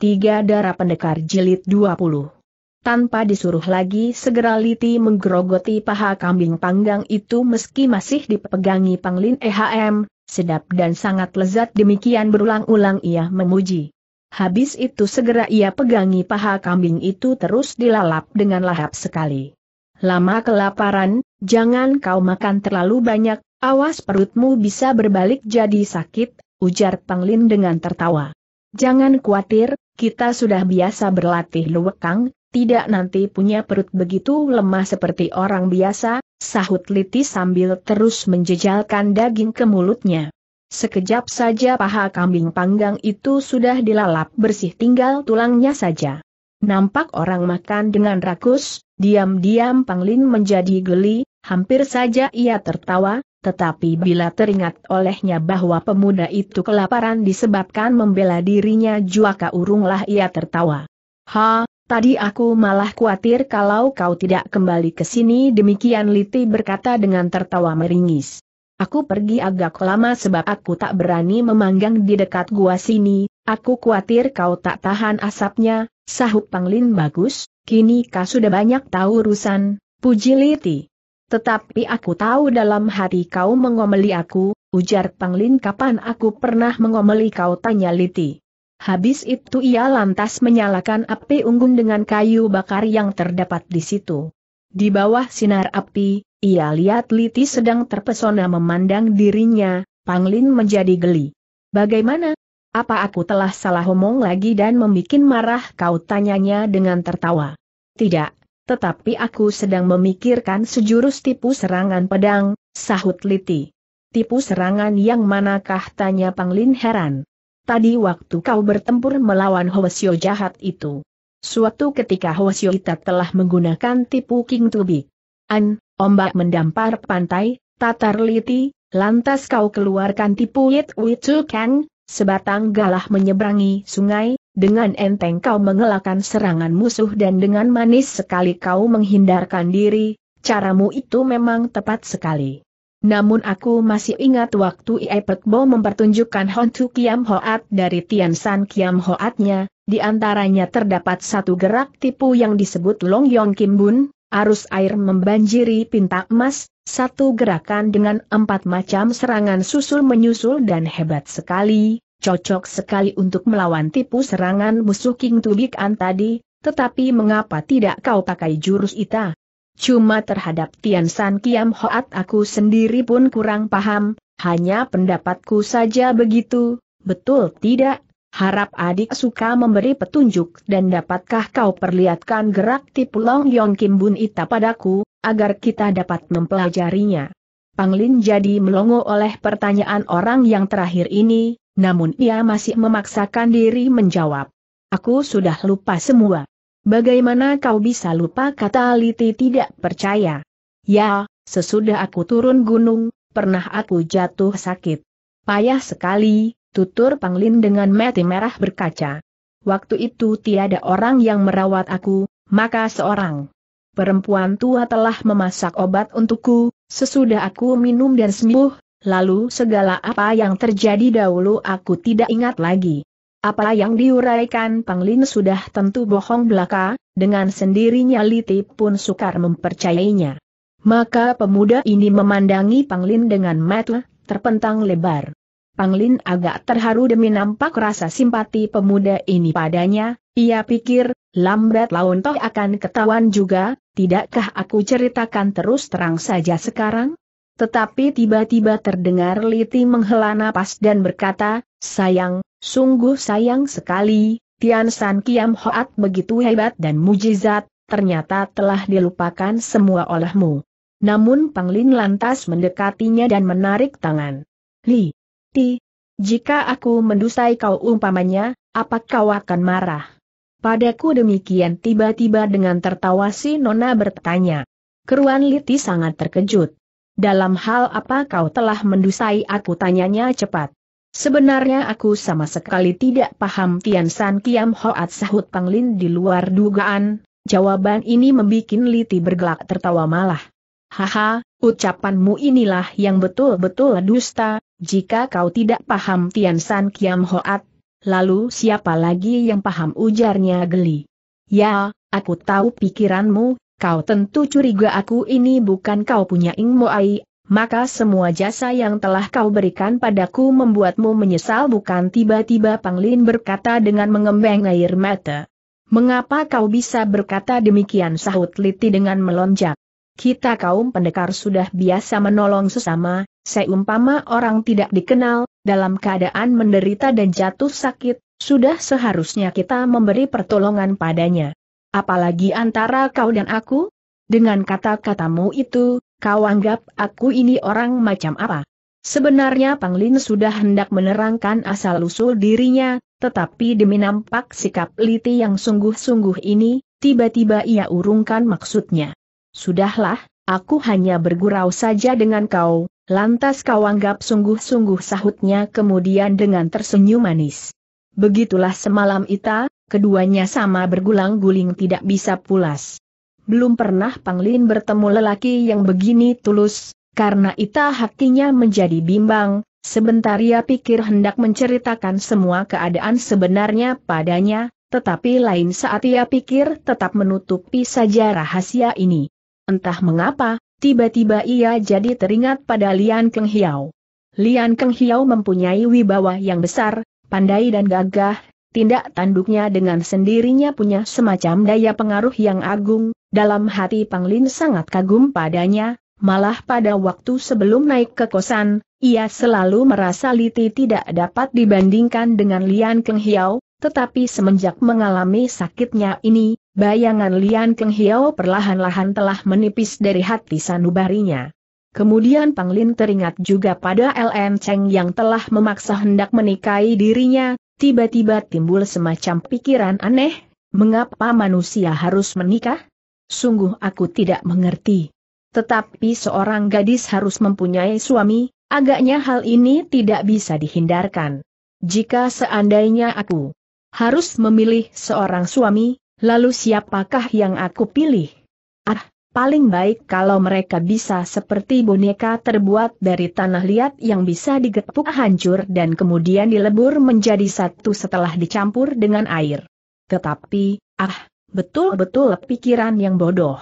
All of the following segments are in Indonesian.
Tiga Darah Pendekar Jilid 20 Tanpa disuruh lagi segera Liti menggerogoti paha kambing panggang itu meski masih dipegangi Panglin EHM, sedap dan sangat lezat demikian berulang-ulang ia memuji. Habis itu segera ia pegangi paha kambing itu terus dilalap dengan lahap sekali. Lama kelaparan, jangan kau makan terlalu banyak, awas perutmu bisa berbalik jadi sakit, ujar Panglin dengan tertawa. Jangan khawatir, kita sudah biasa berlatih luwekang, tidak nanti punya perut begitu lemah seperti orang biasa, sahut Liti sambil terus menjejalkan daging ke mulutnya. Sekejap saja paha kambing panggang itu sudah dilalap bersih tinggal tulangnya saja. Nampak orang makan dengan rakus, diam-diam Panglin menjadi geli, hampir saja ia tertawa, tetapi bila teringat olehnya bahwa pemuda itu kelaparan disebabkan membela dirinya juaka urunglah ia tertawa. Ha, tadi aku malah khawatir kalau kau tidak kembali ke sini demikian Liti berkata dengan tertawa meringis. Aku pergi agak lama sebab aku tak berani memanggang di dekat gua sini, aku khawatir kau tak tahan asapnya, Sahup Panglin bagus, kini kau sudah banyak tahu urusan, puji Liti. Tetapi aku tahu dalam hati kau mengomeli aku, ujar Panglin kapan aku pernah mengomeli kau tanya Liti. Habis itu ia lantas menyalakan api unggun dengan kayu bakar yang terdapat di situ. Di bawah sinar api, ia lihat Liti sedang terpesona memandang dirinya, Panglin menjadi geli. Bagaimana? Apa aku telah salah omong lagi dan membuat marah kau tanyanya dengan tertawa? Tidak, tetapi aku sedang memikirkan sejurus tipu serangan pedang, sahut Liti. Tipu serangan yang manakah tanya Panglin heran. Tadi waktu kau bertempur melawan Hwasyo jahat itu. Suatu ketika Hwasyo Ita telah menggunakan tipu King Tubi. An, ombak mendampar pantai, tatar Liti, lantas kau keluarkan tipu Yit Witu Kang, sebatang galah menyeberangi sungai, dengan enteng kau mengelakkan serangan musuh dan dengan manis sekali kau menghindarkan diri, caramu itu memang tepat sekali. Namun aku masih ingat waktu Iepet Bo mempertunjukkan Hontu Kiam Hoat dari Tian San Kiam Hoatnya, di antaranya terdapat satu gerak tipu yang disebut Long Yong Kim Bun, arus air membanjiri pinta emas, satu gerakan dengan empat macam serangan susul menyusul dan hebat sekali, cocok sekali untuk melawan tipu serangan musuh King Tubik antadi, tadi, tetapi mengapa tidak kau pakai jurus ita? Cuma terhadap Tian San Kiam Hoat aku sendiri pun kurang paham, hanya pendapatku saja begitu, betul tidak? Harap adik suka memberi petunjuk dan dapatkah kau perlihatkan gerak tipu Long Yong Kim Bun Ita padaku, agar kita dapat mempelajarinya. Panglin jadi melongo oleh pertanyaan orang yang terakhir ini, namun ia masih memaksakan diri menjawab. Aku sudah lupa semua. Bagaimana kau bisa lupa kata Liti tidak percaya. Ya, sesudah aku turun gunung, pernah aku jatuh sakit. Payah sekali, tutur Panglin dengan mati merah berkaca. Waktu itu tiada orang yang merawat aku, maka seorang perempuan tua telah memasak obat untukku, sesudah aku minum dan sembuh, Lalu segala apa yang terjadi dahulu aku tidak ingat lagi. Apa yang diuraikan Panglin sudah tentu bohong belaka, dengan sendirinya Litip pun sukar mempercayainya. Maka pemuda ini memandangi Panglin dengan mata terpentang lebar. Panglin agak terharu demi nampak rasa simpati pemuda ini padanya, ia pikir, lambat laun toh akan ketahuan juga, tidakkah aku ceritakan terus terang saja sekarang? Tetapi tiba-tiba terdengar Liti menghela napas dan berkata, sayang, sungguh sayang sekali, Tian San Kiam Hoat begitu hebat dan mujizat, ternyata telah dilupakan semua olehmu. Namun Panglin lantas mendekatinya dan menarik tangan. Li, Ti, jika aku mendusai kau umpamanya, apa kau akan marah? Padaku demikian tiba-tiba dengan tertawa si Nona bertanya. Keruan Liti sangat terkejut. Dalam hal apa kau telah mendusai aku tanyanya cepat. Sebenarnya aku sama sekali tidak paham Tian San Kiam Hoat sahut Panglin di luar dugaan, jawaban ini membuat Liti bergelak tertawa malah. Haha, ucapanmu inilah yang betul-betul dusta, jika kau tidak paham Tian San Kiam Hoat, lalu siapa lagi yang paham ujarnya geli. Ya, aku tahu pikiranmu, kau tentu curiga aku ini bukan kau punya Moai, maka semua jasa yang telah kau berikan padaku membuatmu menyesal bukan tiba-tiba Panglin berkata dengan mengembang air mata. Mengapa kau bisa berkata demikian sahut Liti dengan melonjak? Kita kaum pendekar sudah biasa menolong sesama, seumpama orang tidak dikenal, dalam keadaan menderita dan jatuh sakit, sudah seharusnya kita memberi pertolongan padanya. Apalagi antara kau dan aku? Dengan kata-katamu itu, kau anggap aku ini orang macam apa? Sebenarnya Panglin sudah hendak menerangkan asal-usul dirinya, tetapi demi nampak sikap Liti yang sungguh-sungguh ini, tiba-tiba ia urungkan maksudnya. Sudahlah, aku hanya bergurau saja dengan kau, lantas kau anggap sungguh-sungguh sahutnya kemudian dengan tersenyum manis. Begitulah semalam Ita, keduanya sama bergulang-guling tidak bisa pulas. Belum pernah Panglin bertemu lelaki yang begini tulus, karena ita hatinya menjadi bimbang, sebentar ia pikir hendak menceritakan semua keadaan sebenarnya padanya, tetapi lain saat ia pikir tetap menutupi saja rahasia ini. Entah mengapa, tiba-tiba ia jadi teringat pada Lian Keng Hiao. Lian Keng Hiao mempunyai wibawa yang besar, pandai dan gagah, tindak tanduknya dengan sendirinya punya semacam daya pengaruh yang agung, dalam hati Panglin sangat kagum padanya, malah pada waktu sebelum naik ke kosan, ia selalu merasa Liti tidak dapat dibandingkan dengan Lian Keng Hiao, tetapi semenjak mengalami sakitnya ini, bayangan Lian Keng Hiao perlahan-lahan telah menipis dari hati sanubarinya. Kemudian Panglin teringat juga pada LN Cheng yang telah memaksa hendak menikahi dirinya, Tiba-tiba timbul semacam pikiran aneh, mengapa manusia harus menikah? Sungguh aku tidak mengerti. Tetapi seorang gadis harus mempunyai suami, agaknya hal ini tidak bisa dihindarkan. Jika seandainya aku harus memilih seorang suami, lalu siapakah yang aku pilih? Ah, Paling baik kalau mereka bisa seperti boneka terbuat dari tanah liat yang bisa digepuk hancur dan kemudian dilebur menjadi satu setelah dicampur dengan air. Tetapi, ah, betul-betul pikiran yang bodoh.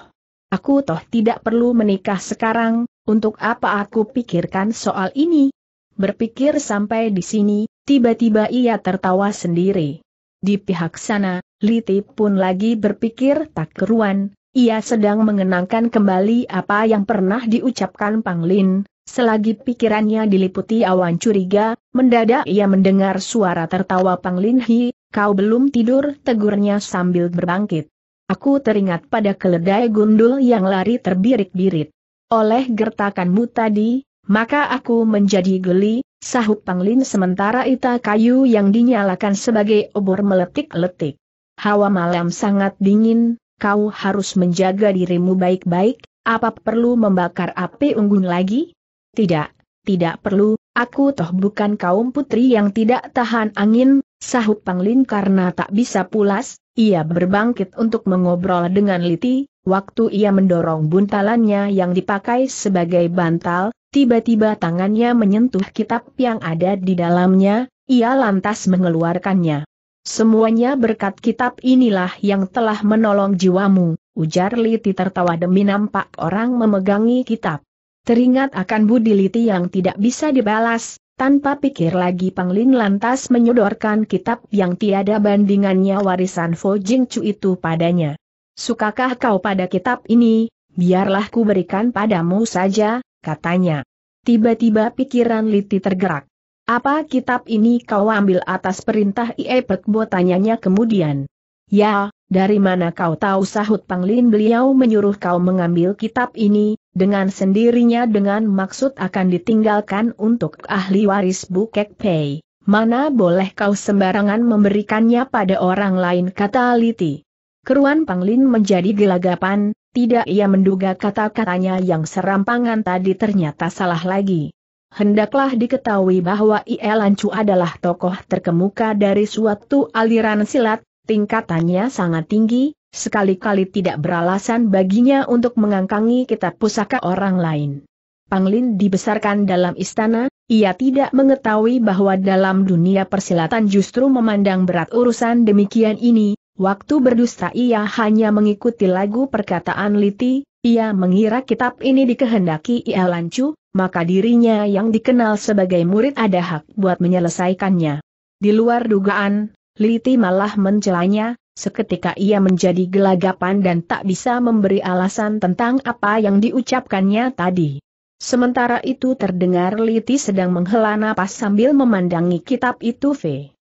Aku toh tidak perlu menikah sekarang, untuk apa aku pikirkan soal ini? Berpikir sampai di sini, tiba-tiba ia tertawa sendiri. Di pihak sana, Liti pun lagi berpikir tak keruan, ia sedang mengenangkan kembali apa yang pernah diucapkan Panglin, selagi pikirannya diliputi awan curiga, mendadak ia mendengar suara tertawa Panglin Hi, kau belum tidur tegurnya sambil berbangkit. Aku teringat pada keledai gundul yang lari terbirit-birit. Oleh gertakanmu tadi, maka aku menjadi geli, sahut Panglin sementara ita kayu yang dinyalakan sebagai obor meletik-letik. Hawa malam sangat dingin, kau harus menjaga dirimu baik-baik, apa perlu membakar api unggun lagi? Tidak, tidak perlu, aku toh bukan kaum putri yang tidak tahan angin, sahut Panglin karena tak bisa pulas, ia berbangkit untuk mengobrol dengan Liti, waktu ia mendorong buntalannya yang dipakai sebagai bantal, tiba-tiba tangannya menyentuh kitab yang ada di dalamnya, ia lantas mengeluarkannya. Semuanya berkat kitab inilah yang telah menolong jiwamu, ujar Liti tertawa demi nampak orang memegangi kitab. Teringat akan budi Liti yang tidak bisa dibalas, tanpa pikir lagi Panglin lantas menyodorkan kitab yang tiada bandingannya warisan Fo Jing Chu itu padanya. Sukakah kau pada kitab ini, biarlah ku berikan padamu saja, katanya. Tiba-tiba pikiran Liti tergerak. Apa kitab ini kau ambil atas perintah Iepek Bo tanyanya kemudian. Ya, dari mana kau tahu sahut Panglin beliau menyuruh kau mengambil kitab ini, dengan sendirinya dengan maksud akan ditinggalkan untuk ahli waris Bukek Pei. Mana boleh kau sembarangan memberikannya pada orang lain kata Liti. Keruan Panglin menjadi gelagapan, tidak ia menduga kata-katanya yang serampangan tadi ternyata salah lagi hendaklah diketahui bahwa Ielancu adalah tokoh terkemuka dari suatu aliran silat, tingkatannya sangat tinggi, sekali-kali tidak beralasan baginya untuk mengangkangi kitab pusaka orang lain. Panglin dibesarkan dalam istana, ia tidak mengetahui bahwa dalam dunia persilatan justru memandang berat urusan demikian ini, waktu berdusta ia hanya mengikuti lagu perkataan Liti, ia mengira kitab ini dikehendaki ia e lancu, maka dirinya yang dikenal sebagai murid ada hak buat menyelesaikannya. Di luar dugaan, Liti malah mencelanya, seketika ia menjadi gelagapan dan tak bisa memberi alasan tentang apa yang diucapkannya tadi. Sementara itu terdengar Liti sedang menghela napas sambil memandangi kitab itu V.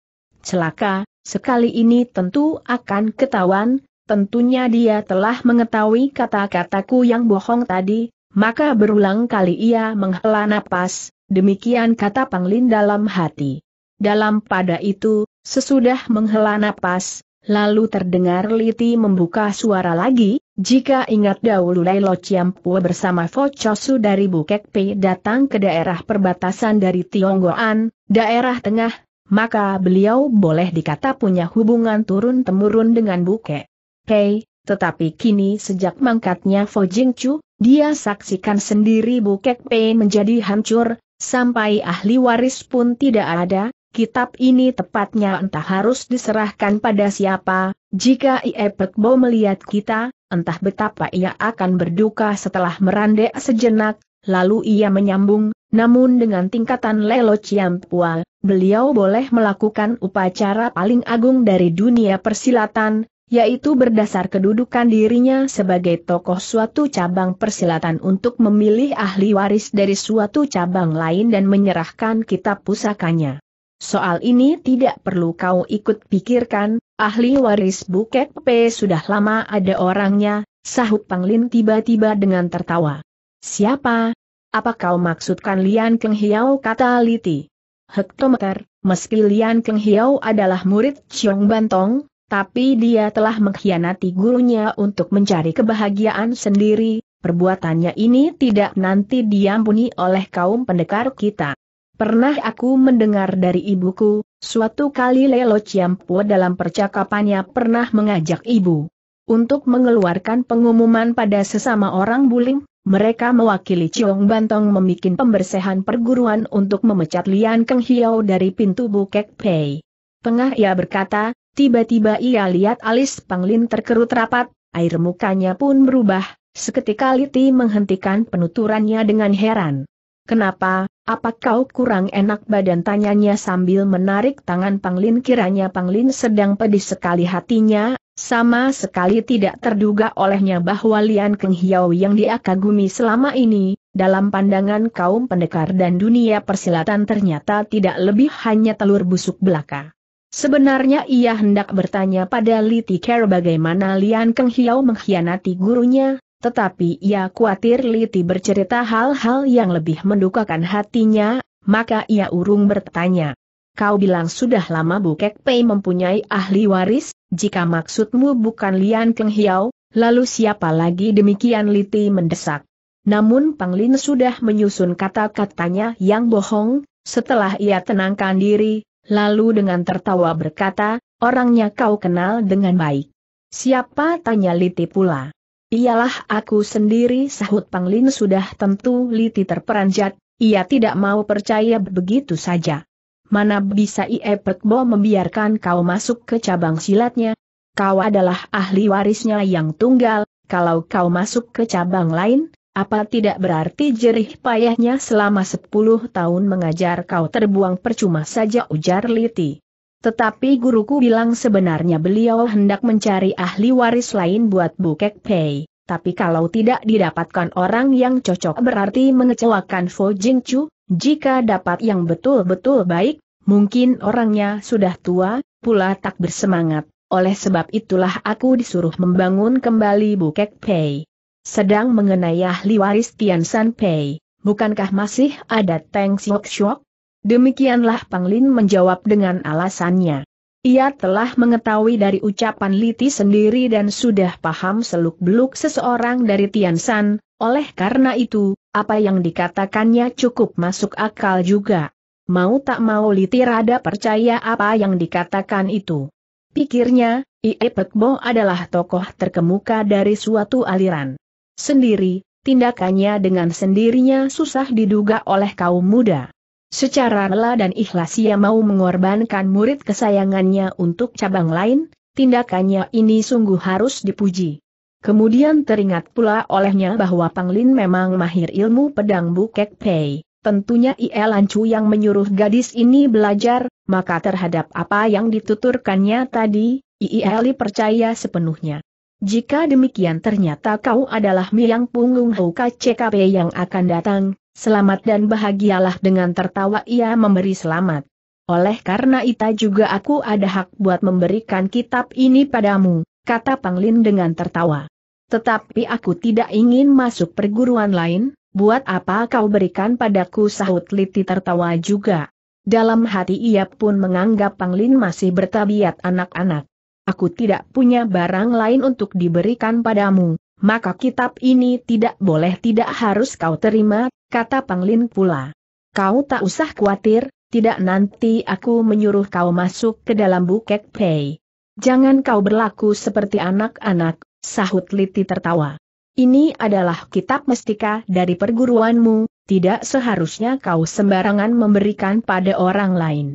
Celaka, sekali ini tentu akan ketahuan, tentunya dia telah mengetahui kata-kataku yang bohong tadi, maka berulang kali ia menghela napas, demikian kata Panglin dalam hati. Dalam pada itu, sesudah menghela napas, lalu terdengar Liti membuka suara lagi, jika ingat dahulu Lociam Ciampu bersama Focosu dari Bukek P datang ke daerah perbatasan dari Tionggoan, daerah tengah, maka beliau boleh dikata punya hubungan turun-temurun dengan Bukek P. Tetapi kini sejak mangkatnya Fo Jing Chu, dia saksikan sendiri Bukek Pei menjadi hancur, sampai ahli waris pun tidak ada, kitab ini tepatnya entah harus diserahkan pada siapa, jika Ie Pek Bo melihat kita, entah betapa ia akan berduka setelah merandek sejenak, lalu ia menyambung, namun dengan tingkatan Lelo Ciampua, beliau boleh melakukan upacara paling agung dari dunia persilatan, yaitu berdasar kedudukan dirinya sebagai tokoh suatu cabang persilatan untuk memilih ahli waris dari suatu cabang lain dan menyerahkan kitab pusakanya. Soal ini tidak perlu kau ikut pikirkan, ahli waris Bukek P sudah lama ada orangnya, sahut Panglin tiba-tiba dengan tertawa. Siapa? Apa kau maksudkan Lian Keng Hiao kata Liti? Hektometer, meski Lian Keng Hiao adalah murid Chiong Bantong, tapi dia telah mengkhianati gurunya untuk mencari kebahagiaan sendiri, perbuatannya ini tidak nanti diampuni oleh kaum pendekar kita. Pernah aku mendengar dari ibuku, suatu kali Lelo Ciampu dalam percakapannya pernah mengajak ibu untuk mengeluarkan pengumuman pada sesama orang buling, mereka mewakili Ciong Bantong membuat pembersihan perguruan untuk memecat Lian Keng Hiao dari pintu Bukek Pei. Tengah ia berkata, Tiba-tiba ia lihat alis Panglin terkerut rapat, air mukanya pun berubah, seketika Liti menghentikan penuturannya dengan heran. Kenapa, apa kau kurang enak badan tanyanya sambil menarik tangan Panglin kiranya Panglin sedang pedih sekali hatinya, sama sekali tidak terduga olehnya bahwa Lian Keng Hiao yang diakagumi selama ini, dalam pandangan kaum pendekar dan dunia persilatan ternyata tidak lebih hanya telur busuk belaka. Sebenarnya ia hendak bertanya pada Li Tiker bagaimana Lian Keng Hiao mengkhianati gurunya, tetapi ia khawatir Li Ti bercerita hal-hal yang lebih mendukakan hatinya, maka ia urung bertanya. Kau bilang sudah lama Kek Pei mempunyai ahli waris, jika maksudmu bukan Lian Keng Hiao, lalu siapa lagi demikian Li Ti mendesak. Namun Pang Lin sudah menyusun kata-katanya yang bohong, setelah ia tenangkan diri, Lalu dengan tertawa berkata, orangnya kau kenal dengan baik. Siapa tanya Liti pula. Iyalah aku sendiri sahut Panglin sudah tentu Liti terperanjat, ia tidak mau percaya begitu saja. Mana bisa Ie Pekbo membiarkan kau masuk ke cabang silatnya? Kau adalah ahli warisnya yang tunggal, kalau kau masuk ke cabang lain, apa tidak berarti jerih payahnya selama sepuluh tahun mengajar kau terbuang percuma saja ujar Liti. Tetapi guruku bilang sebenarnya beliau hendak mencari ahli waris lain buat Bukek Pei, tapi kalau tidak didapatkan orang yang cocok berarti mengecewakan Fo Jing Chu, jika dapat yang betul-betul baik, mungkin orangnya sudah tua, pula tak bersemangat, oleh sebab itulah aku disuruh membangun kembali Bukek Pei. Sedang mengenai ahli waris Tian San Pei, bukankah masih ada Teng Siok Siok? Demikianlah Pang Lin menjawab dengan alasannya. Ia telah mengetahui dari ucapan Liti sendiri dan sudah paham seluk-beluk seseorang dari Tian San, oleh karena itu, apa yang dikatakannya cukup masuk akal juga. Mau tak mau Liti rada percaya apa yang dikatakan itu. Pikirnya, Ie Pekbo adalah tokoh terkemuka dari suatu aliran sendiri, tindakannya dengan sendirinya susah diduga oleh kaum muda. Secara rela dan ikhlas ia mau mengorbankan murid kesayangannya untuk cabang lain, tindakannya ini sungguh harus dipuji. Kemudian teringat pula olehnya bahwa Panglin memang mahir ilmu pedang bukek pei. Tentunya IE Lancu yang menyuruh gadis ini belajar, maka terhadap apa yang dituturkannya tadi, Li percaya sepenuhnya. Jika demikian ternyata kau adalah Miang Punggung Hou CKP yang akan datang, selamat dan bahagialah dengan tertawa ia memberi selamat. Oleh karena itu juga aku ada hak buat memberikan kitab ini padamu, kata Panglin dengan tertawa. Tetapi aku tidak ingin masuk perguruan lain, buat apa kau berikan padaku sahut Liti tertawa juga. Dalam hati ia pun menganggap Panglin masih bertabiat anak-anak aku tidak punya barang lain untuk diberikan padamu, maka kitab ini tidak boleh tidak harus kau terima, kata Panglin pula. Kau tak usah khawatir, tidak nanti aku menyuruh kau masuk ke dalam bukek Pei. Jangan kau berlaku seperti anak-anak, sahut Liti tertawa. Ini adalah kitab mestika dari perguruanmu, tidak seharusnya kau sembarangan memberikan pada orang lain.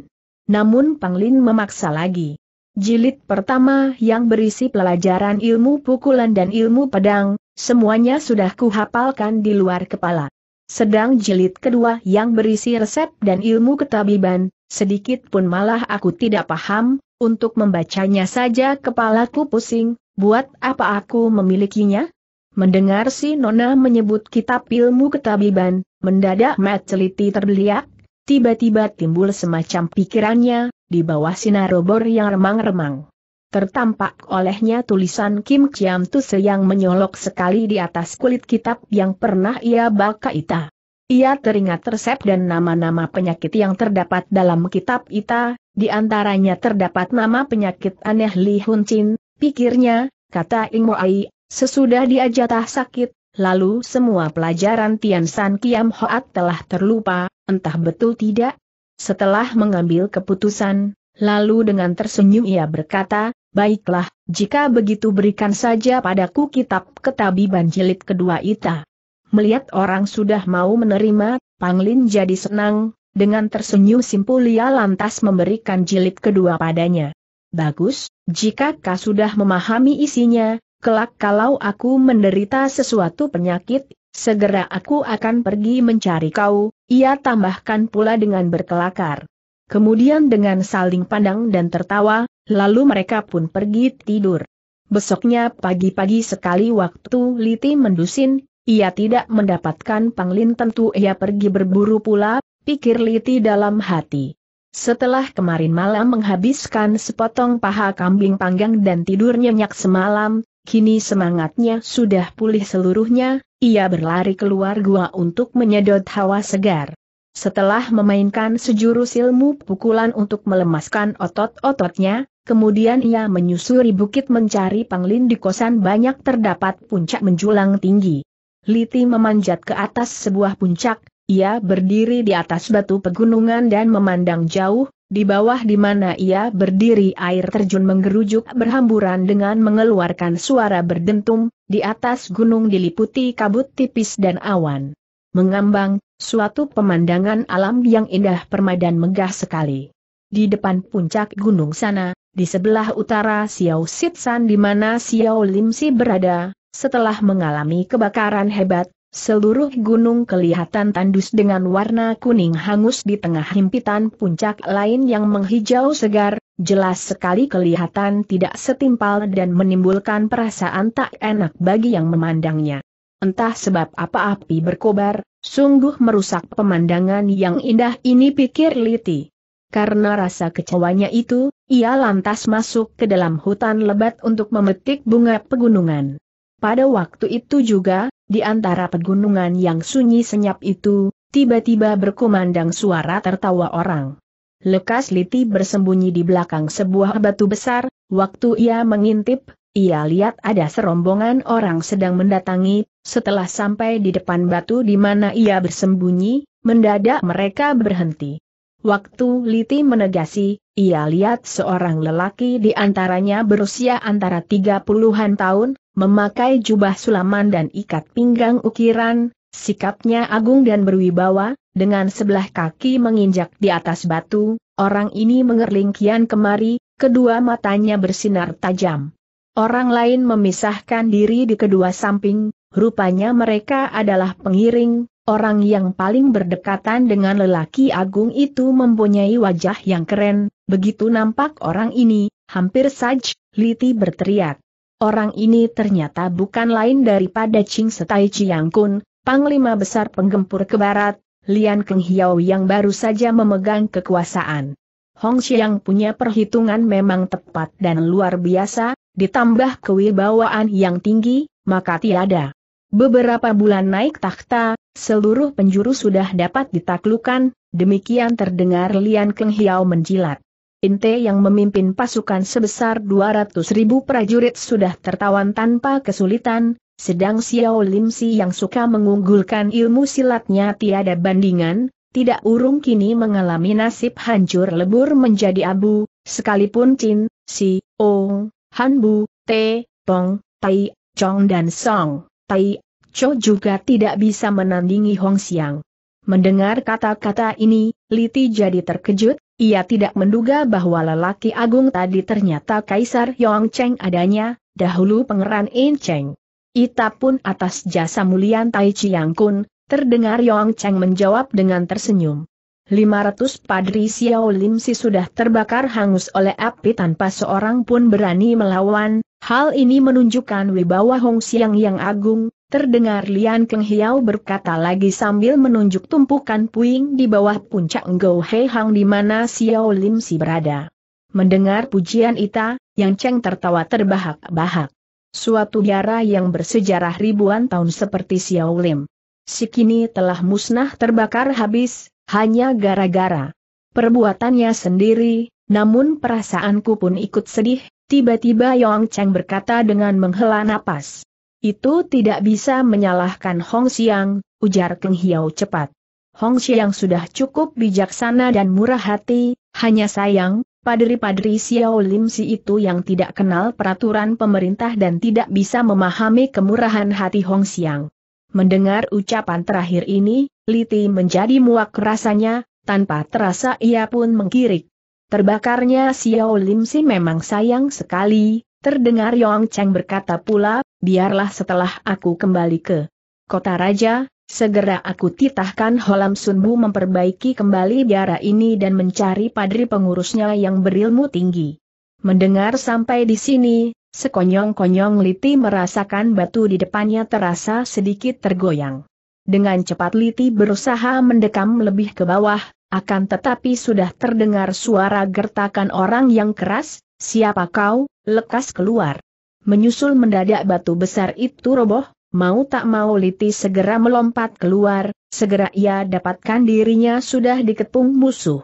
Namun Panglin memaksa lagi. Jilid pertama yang berisi pelajaran ilmu pukulan dan ilmu pedang, semuanya sudah kuhafalkan di luar kepala. Sedang jilid kedua yang berisi resep dan ilmu ketabiban, sedikit pun malah aku tidak paham, untuk membacanya saja kepalaku pusing, buat apa aku memilikinya? Mendengar si Nona menyebut kitab ilmu ketabiban, mendadak Matt teliti terbeliak, tiba-tiba timbul semacam pikirannya, di bawah sinar obor yang remang-remang. Tertampak olehnya tulisan Kim Chiam Tuse yang menyolok sekali di atas kulit kitab yang pernah ia baca ita. Ia teringat resep dan nama-nama penyakit yang terdapat dalam kitab ita, di antaranya terdapat nama penyakit aneh Li Hun Chin, pikirnya, kata Ing Ai, sesudah dia jatah sakit, lalu semua pelajaran Tian San Kiam Hoat telah terlupa, entah betul tidak, setelah mengambil keputusan, lalu dengan tersenyum ia berkata, Baiklah, jika begitu berikan saja padaku kitab ketabiban jilid kedua ita. Melihat orang sudah mau menerima, Panglin jadi senang, dengan tersenyum simpul Simpulia lantas memberikan jilid kedua padanya. Bagus, jika kau sudah memahami isinya, kelak kalau aku menderita sesuatu penyakit, Segera aku akan pergi mencari kau, ia tambahkan pula dengan berkelakar. Kemudian dengan saling pandang dan tertawa, lalu mereka pun pergi tidur. Besoknya pagi-pagi sekali waktu Liti mendusin, ia tidak mendapatkan Panglin tentu ia pergi berburu pula, pikir Liti dalam hati. Setelah kemarin malam menghabiskan sepotong paha kambing panggang dan tidur nyenyak semalam, Kini semangatnya sudah pulih seluruhnya, ia berlari keluar gua untuk menyedot hawa segar. Setelah memainkan sejurus ilmu pukulan untuk melemaskan otot-ototnya, kemudian ia menyusuri bukit mencari panglin di kosan banyak terdapat puncak menjulang tinggi. Liti memanjat ke atas sebuah puncak, ia berdiri di atas batu pegunungan dan memandang jauh, di bawah di mana ia berdiri air terjun menggerujuk berhamburan dengan mengeluarkan suara berdentum, di atas gunung diliputi kabut tipis dan awan. Mengambang, suatu pemandangan alam yang indah permadan megah sekali. Di depan puncak gunung sana, di sebelah utara Xiao Sitsan di mana Xiao Limsi berada, setelah mengalami kebakaran hebat, Seluruh gunung kelihatan tandus dengan warna kuning hangus di tengah himpitan puncak lain yang menghijau segar, jelas sekali kelihatan tidak setimpal dan menimbulkan perasaan tak enak bagi yang memandangnya. Entah sebab apa api berkobar, sungguh merusak pemandangan yang indah ini pikir Liti. Karena rasa kecewanya itu, ia lantas masuk ke dalam hutan lebat untuk memetik bunga pegunungan. Pada waktu itu juga, di antara pegunungan yang sunyi senyap itu, tiba-tiba berkumandang suara tertawa orang. Lekas Liti bersembunyi di belakang sebuah batu besar, waktu ia mengintip, ia lihat ada serombongan orang sedang mendatangi, setelah sampai di depan batu di mana ia bersembunyi, mendadak mereka berhenti. Waktu Liti menegasi, ia lihat seorang lelaki di antaranya berusia antara 30-an tahun, memakai jubah sulaman dan ikat pinggang ukiran, sikapnya agung dan berwibawa, dengan sebelah kaki menginjak di atas batu, orang ini mengerling kemari, kedua matanya bersinar tajam. Orang lain memisahkan diri di kedua samping, rupanya mereka adalah pengiring, orang yang paling berdekatan dengan lelaki agung itu mempunyai wajah yang keren, begitu nampak orang ini, hampir saj, Liti berteriak. Orang ini ternyata bukan lain daripada Ching Setai Chiang Kun, Panglima Besar Penggempur ke Barat, Lian Keng Hiao yang baru saja memegang kekuasaan. Hong Xiang punya perhitungan memang tepat dan luar biasa, ditambah kewibawaan yang tinggi, maka tiada. Beberapa bulan naik takhta, seluruh penjuru sudah dapat ditaklukan. demikian terdengar Lian Keng Hiao menjilat. Inte yang memimpin pasukan sebesar 200 ribu prajurit sudah tertawan tanpa kesulitan, sedang Xiao Lim Si yang suka mengunggulkan ilmu silatnya tiada bandingan, tidak urung kini mengalami nasib hancur lebur menjadi abu, sekalipun Chin, Si, Ong, Han Bu, Te, Pong, Tai, Chong dan Song, Tai, Cho juga tidak bisa menandingi Hong Xiang. Mendengar kata-kata ini, Liti jadi terkejut, ia tidak menduga bahwa lelaki agung tadi ternyata Kaisar Yong Cheng adanya, dahulu pangeran Cheng. Ita pun atas jasa mulian Tai Chi Yang Kun, terdengar Yong Cheng menjawab dengan tersenyum. 500 padri Xiao Lim Si sudah terbakar hangus oleh api tanpa seorang pun berani melawan, hal ini menunjukkan wibawa Hong Xiang yang agung, Terdengar Lian Keng Hiao berkata lagi sambil menunjuk tumpukan puing di bawah puncak Ngo Hei Hang di mana Xiao Lim Si berada. Mendengar pujian Ita, Yang Cheng tertawa terbahak-bahak. Suatu biara yang bersejarah ribuan tahun seperti Xiao Lim. Si kini telah musnah terbakar habis, hanya gara-gara perbuatannya sendiri, namun perasaanku pun ikut sedih, tiba-tiba Yang Cheng berkata dengan menghela napas. Itu tidak bisa menyalahkan Hong Xiang, ujar Keng Hiao cepat. Hong Xiang sudah cukup bijaksana dan murah hati, hanya sayang, padri-padri Xiao Lim Si itu yang tidak kenal peraturan pemerintah dan tidak bisa memahami kemurahan hati Hong Xiang. Mendengar ucapan terakhir ini, Liti menjadi muak rasanya, tanpa terasa ia pun mengkirik. Terbakarnya Xiao Lim Si memang sayang sekali, Terdengar Yong Cheng berkata pula, biarlah setelah aku kembali ke kota raja, segera aku titahkan Holam Sunbu memperbaiki kembali biara ini dan mencari padri pengurusnya yang berilmu tinggi. Mendengar sampai di sini, sekonyong-konyong Liti merasakan batu di depannya terasa sedikit tergoyang. Dengan cepat Liti berusaha mendekam lebih ke bawah, akan tetapi sudah terdengar suara gertakan orang yang keras, Siapa kau? Lekas keluar. Menyusul mendadak batu besar itu roboh, mau tak mau Liti segera melompat keluar, segera ia dapatkan dirinya sudah dikepung musuh.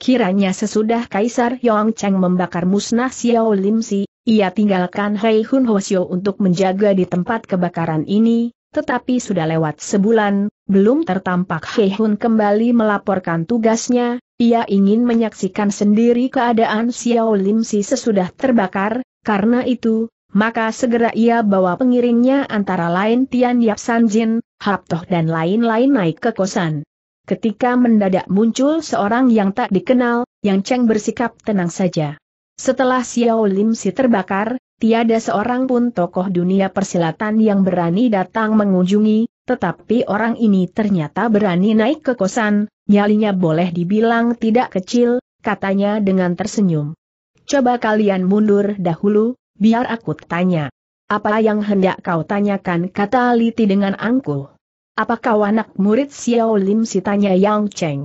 Kiranya sesudah Kaisar Yong Cheng membakar musnah Xiao Lim Si, ia tinggalkan Hei Hun Xiu untuk menjaga di tempat kebakaran ini, tetapi sudah lewat sebulan, belum tertampak Hei Hun kembali melaporkan tugasnya, ia ingin menyaksikan sendiri keadaan Xiao Lim Si sesudah terbakar, karena itu, maka segera ia bawa pengiringnya antara lain Tian Yap San Jin, Hap Toh dan lain-lain naik ke kosan. Ketika mendadak muncul seorang yang tak dikenal, Yang Cheng bersikap tenang saja. Setelah Xiao Lim Si terbakar, tiada seorang pun tokoh dunia persilatan yang berani datang mengunjungi, tetapi orang ini ternyata berani naik ke kosan, nyalinya boleh dibilang tidak kecil, katanya dengan tersenyum. Coba kalian mundur dahulu, biar aku tanya. Apa yang hendak kau tanyakan kata Liti dengan angkuh. Apakah anak murid Xiao Lim si tanya Yang Cheng?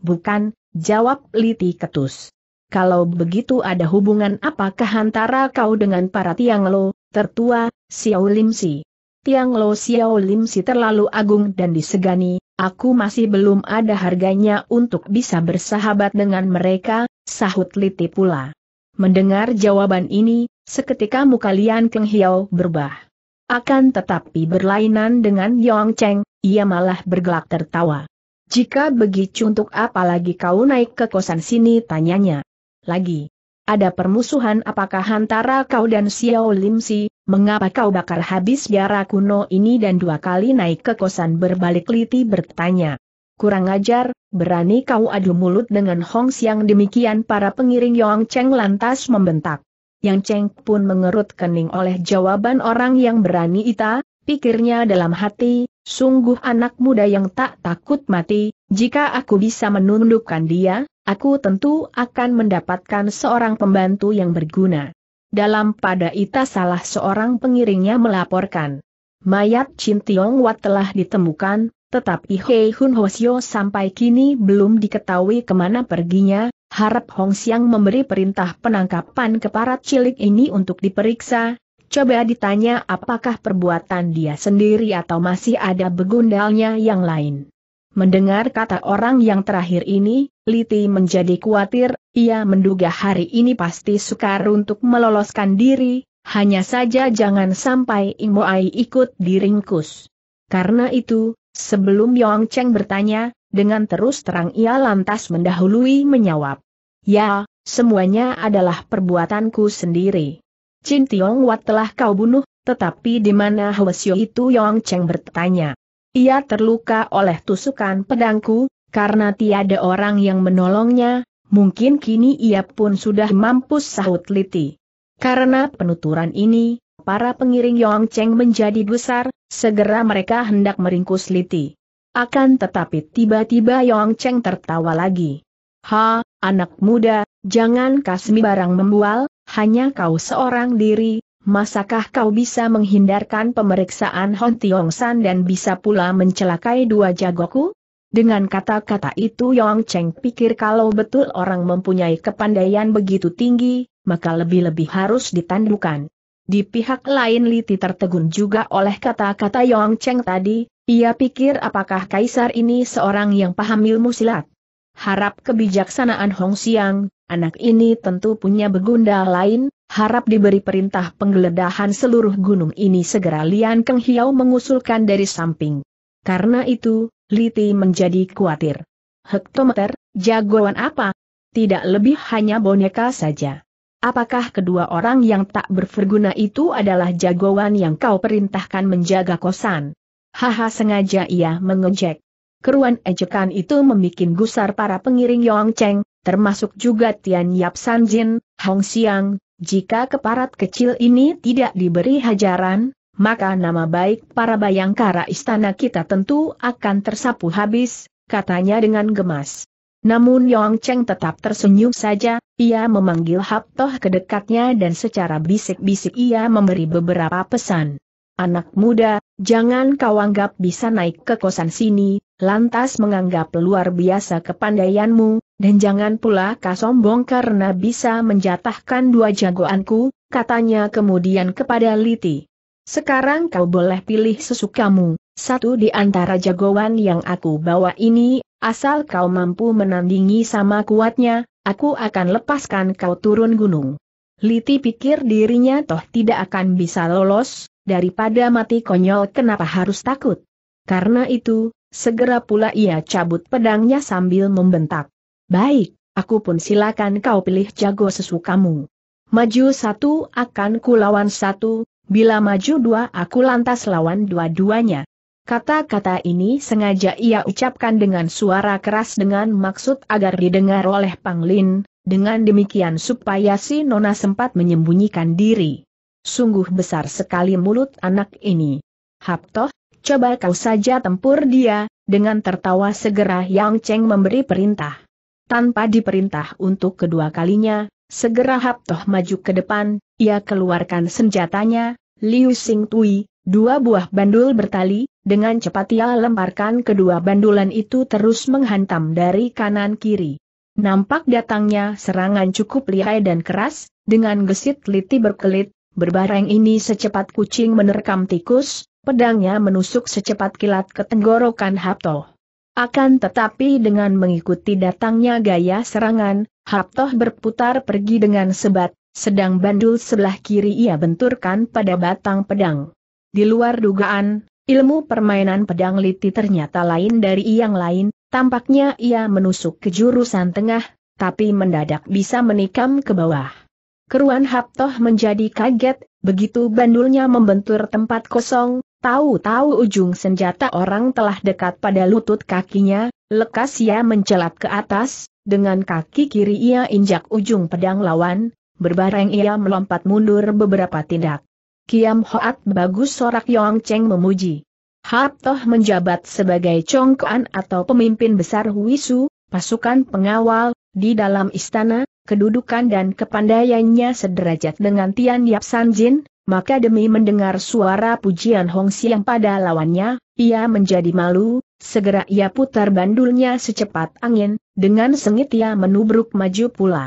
Bukan, jawab Liti ketus kalau begitu ada hubungan apakah antara kau dengan para Tiang Lo, tertua, Xiao Lim Si? Tiang Lo Xiao Lim Si terlalu agung dan disegani, aku masih belum ada harganya untuk bisa bersahabat dengan mereka, sahut Liti pula. Mendengar jawaban ini, seketika muka Lian Keng Hiao berubah. Akan tetapi berlainan dengan Yong Cheng, ia malah bergelak tertawa. Jika begitu untuk apa lagi kau naik ke kosan sini tanyanya lagi. Ada permusuhan apakah antara kau dan Xiao Lim Si, mengapa kau bakar habis biara kuno ini dan dua kali naik ke kosan berbalik liti bertanya. Kurang ajar, berani kau adu mulut dengan Hong Xiang demikian para pengiring Yong Cheng lantas membentak. Yang Cheng pun mengerut kening oleh jawaban orang yang berani ita, pikirnya dalam hati, sungguh anak muda yang tak takut mati, jika aku bisa menundukkan dia, aku tentu akan mendapatkan seorang pembantu yang berguna. Dalam pada ita salah seorang pengiringnya melaporkan. Mayat Chin Tiong Wat telah ditemukan, tetapi Hei Hun Hosio sampai kini belum diketahui kemana perginya, harap Hong Xiang memberi perintah penangkapan ke para cilik ini untuk diperiksa, coba ditanya apakah perbuatan dia sendiri atau masih ada begundalnya yang lain. Mendengar kata orang yang terakhir ini, Liti menjadi khawatir, ia menduga hari ini pasti sukar untuk meloloskan diri, hanya saja jangan sampai Imoai ikut diringkus. Karena itu, sebelum Yong Cheng bertanya, dengan terus terang ia lantas mendahului menjawab. Ya, semuanya adalah perbuatanku sendiri. Cintiong Wat telah kau bunuh, tetapi di mana Hwasyo itu Yong Cheng bertanya. Ia terluka oleh tusukan pedangku, karena tiada orang yang menolongnya, mungkin kini ia pun sudah mampus sahut Liti. Karena penuturan ini, para pengiring Yong Cheng menjadi besar. segera mereka hendak meringkus Liti. Akan tetapi tiba-tiba Yong Cheng tertawa lagi. Ha, anak muda, jangan kasmi barang membual, hanya kau seorang diri, Masakah kau bisa menghindarkan pemeriksaan Hon Tiong San dan bisa pula mencelakai dua jagoku? Dengan kata-kata itu Yong Cheng pikir kalau betul orang mempunyai kepandaian begitu tinggi, maka lebih-lebih harus ditandukan. Di pihak lain Liti tertegun juga oleh kata-kata Yong Cheng tadi, ia pikir apakah kaisar ini seorang yang paham ilmu silat. Harap kebijaksanaan Hong Siang, anak ini tentu punya begunda lain, harap diberi perintah penggeledahan seluruh gunung ini segera Lian Keng Hiau mengusulkan dari samping. Karena itu, Liti menjadi khawatir. Hektometer, jagoan apa? Tidak lebih hanya boneka saja. Apakah kedua orang yang tak berverguna itu adalah jagoan yang kau perintahkan menjaga kosan? Haha sengaja ia mengejek. Keruan ejekan itu membuat gusar para pengiring Yong Cheng, termasuk juga Tian Yap San Jin, Hong Xiang, jika keparat kecil ini tidak diberi hajaran, maka nama baik para bayangkara istana kita tentu akan tersapu habis, katanya dengan gemas. Namun Yong Cheng tetap tersenyum saja, ia memanggil Hap Toh ke dekatnya dan secara bisik-bisik ia memberi beberapa pesan. Anak muda, jangan kau anggap bisa naik ke kosan sini, lantas menganggap luar biasa kepandaianmu, dan jangan pula kau sombong karena bisa menjatahkan dua jagoanku, katanya kemudian kepada Liti. Sekarang kau boleh pilih sesukamu, satu di antara jagoan yang aku bawa ini, asal kau mampu menandingi sama kuatnya, aku akan lepaskan kau turun gunung. Liti pikir dirinya toh tidak akan bisa lolos, daripada mati konyol kenapa harus takut. Karena itu, segera pula ia cabut pedangnya sambil membentak. Baik, aku pun silakan kau pilih jago sesukamu. Maju satu akan kulawan satu, bila maju dua aku lantas lawan dua-duanya. Kata-kata ini sengaja ia ucapkan dengan suara keras dengan maksud agar didengar oleh Panglin, dengan demikian supaya si Nona sempat menyembunyikan diri. Sungguh besar sekali mulut anak ini. Haptoh, coba kau saja tempur dia, dengan tertawa segera Yang Cheng memberi perintah. Tanpa diperintah untuk kedua kalinya, segera Haptoh maju ke depan, ia keluarkan senjatanya, Liu Sing Tui, dua buah bandul bertali, dengan cepat ia lemparkan kedua bandulan itu terus menghantam dari kanan kiri. Nampak datangnya serangan cukup lihai dan keras, dengan gesit liti berkelit, Berbareng ini secepat kucing menerkam tikus, pedangnya menusuk secepat kilat ke tenggorokan Hapto. Akan tetapi dengan mengikuti datangnya gaya serangan, Hapto berputar pergi dengan sebat, sedang bandul sebelah kiri ia benturkan pada batang pedang. Di luar dugaan, ilmu permainan pedang liti ternyata lain dari yang lain, tampaknya ia menusuk ke jurusan tengah, tapi mendadak bisa menikam ke bawah. Keruan Haptoh menjadi kaget, begitu bandulnya membentur tempat kosong, tahu-tahu ujung senjata orang telah dekat pada lutut kakinya, lekas ia mencelat ke atas, dengan kaki kiri ia injak ujung pedang lawan, berbareng ia melompat mundur beberapa tindak. Kiam Hoat bagus sorak Yong Cheng memuji. Haptoh menjabat sebagai congkoan atau pemimpin besar Wisu, pasukan pengawal, di dalam istana, kedudukan dan kepandaiannya sederajat dengan Tian Yap San Jin, maka demi mendengar suara pujian Hong Siang pada lawannya, ia menjadi malu, segera ia putar bandulnya secepat angin, dengan sengit ia menubruk maju pula.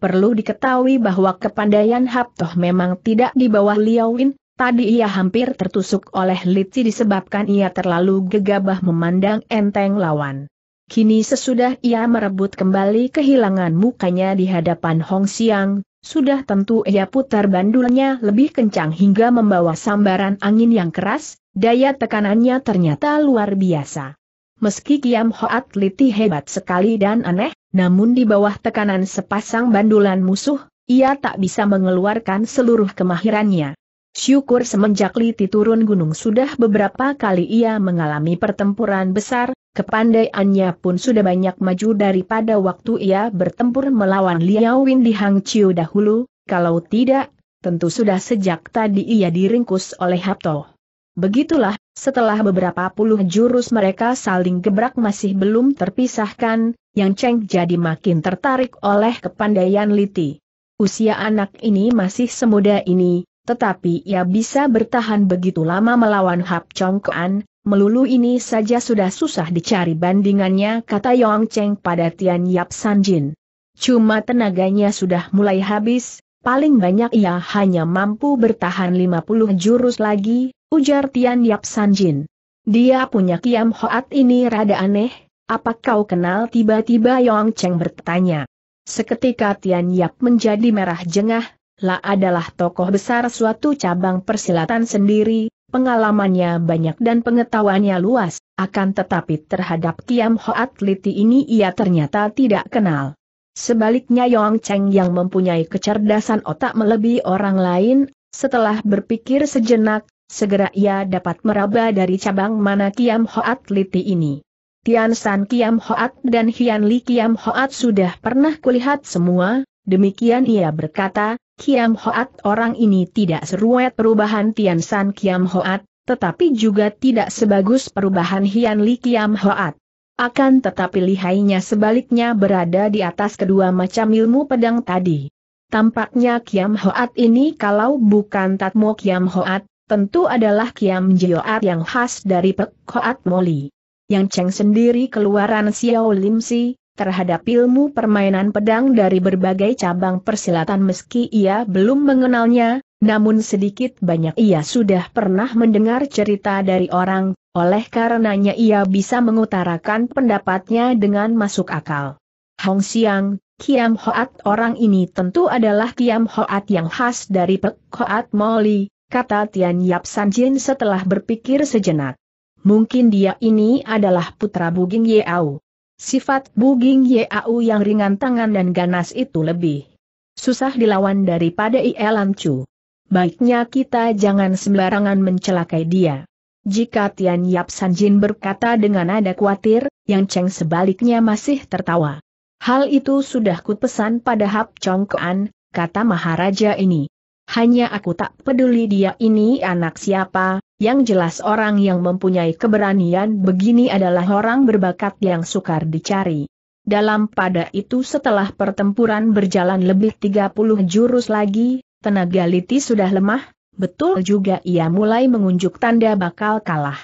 Perlu diketahui bahwa kepandaian Haptoh memang tidak di bawah Liawin, tadi ia hampir tertusuk oleh Litsi disebabkan ia terlalu gegabah memandang enteng lawan. Kini sesudah ia merebut kembali kehilangan mukanya di hadapan Hong Xiang, sudah tentu ia putar bandulnya lebih kencang hingga membawa sambaran angin yang keras, daya tekanannya ternyata luar biasa. Meski Kiam Hoat Liti hebat sekali dan aneh, namun di bawah tekanan sepasang bandulan musuh, ia tak bisa mengeluarkan seluruh kemahirannya. Syukur semenjak Liti turun gunung sudah beberapa kali ia mengalami pertempuran besar, Kepandaiannya pun sudah banyak maju daripada waktu ia bertempur melawan Liao Win di Hang Chiu dahulu, kalau tidak, tentu sudah sejak tadi ia diringkus oleh Hapto. Begitulah, setelah beberapa puluh jurus mereka saling gebrak masih belum terpisahkan, Yang Cheng jadi makin tertarik oleh kepandaian Liti. Usia anak ini masih semuda ini, tetapi ia bisa bertahan begitu lama melawan Hap Chong Kuan, melulu ini saja sudah susah dicari bandingannya kata Yong Cheng pada Tian Yap San Jin. Cuma tenaganya sudah mulai habis, paling banyak ia hanya mampu bertahan 50 jurus lagi, ujar Tian Yap San Jin. Dia punya Kiam Hoat ini rada aneh, apa kau kenal tiba-tiba Yong Cheng bertanya. Seketika Tian Yap menjadi merah jengah, La adalah tokoh besar suatu cabang persilatan sendiri, Pengalamannya banyak dan pengetahuannya luas, akan tetapi terhadap Kiam Hoat Liti ini ia ternyata tidak kenal. Sebaliknya Yong Cheng yang mempunyai kecerdasan otak melebihi orang lain, setelah berpikir sejenak, segera ia dapat meraba dari cabang mana Kiam Hoat Liti ini. Tian San Kiam Hoat dan Hian Li Kiam Hoat sudah pernah kulihat semua, demikian ia berkata, Kiam Hoat orang ini tidak seruet perubahan Tian San Kiam Hoat, tetapi juga tidak sebagus perubahan Hian Li Kiam Hoat. Akan tetapi lihainya sebaliknya berada di atas kedua macam ilmu pedang tadi. Tampaknya Kiam Hoat ini kalau bukan Tatmo Kiam Hoat, tentu adalah Kiam Jioat yang khas dari Pek Hoat Moli. Yang Cheng sendiri keluaran Xiao Lim Si, terhadap ilmu permainan pedang dari berbagai cabang persilatan meski ia belum mengenalnya, namun sedikit banyak ia sudah pernah mendengar cerita dari orang, oleh karenanya ia bisa mengutarakan pendapatnya dengan masuk akal. Hong Xiang, Kiam Hoat orang ini tentu adalah Kiam Hoat yang khas dari Pek Hoat Moli, kata Tian Yap San Jin setelah berpikir sejenak. Mungkin dia ini adalah putra Buging Yeau. Sifat Buging Yau yang ringan tangan dan ganas itu lebih susah dilawan daripada Ielan Chu. Baiknya kita jangan sembarangan mencelakai dia. Jika Tian Yap Sanjin berkata dengan nada khawatir, Yang Cheng sebaliknya masih tertawa. Hal itu sudah kupesan pada Hap Kuan, kata Maharaja ini. Hanya aku tak peduli dia ini anak siapa, yang jelas orang yang mempunyai keberanian begini adalah orang berbakat yang sukar dicari. Dalam pada itu setelah pertempuran berjalan lebih 30 jurus lagi, tenaga Liti sudah lemah, betul juga ia mulai mengunjuk tanda bakal kalah.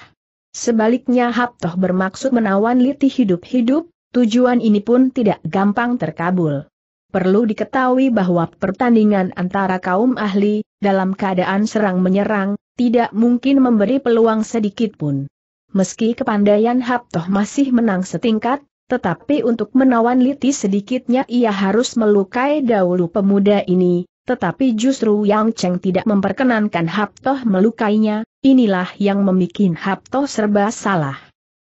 Sebaliknya Haptoh bermaksud menawan Liti hidup-hidup, tujuan ini pun tidak gampang terkabul. Perlu diketahui bahwa pertandingan antara kaum ahli, dalam keadaan serang-menyerang, tidak mungkin memberi peluang sedikit pun. Meski kepandaian Haptoh masih menang setingkat, tetapi untuk menawan Liti sedikitnya ia harus melukai dahulu pemuda ini, tetapi justru Yang Cheng tidak memperkenankan Haptoh melukainya, inilah yang memikin Haptoh serba salah.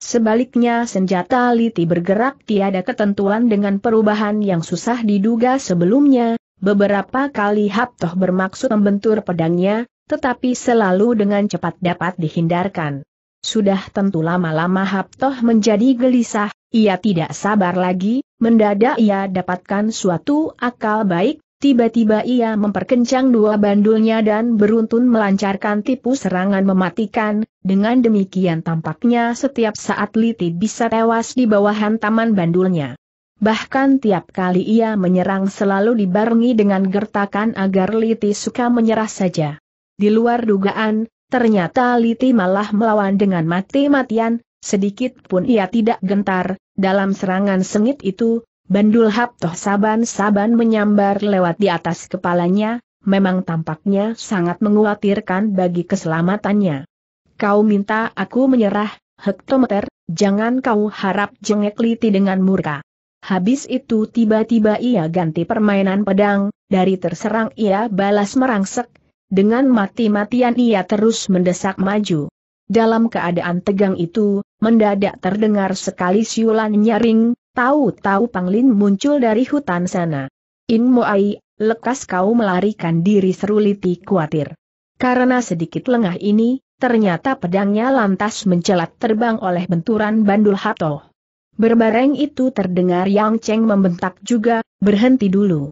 Sebaliknya senjata liti bergerak tiada ketentuan dengan perubahan yang susah diduga sebelumnya, beberapa kali Haptoh bermaksud membentur pedangnya, tetapi selalu dengan cepat dapat dihindarkan. Sudah tentu lama-lama Haptoh menjadi gelisah, ia tidak sabar lagi, mendadak ia dapatkan suatu akal baik, Tiba-tiba ia memperkencang dua bandulnya dan beruntun melancarkan tipu serangan mematikan, dengan demikian tampaknya setiap saat Liti bisa tewas di bawah hantaman bandulnya. Bahkan tiap kali ia menyerang selalu dibarengi dengan gertakan agar Liti suka menyerah saja. Di luar dugaan, ternyata Liti malah melawan dengan mati-matian, sedikit pun ia tidak gentar, dalam serangan sengit itu, Bandul Haptoh saban-saban menyambar lewat di atas kepalanya, memang tampaknya sangat menguatirkan bagi keselamatannya. Kau minta aku menyerah, hektometer, jangan kau harap jengek liti dengan murka. Habis itu tiba-tiba ia ganti permainan pedang, dari terserang ia balas merangsek, dengan mati-matian ia terus mendesak maju. Dalam keadaan tegang itu, mendadak terdengar sekali siulan nyaring, Tahu-tahu Panglin muncul dari hutan sana. In Moai, lekas kau melarikan diri seru Liti khawatir. Karena sedikit lengah ini, ternyata pedangnya lantas mencelat terbang oleh benturan bandul Hato. Berbareng itu terdengar Yang Cheng membentak juga, berhenti dulu.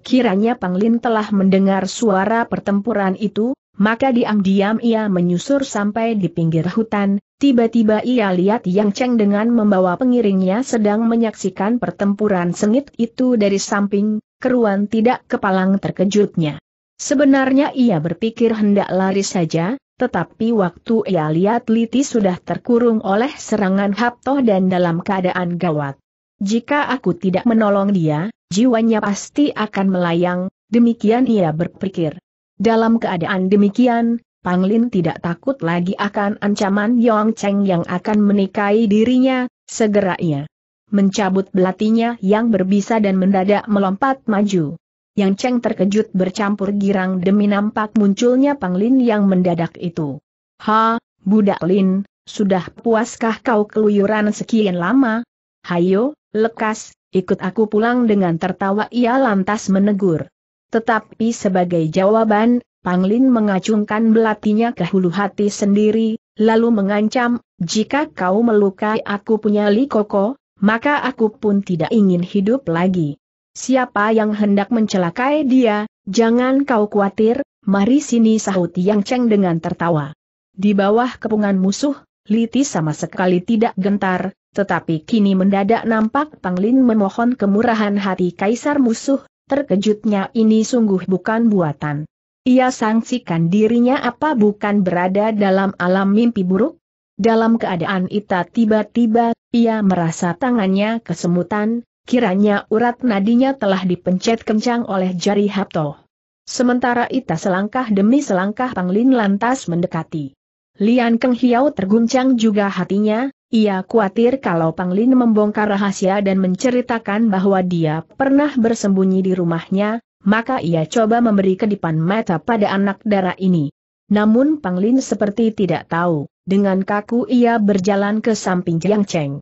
Kiranya Panglin telah mendengar suara pertempuran itu, maka diam-diam ia menyusur sampai di pinggir hutan, Tiba-tiba ia lihat Yang Cheng dengan membawa pengiringnya sedang menyaksikan pertempuran sengit itu dari samping, keruan tidak kepalang terkejutnya. Sebenarnya ia berpikir hendak lari saja, tetapi waktu ia lihat Liti sudah terkurung oleh serangan Haptoh dan dalam keadaan gawat. Jika aku tidak menolong dia, jiwanya pasti akan melayang, demikian ia berpikir. Dalam keadaan demikian, Panglin tidak takut lagi akan ancaman Yong Cheng yang akan menikahi dirinya, segera ia mencabut belatinya yang berbisa dan mendadak melompat maju. Yang Cheng terkejut bercampur girang demi nampak munculnya Panglin yang mendadak itu. Ha, budak Lin, sudah puaskah kau keluyuran sekian lama? Hayo, lekas, ikut aku pulang dengan tertawa ia lantas menegur. Tetapi sebagai jawaban, Panglin mengacungkan belatinya ke hulu hati sendiri, lalu mengancam, jika kau melukai aku punya Li Koko, maka aku pun tidak ingin hidup lagi. Siapa yang hendak mencelakai dia, jangan kau khawatir, mari sini sahut Yang Cheng dengan tertawa. Di bawah kepungan musuh, Liti sama sekali tidak gentar, tetapi kini mendadak nampak Panglin memohon kemurahan hati kaisar musuh, terkejutnya ini sungguh bukan buatan. Ia sangsikan dirinya apa bukan berada dalam alam mimpi buruk? Dalam keadaan Ita tiba-tiba, ia merasa tangannya kesemutan, kiranya urat nadinya telah dipencet kencang oleh jari Hapto. Sementara Ita selangkah demi selangkah Panglin lantas mendekati. Lian Keng Hiau terguncang juga hatinya, ia khawatir kalau Panglin membongkar rahasia dan menceritakan bahwa dia pernah bersembunyi di rumahnya, maka ia coba memberi kedipan mata pada anak darah ini. Namun Panglin seperti tidak tahu, dengan kaku ia berjalan ke samping Yang Cheng.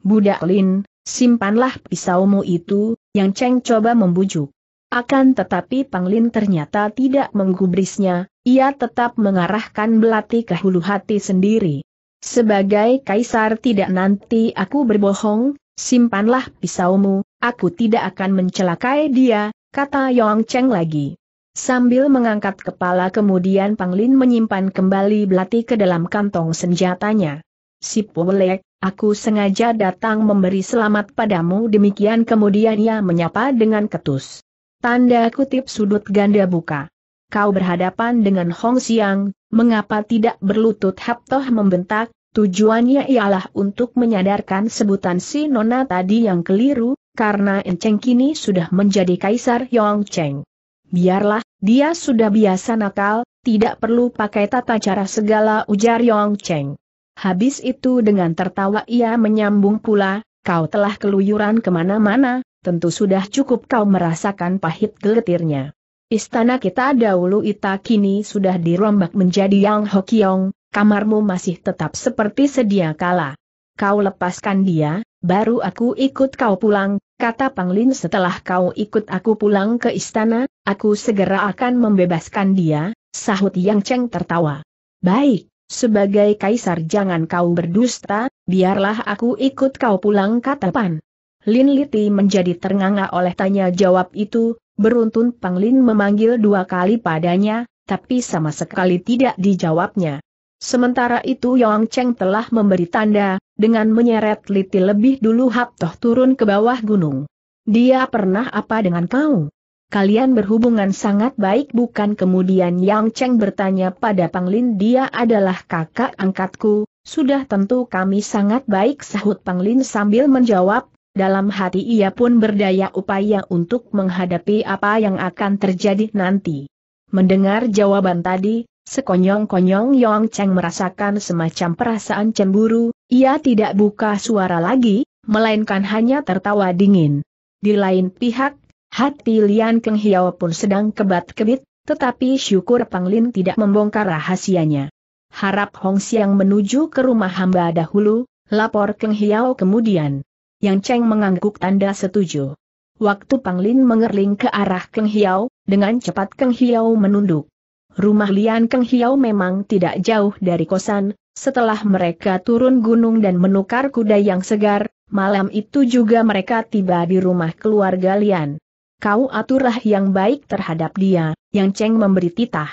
Budak Lin, simpanlah pisaumu itu, Yang Cheng coba membujuk. Akan tetapi Panglin ternyata tidak menggubrisnya, ia tetap mengarahkan belati ke hulu hati sendiri. Sebagai kaisar tidak nanti aku berbohong, simpanlah pisaumu, aku tidak akan mencelakai dia, kata Yong Cheng lagi. Sambil mengangkat kepala kemudian Panglin menyimpan kembali belati ke dalam kantong senjatanya. Si Polek, aku sengaja datang memberi selamat padamu demikian kemudian ia menyapa dengan ketus. Tanda kutip sudut ganda buka. Kau berhadapan dengan Hong Xiang, mengapa tidak berlutut Haptoh membentak, tujuannya ialah untuk menyadarkan sebutan si Nona tadi yang keliru, karena Enceng kini sudah menjadi Kaisar Yongcheng. Biarlah, dia sudah biasa nakal, tidak perlu pakai tata cara segala ujar Yongcheng. Habis itu dengan tertawa ia menyambung pula, kau telah keluyuran kemana-mana, tentu sudah cukup kau merasakan pahit geletirnya. Istana kita dahulu ita kini sudah dirombak menjadi Yang Hokiong, kamarmu masih tetap seperti sedia kala. Kau lepaskan dia, baru aku ikut kau pulang, kata Panglin setelah kau ikut aku pulang ke istana, aku segera akan membebaskan dia, sahut Yang Cheng tertawa. Baik, sebagai kaisar jangan kau berdusta, biarlah aku ikut kau pulang kata Pan. Lin Liti menjadi ternganga oleh tanya jawab itu, beruntun Panglin memanggil dua kali padanya, tapi sama sekali tidak dijawabnya. Sementara itu Yong Cheng telah memberi tanda, dengan menyeret liti lebih dulu Hap Toh turun ke bawah gunung. Dia pernah apa dengan kau? Kalian berhubungan sangat baik bukan kemudian Yang Cheng bertanya pada Panglin dia adalah kakak angkatku, sudah tentu kami sangat baik sahut Panglin sambil menjawab, dalam hati ia pun berdaya upaya untuk menghadapi apa yang akan terjadi nanti. Mendengar jawaban tadi, Sekonyong-konyong Yong Cheng merasakan semacam perasaan cemburu, ia tidak buka suara lagi, melainkan hanya tertawa dingin. Di lain pihak, hati Lian Keng Hiao pun sedang kebat-kebit, tetapi syukur Panglin tidak membongkar rahasianya. Harap Hong Xiang menuju ke rumah hamba dahulu, lapor Keng Hiao kemudian. Yang Cheng mengangguk tanda setuju. Waktu Panglin mengerling ke arah Keng Hiao, dengan cepat Keng Hiao menunduk. Rumah Lian Keng Hiau memang tidak jauh dari kosan, setelah mereka turun gunung dan menukar kuda yang segar, malam itu juga mereka tiba di rumah keluarga Lian. Kau aturlah yang baik terhadap dia, yang Cheng memberi titah.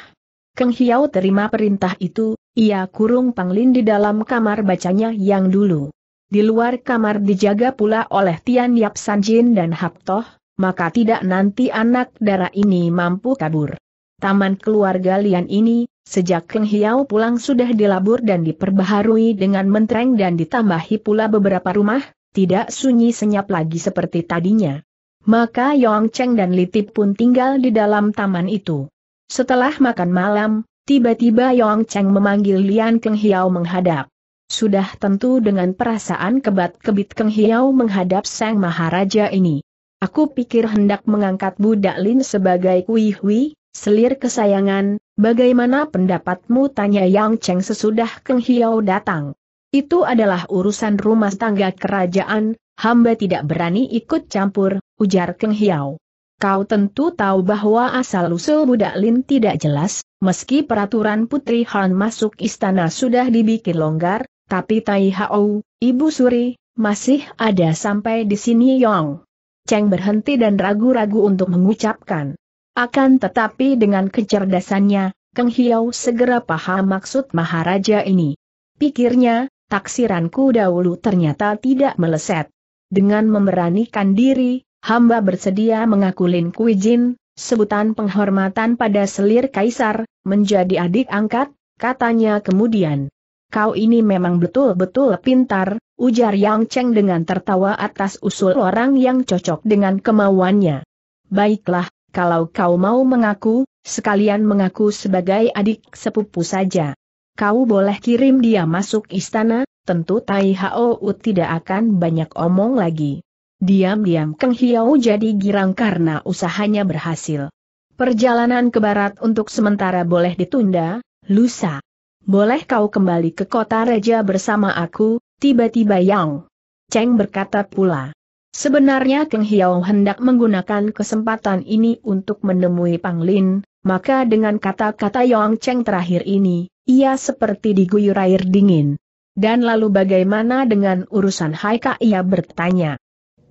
Keng Hiau terima perintah itu, ia kurung Panglin di dalam kamar bacanya yang dulu. Di luar kamar dijaga pula oleh Tian Yap San Jin dan Hap Toh, maka tidak nanti anak darah ini mampu kabur. Taman keluarga Lian ini, sejak Keng Hiao pulang sudah dilabur dan diperbaharui dengan mentereng dan ditambahi pula beberapa rumah, tidak sunyi senyap lagi seperti tadinya. Maka Yong Cheng dan Litip pun tinggal di dalam taman itu. Setelah makan malam, tiba-tiba Yong Cheng memanggil Lian Keng Hiao menghadap. Sudah tentu dengan perasaan kebat-kebit Keng Hiao menghadap Sang Maharaja ini. Aku pikir hendak mengangkat budak Lin sebagai kuih Hui, Selir kesayangan, bagaimana pendapatmu tanya Yang Cheng sesudah Keng Hiao datang. Itu adalah urusan rumah tangga kerajaan, hamba tidak berani ikut campur, ujar Keng Hiao. Kau tentu tahu bahwa asal-usul budak Lin tidak jelas, meski peraturan Putri Han masuk istana sudah dibikin longgar, tapi Tai Hao, Ibu Suri, masih ada sampai di sini Yong. Cheng berhenti dan ragu-ragu untuk mengucapkan. Akan tetapi dengan kecerdasannya, Kang Hiau segera paham maksud Maharaja ini. Pikirnya, taksiranku dahulu ternyata tidak meleset. Dengan memberanikan diri, hamba bersedia mengaku Lin Kui Jin, sebutan penghormatan pada selir kaisar, menjadi adik angkat, katanya kemudian. Kau ini memang betul-betul pintar, ujar Yang Cheng dengan tertawa atas usul orang yang cocok dengan kemauannya. Baiklah, kalau kau mau mengaku, sekalian mengaku sebagai adik sepupu saja. Kau boleh kirim dia masuk istana, tentu Tai Hao tidak akan banyak omong lagi. Diam-diam Kang Hiau jadi girang karena usahanya berhasil. Perjalanan ke barat untuk sementara boleh ditunda, lusa. Boleh kau kembali ke kota raja bersama aku, tiba-tiba Yang Cheng berkata pula. Sebenarnya Keng Hiao hendak menggunakan kesempatan ini untuk menemui Pang Lin, maka dengan kata-kata Yong Cheng terakhir ini, ia seperti diguyur air dingin. Dan lalu bagaimana dengan urusan Haika ia bertanya.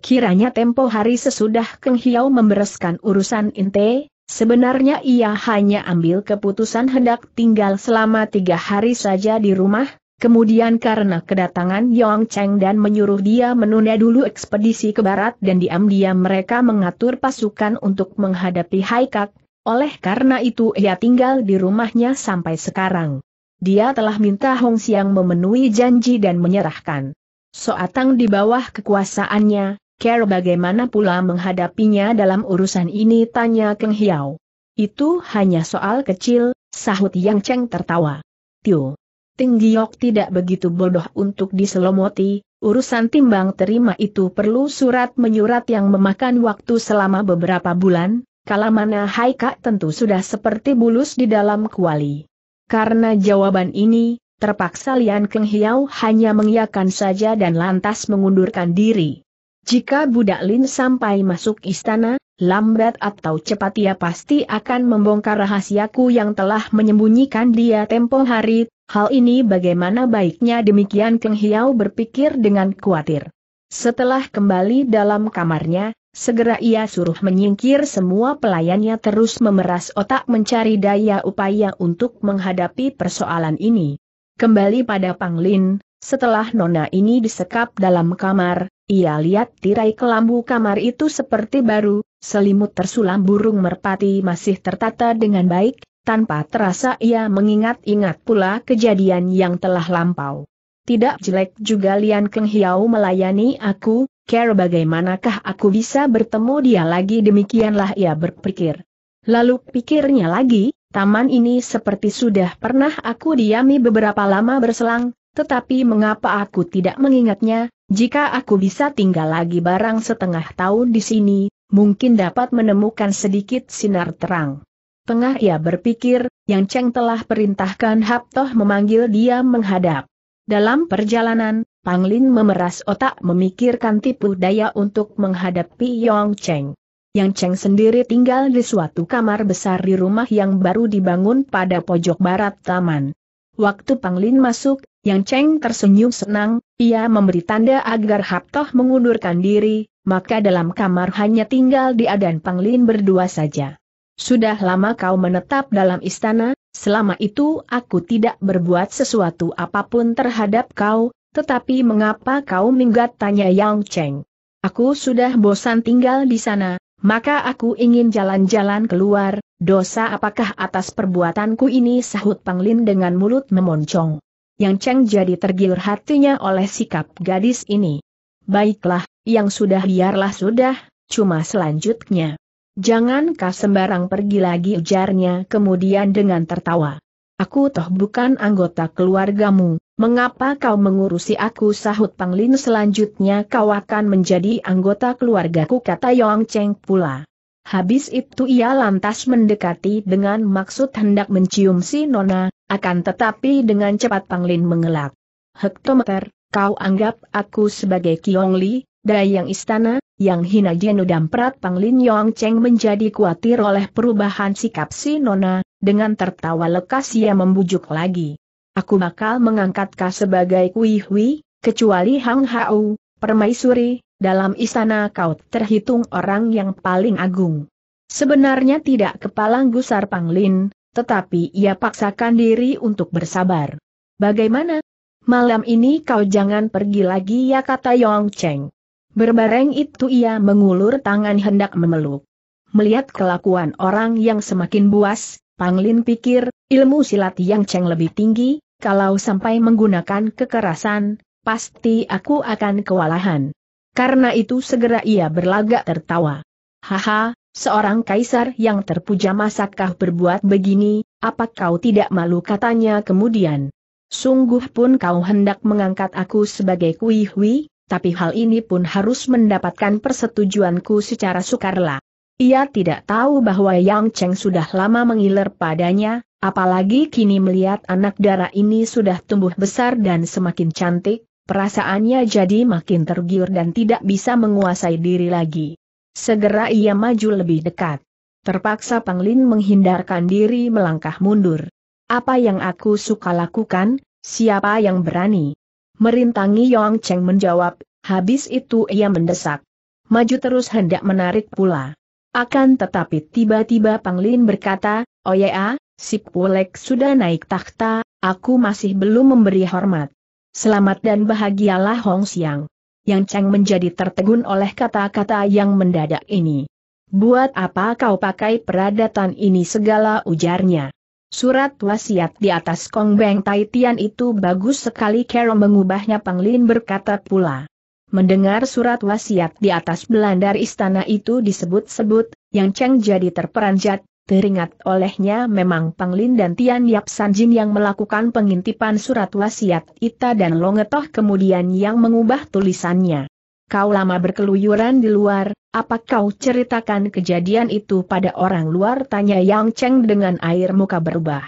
Kiranya tempo hari sesudah Keng Hiao membereskan urusan Inte, sebenarnya ia hanya ambil keputusan hendak tinggal selama tiga hari saja di rumah, Kemudian karena kedatangan Yong Cheng dan menyuruh dia menunda dulu ekspedisi ke barat dan diam-diam mereka mengatur pasukan untuk menghadapi Haikak, oleh karena itu ia tinggal di rumahnya sampai sekarang. Dia telah minta Hong Xiang memenuhi janji dan menyerahkan. Soatang di bawah kekuasaannya, Care bagaimana pula menghadapinya dalam urusan ini tanya Keng Hiao. Itu hanya soal kecil, sahut Yang Cheng tertawa. Tiu. Tinggiok tidak begitu bodoh untuk diselomoti, urusan timbang terima itu perlu surat-menyurat yang memakan waktu selama beberapa bulan, Kalau mana Haika tentu sudah seperti bulus di dalam kuali. Karena jawaban ini, terpaksa Lian Keng Hiau hanya mengiyakan saja dan lantas mengundurkan diri. Jika budak Lin sampai masuk istana, lambat atau cepat ia pasti akan membongkar rahasiaku yang telah menyembunyikan dia tempo hari, Hal ini bagaimana baiknya demikian Keng Hiau berpikir dengan khawatir. Setelah kembali dalam kamarnya, Segera ia suruh menyingkir semua pelayannya terus memeras otak mencari daya upaya untuk menghadapi persoalan ini. Kembali pada Panglin, setelah nona ini disekap dalam kamar, ia lihat tirai kelambu kamar itu seperti baru, selimut tersulam burung merpati masih tertata dengan baik, tanpa terasa ia mengingat-ingat pula kejadian yang telah lampau. Tidak jelek juga Lian Keng Hiao melayani aku, care bagaimanakah aku bisa bertemu dia lagi demikianlah ia berpikir. Lalu pikirnya lagi, taman ini seperti sudah pernah aku diami beberapa lama berselang, tetapi mengapa aku tidak mengingatnya, jika aku bisa tinggal lagi barang setengah tahun di sini, mungkin dapat menemukan sedikit sinar terang tengah ia berpikir, Yang Cheng telah perintahkan Hap Toh memanggil dia menghadap. Dalam perjalanan, Panglin memeras otak memikirkan tipu daya untuk menghadapi Yong Cheng. Yang Cheng sendiri tinggal di suatu kamar besar di rumah yang baru dibangun pada pojok barat taman. Waktu Panglin masuk, Yang Cheng tersenyum senang, ia memberi tanda agar Hap Toh mengundurkan diri, maka dalam kamar hanya tinggal dia dan Panglin berdua saja. Sudah lama kau menetap dalam istana, selama itu aku tidak berbuat sesuatu apapun terhadap kau, tetapi mengapa kau minggat tanya Yang Cheng? Aku sudah bosan tinggal di sana, maka aku ingin jalan-jalan keluar, dosa apakah atas perbuatanku ini sahut Panglin dengan mulut memoncong. Yang Cheng jadi tergiur hatinya oleh sikap gadis ini. Baiklah, yang sudah biarlah sudah, cuma selanjutnya. Jangan Jangankah sembarang pergi lagi ujarnya kemudian dengan tertawa. Aku toh bukan anggota keluargamu, mengapa kau mengurusi aku sahut Panglin selanjutnya kau akan menjadi anggota keluargaku kata Yong Cheng pula. Habis itu ia lantas mendekati dengan maksud hendak mencium si Nona, akan tetapi dengan cepat Panglin mengelak. Hektometer, kau anggap aku sebagai Kiong Li, dayang istana, yang hina jenuh dan perat Panglin Yong Cheng menjadi khawatir oleh perubahan sikap si Nona, dengan tertawa lekas ia membujuk lagi. Aku bakal mengangkat kau sebagai Kui Hui, kecuali Hang Hao, permaisuri, dalam istana kau terhitung orang yang paling agung. Sebenarnya tidak kepalang gusar Panglin, tetapi ia paksakan diri untuk bersabar. Bagaimana? Malam ini kau jangan pergi lagi ya kata Yong Cheng. Berbareng itu ia mengulur tangan hendak memeluk. Melihat kelakuan orang yang semakin buas, Panglin pikir, ilmu silat yang ceng lebih tinggi, kalau sampai menggunakan kekerasan, pasti aku akan kewalahan. Karena itu segera ia berlagak tertawa. Haha, seorang kaisar yang terpuja masakkah berbuat begini, apa kau tidak malu katanya kemudian. Sungguh pun kau hendak mengangkat aku sebagai kuihui? tapi hal ini pun harus mendapatkan persetujuanku secara sukarela. Ia tidak tahu bahwa Yang Cheng sudah lama mengiler padanya, apalagi kini melihat anak darah ini sudah tumbuh besar dan semakin cantik, perasaannya jadi makin tergiur dan tidak bisa menguasai diri lagi. Segera ia maju lebih dekat. Terpaksa Panglin menghindarkan diri melangkah mundur. Apa yang aku suka lakukan, siapa yang berani? Merintangi Yong Cheng menjawab, habis itu ia mendesak. Maju terus hendak menarik pula. Akan tetapi tiba-tiba Panglin berkata, Oh Oya, ah, si Pulek sudah naik takhta, aku masih belum memberi hormat. Selamat dan bahagialah Hong Xiang. Yang Cheng menjadi tertegun oleh kata-kata yang mendadak ini. Buat apa kau pakai peradatan ini segala ujarnya? Surat wasiat di atas Kong Beng Tai Tian itu bagus sekali Carol mengubahnya Pang Lin berkata pula. Mendengar surat wasiat di atas belandar istana itu disebut-sebut, yang Cheng jadi terperanjat, Teringat olehnya memang Pang Lin dan Tian Yap Sanjin yang melakukan pengintipan surat wasiat Ita dan Longetoh kemudian yang mengubah tulisannya kau lama berkeluyuran di luar, apa kau ceritakan kejadian itu pada orang luar? Tanya Yang Cheng dengan air muka berubah.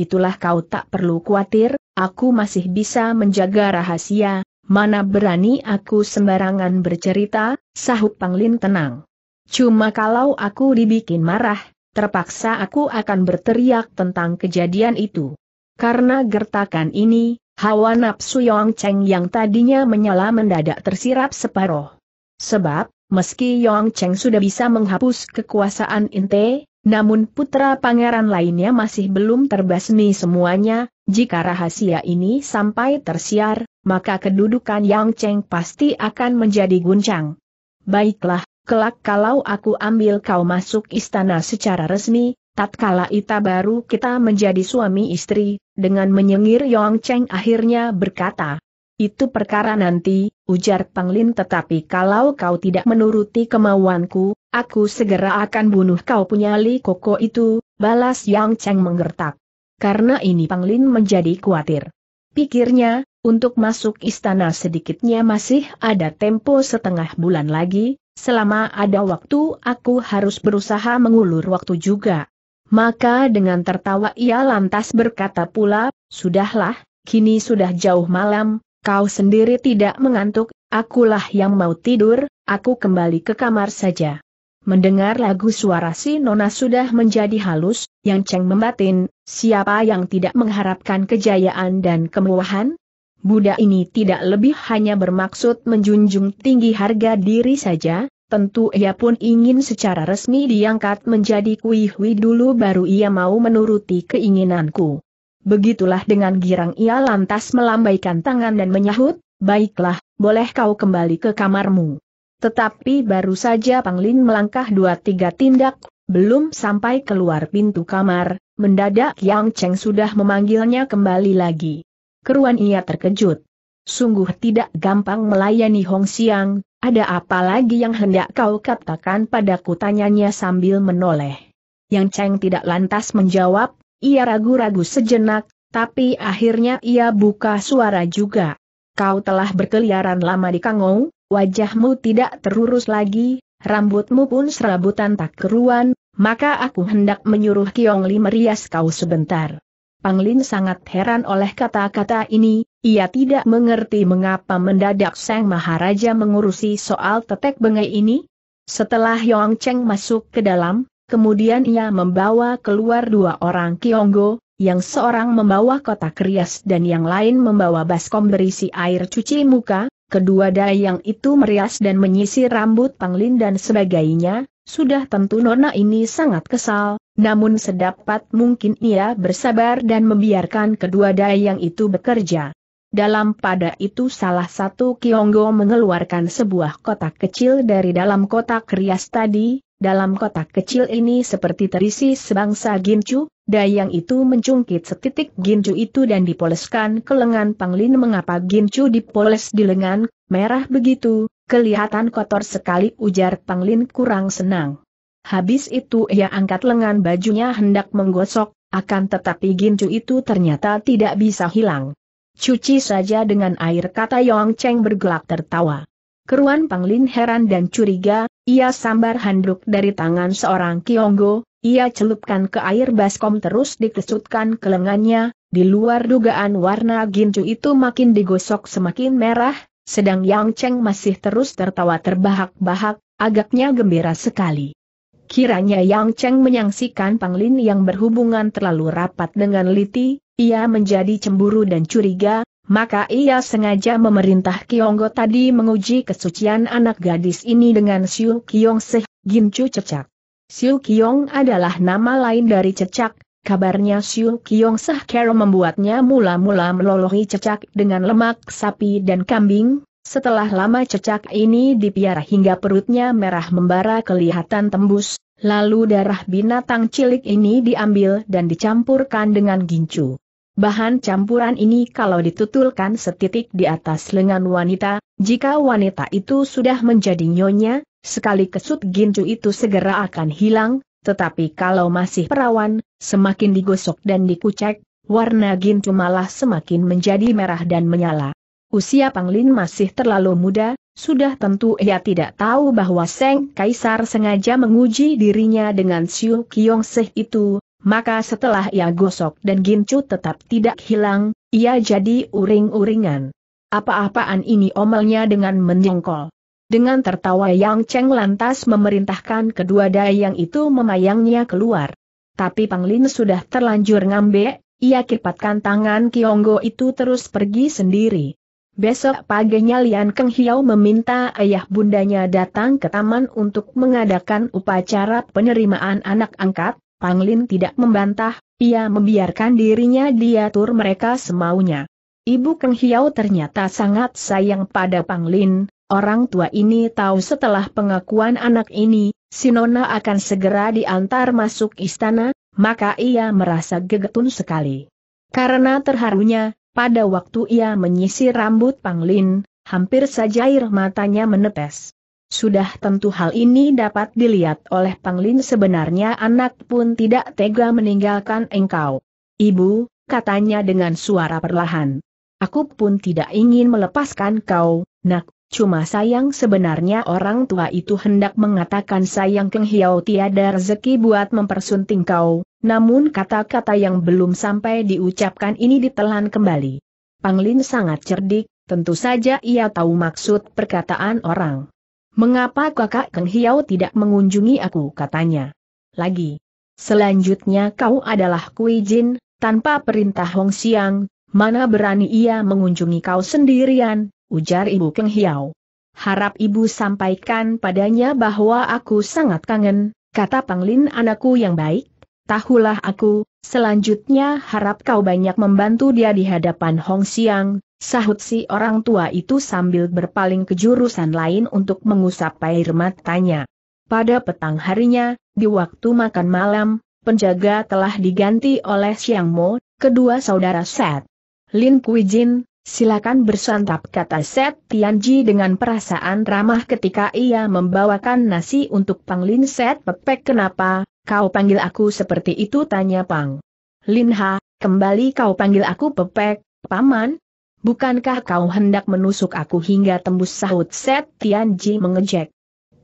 Itulah kau tak perlu khawatir, aku masih bisa menjaga rahasia, mana berani aku sembarangan bercerita, sahut Panglin tenang. Cuma kalau aku dibikin marah, terpaksa aku akan berteriak tentang kejadian itu. Karena gertakan ini, Hawa nafsu Yong Cheng yang tadinya menyala mendadak tersirap separoh. Sebab, meski Yong Cheng sudah bisa menghapus kekuasaan Inte, namun putra pangeran lainnya masih belum terbasmi semuanya, jika rahasia ini sampai tersiar, maka kedudukan Yang Cheng pasti akan menjadi guncang. Baiklah, kelak kalau aku ambil kau masuk istana secara resmi, Tatkala Ita baru kita menjadi suami istri, dengan menyengir Yong Cheng akhirnya berkata, itu perkara nanti, ujar Panglin tetapi kalau kau tidak menuruti kemauanku, aku segera akan bunuh kau punya Li Koko itu, balas Yang Cheng menggertak. Karena ini Panglin menjadi khawatir. Pikirnya, untuk masuk istana sedikitnya masih ada tempo setengah bulan lagi, selama ada waktu aku harus berusaha mengulur waktu juga. Maka dengan tertawa ia lantas berkata pula, Sudahlah, kini sudah jauh malam, kau sendiri tidak mengantuk, akulah yang mau tidur, aku kembali ke kamar saja. Mendengar lagu suara si Nona sudah menjadi halus, Yang Cheng membatin, siapa yang tidak mengharapkan kejayaan dan kemewahan? Buddha ini tidak lebih hanya bermaksud menjunjung tinggi harga diri saja, tentu ia pun ingin secara resmi diangkat menjadi Kui Hui dulu baru ia mau menuruti keinginanku. Begitulah dengan girang ia lantas melambaikan tangan dan menyahut, baiklah, boleh kau kembali ke kamarmu. Tetapi baru saja Panglin melangkah dua tiga tindak, belum sampai keluar pintu kamar, mendadak Yang Cheng sudah memanggilnya kembali lagi. Keruan ia terkejut. Sungguh tidak gampang melayani Hong Xiang, ada apa lagi yang hendak kau katakan padaku tanyanya sambil menoleh. Yang Cheng tidak lantas menjawab, ia ragu-ragu sejenak, tapi akhirnya ia buka suara juga. Kau telah berkeliaran lama di Kangou, wajahmu tidak terurus lagi, rambutmu pun serabutan tak keruan, maka aku hendak menyuruh Kiong Li merias kau sebentar. Panglin sangat heran oleh kata-kata ini, ia tidak mengerti mengapa mendadak Sang Maharaja mengurusi soal tetek bengai ini. Setelah Yong Cheng masuk ke dalam, kemudian ia membawa keluar dua orang Kionggo, yang seorang membawa kotak rias dan yang lain membawa baskom berisi air cuci muka, kedua dayang itu merias dan menyisir rambut Panglin dan sebagainya, sudah tentu Nona ini sangat kesal, namun sedapat mungkin ia bersabar dan membiarkan kedua dayang itu bekerja. Dalam pada itu salah satu Kionggo mengeluarkan sebuah kotak kecil dari dalam kotak rias tadi, dalam kotak kecil ini seperti terisi sebangsa gincu, dayang itu mencungkit setitik gincu itu dan dipoleskan ke lengan Panglin mengapa gincu dipoles di lengan, merah begitu, Kelihatan kotor sekali ujar Panglin kurang senang. Habis itu ia angkat lengan bajunya hendak menggosok, akan tetapi gincu itu ternyata tidak bisa hilang. Cuci saja dengan air kata Yong Cheng bergelak tertawa. Keruan Panglin heran dan curiga, ia sambar handuk dari tangan seorang Kionggo, ia celupkan ke air baskom terus dikesutkan ke lengannya, di luar dugaan warna gincu itu makin digosok semakin merah, sedang Yang Cheng masih terus tertawa terbahak-bahak, agaknya gembira sekali. Kiranya Yang Cheng menyaksikan Panglin yang berhubungan terlalu rapat dengan Liti, ia menjadi cemburu dan curiga, maka ia sengaja memerintah Kionggo tadi menguji kesucian anak gadis ini dengan Siu Kiong Seh, Gincu Cecak. Siu Kiong adalah nama lain dari Cecak, Kabarnya Siu Kiong Sah Kero membuatnya mula-mula melolohi cecak dengan lemak sapi dan kambing, setelah lama cecak ini dipiara hingga perutnya merah membara kelihatan tembus, lalu darah binatang cilik ini diambil dan dicampurkan dengan gincu. Bahan campuran ini kalau ditutulkan setitik di atas lengan wanita, jika wanita itu sudah menjadi nyonya, sekali kesut gincu itu segera akan hilang, tetapi kalau masih perawan, semakin digosok dan dikucek, warna gincu malah semakin menjadi merah dan menyala. Usia Panglin masih terlalu muda, sudah tentu ia tidak tahu bahwa Seng Kaisar sengaja menguji dirinya dengan Siu Kiong Seh itu, maka setelah ia gosok dan gincu tetap tidak hilang, ia jadi uring-uringan. Apa-apaan ini omelnya dengan menjengkol. Dengan tertawa Yang Cheng lantas memerintahkan kedua dayang itu memayangnya keluar. Tapi Panglin sudah terlanjur ngambek, ia kipatkan tangan Kionggo itu terus pergi sendiri. Besok paginya Lian Keng Hiao meminta ayah bundanya datang ke taman untuk mengadakan upacara penerimaan anak angkat, Panglin tidak membantah, ia membiarkan dirinya diatur mereka semaunya. Ibu Keng Hiao ternyata sangat sayang pada Panglin, Orang tua ini tahu setelah pengakuan anak ini, si Nona akan segera diantar masuk istana, maka ia merasa gegetun sekali. Karena terharunya, pada waktu ia menyisir rambut Panglin, hampir saja air matanya menetes. Sudah tentu hal ini dapat dilihat oleh Panglin sebenarnya anak pun tidak tega meninggalkan engkau. Ibu, katanya dengan suara perlahan. Aku pun tidak ingin melepaskan kau, nak, Cuma sayang sebenarnya orang tua itu hendak mengatakan sayang Keng Hiao tiada rezeki buat mempersunting kau, namun kata-kata yang belum sampai diucapkan ini ditelan kembali. Panglin sangat cerdik, tentu saja ia tahu maksud perkataan orang. Mengapa kakak Keng Hiao tidak mengunjungi aku katanya. Lagi. Selanjutnya kau adalah Kui Jin, tanpa perintah Hong Siang, mana berani ia mengunjungi kau sendirian, ujar Ibu Keng Hiao. Harap Ibu sampaikan padanya bahwa aku sangat kangen, kata Panglin anakku yang baik, tahulah aku, selanjutnya harap kau banyak membantu dia di hadapan Hong Siang, sahut si orang tua itu sambil berpaling ke jurusan lain untuk mengusap air matanya. Pada petang harinya, di waktu makan malam, penjaga telah diganti oleh Siang Mo, kedua saudara Set. Lin Kui Jin. Silakan bersantap kata Set Tianji dengan perasaan ramah ketika ia membawakan nasi untuk Pang Lin Set Pepek kenapa, kau panggil aku seperti itu tanya Pang. Lin Ha, kembali kau panggil aku Pepek, Paman? Bukankah kau hendak menusuk aku hingga tembus sahut Set Tianji mengejek.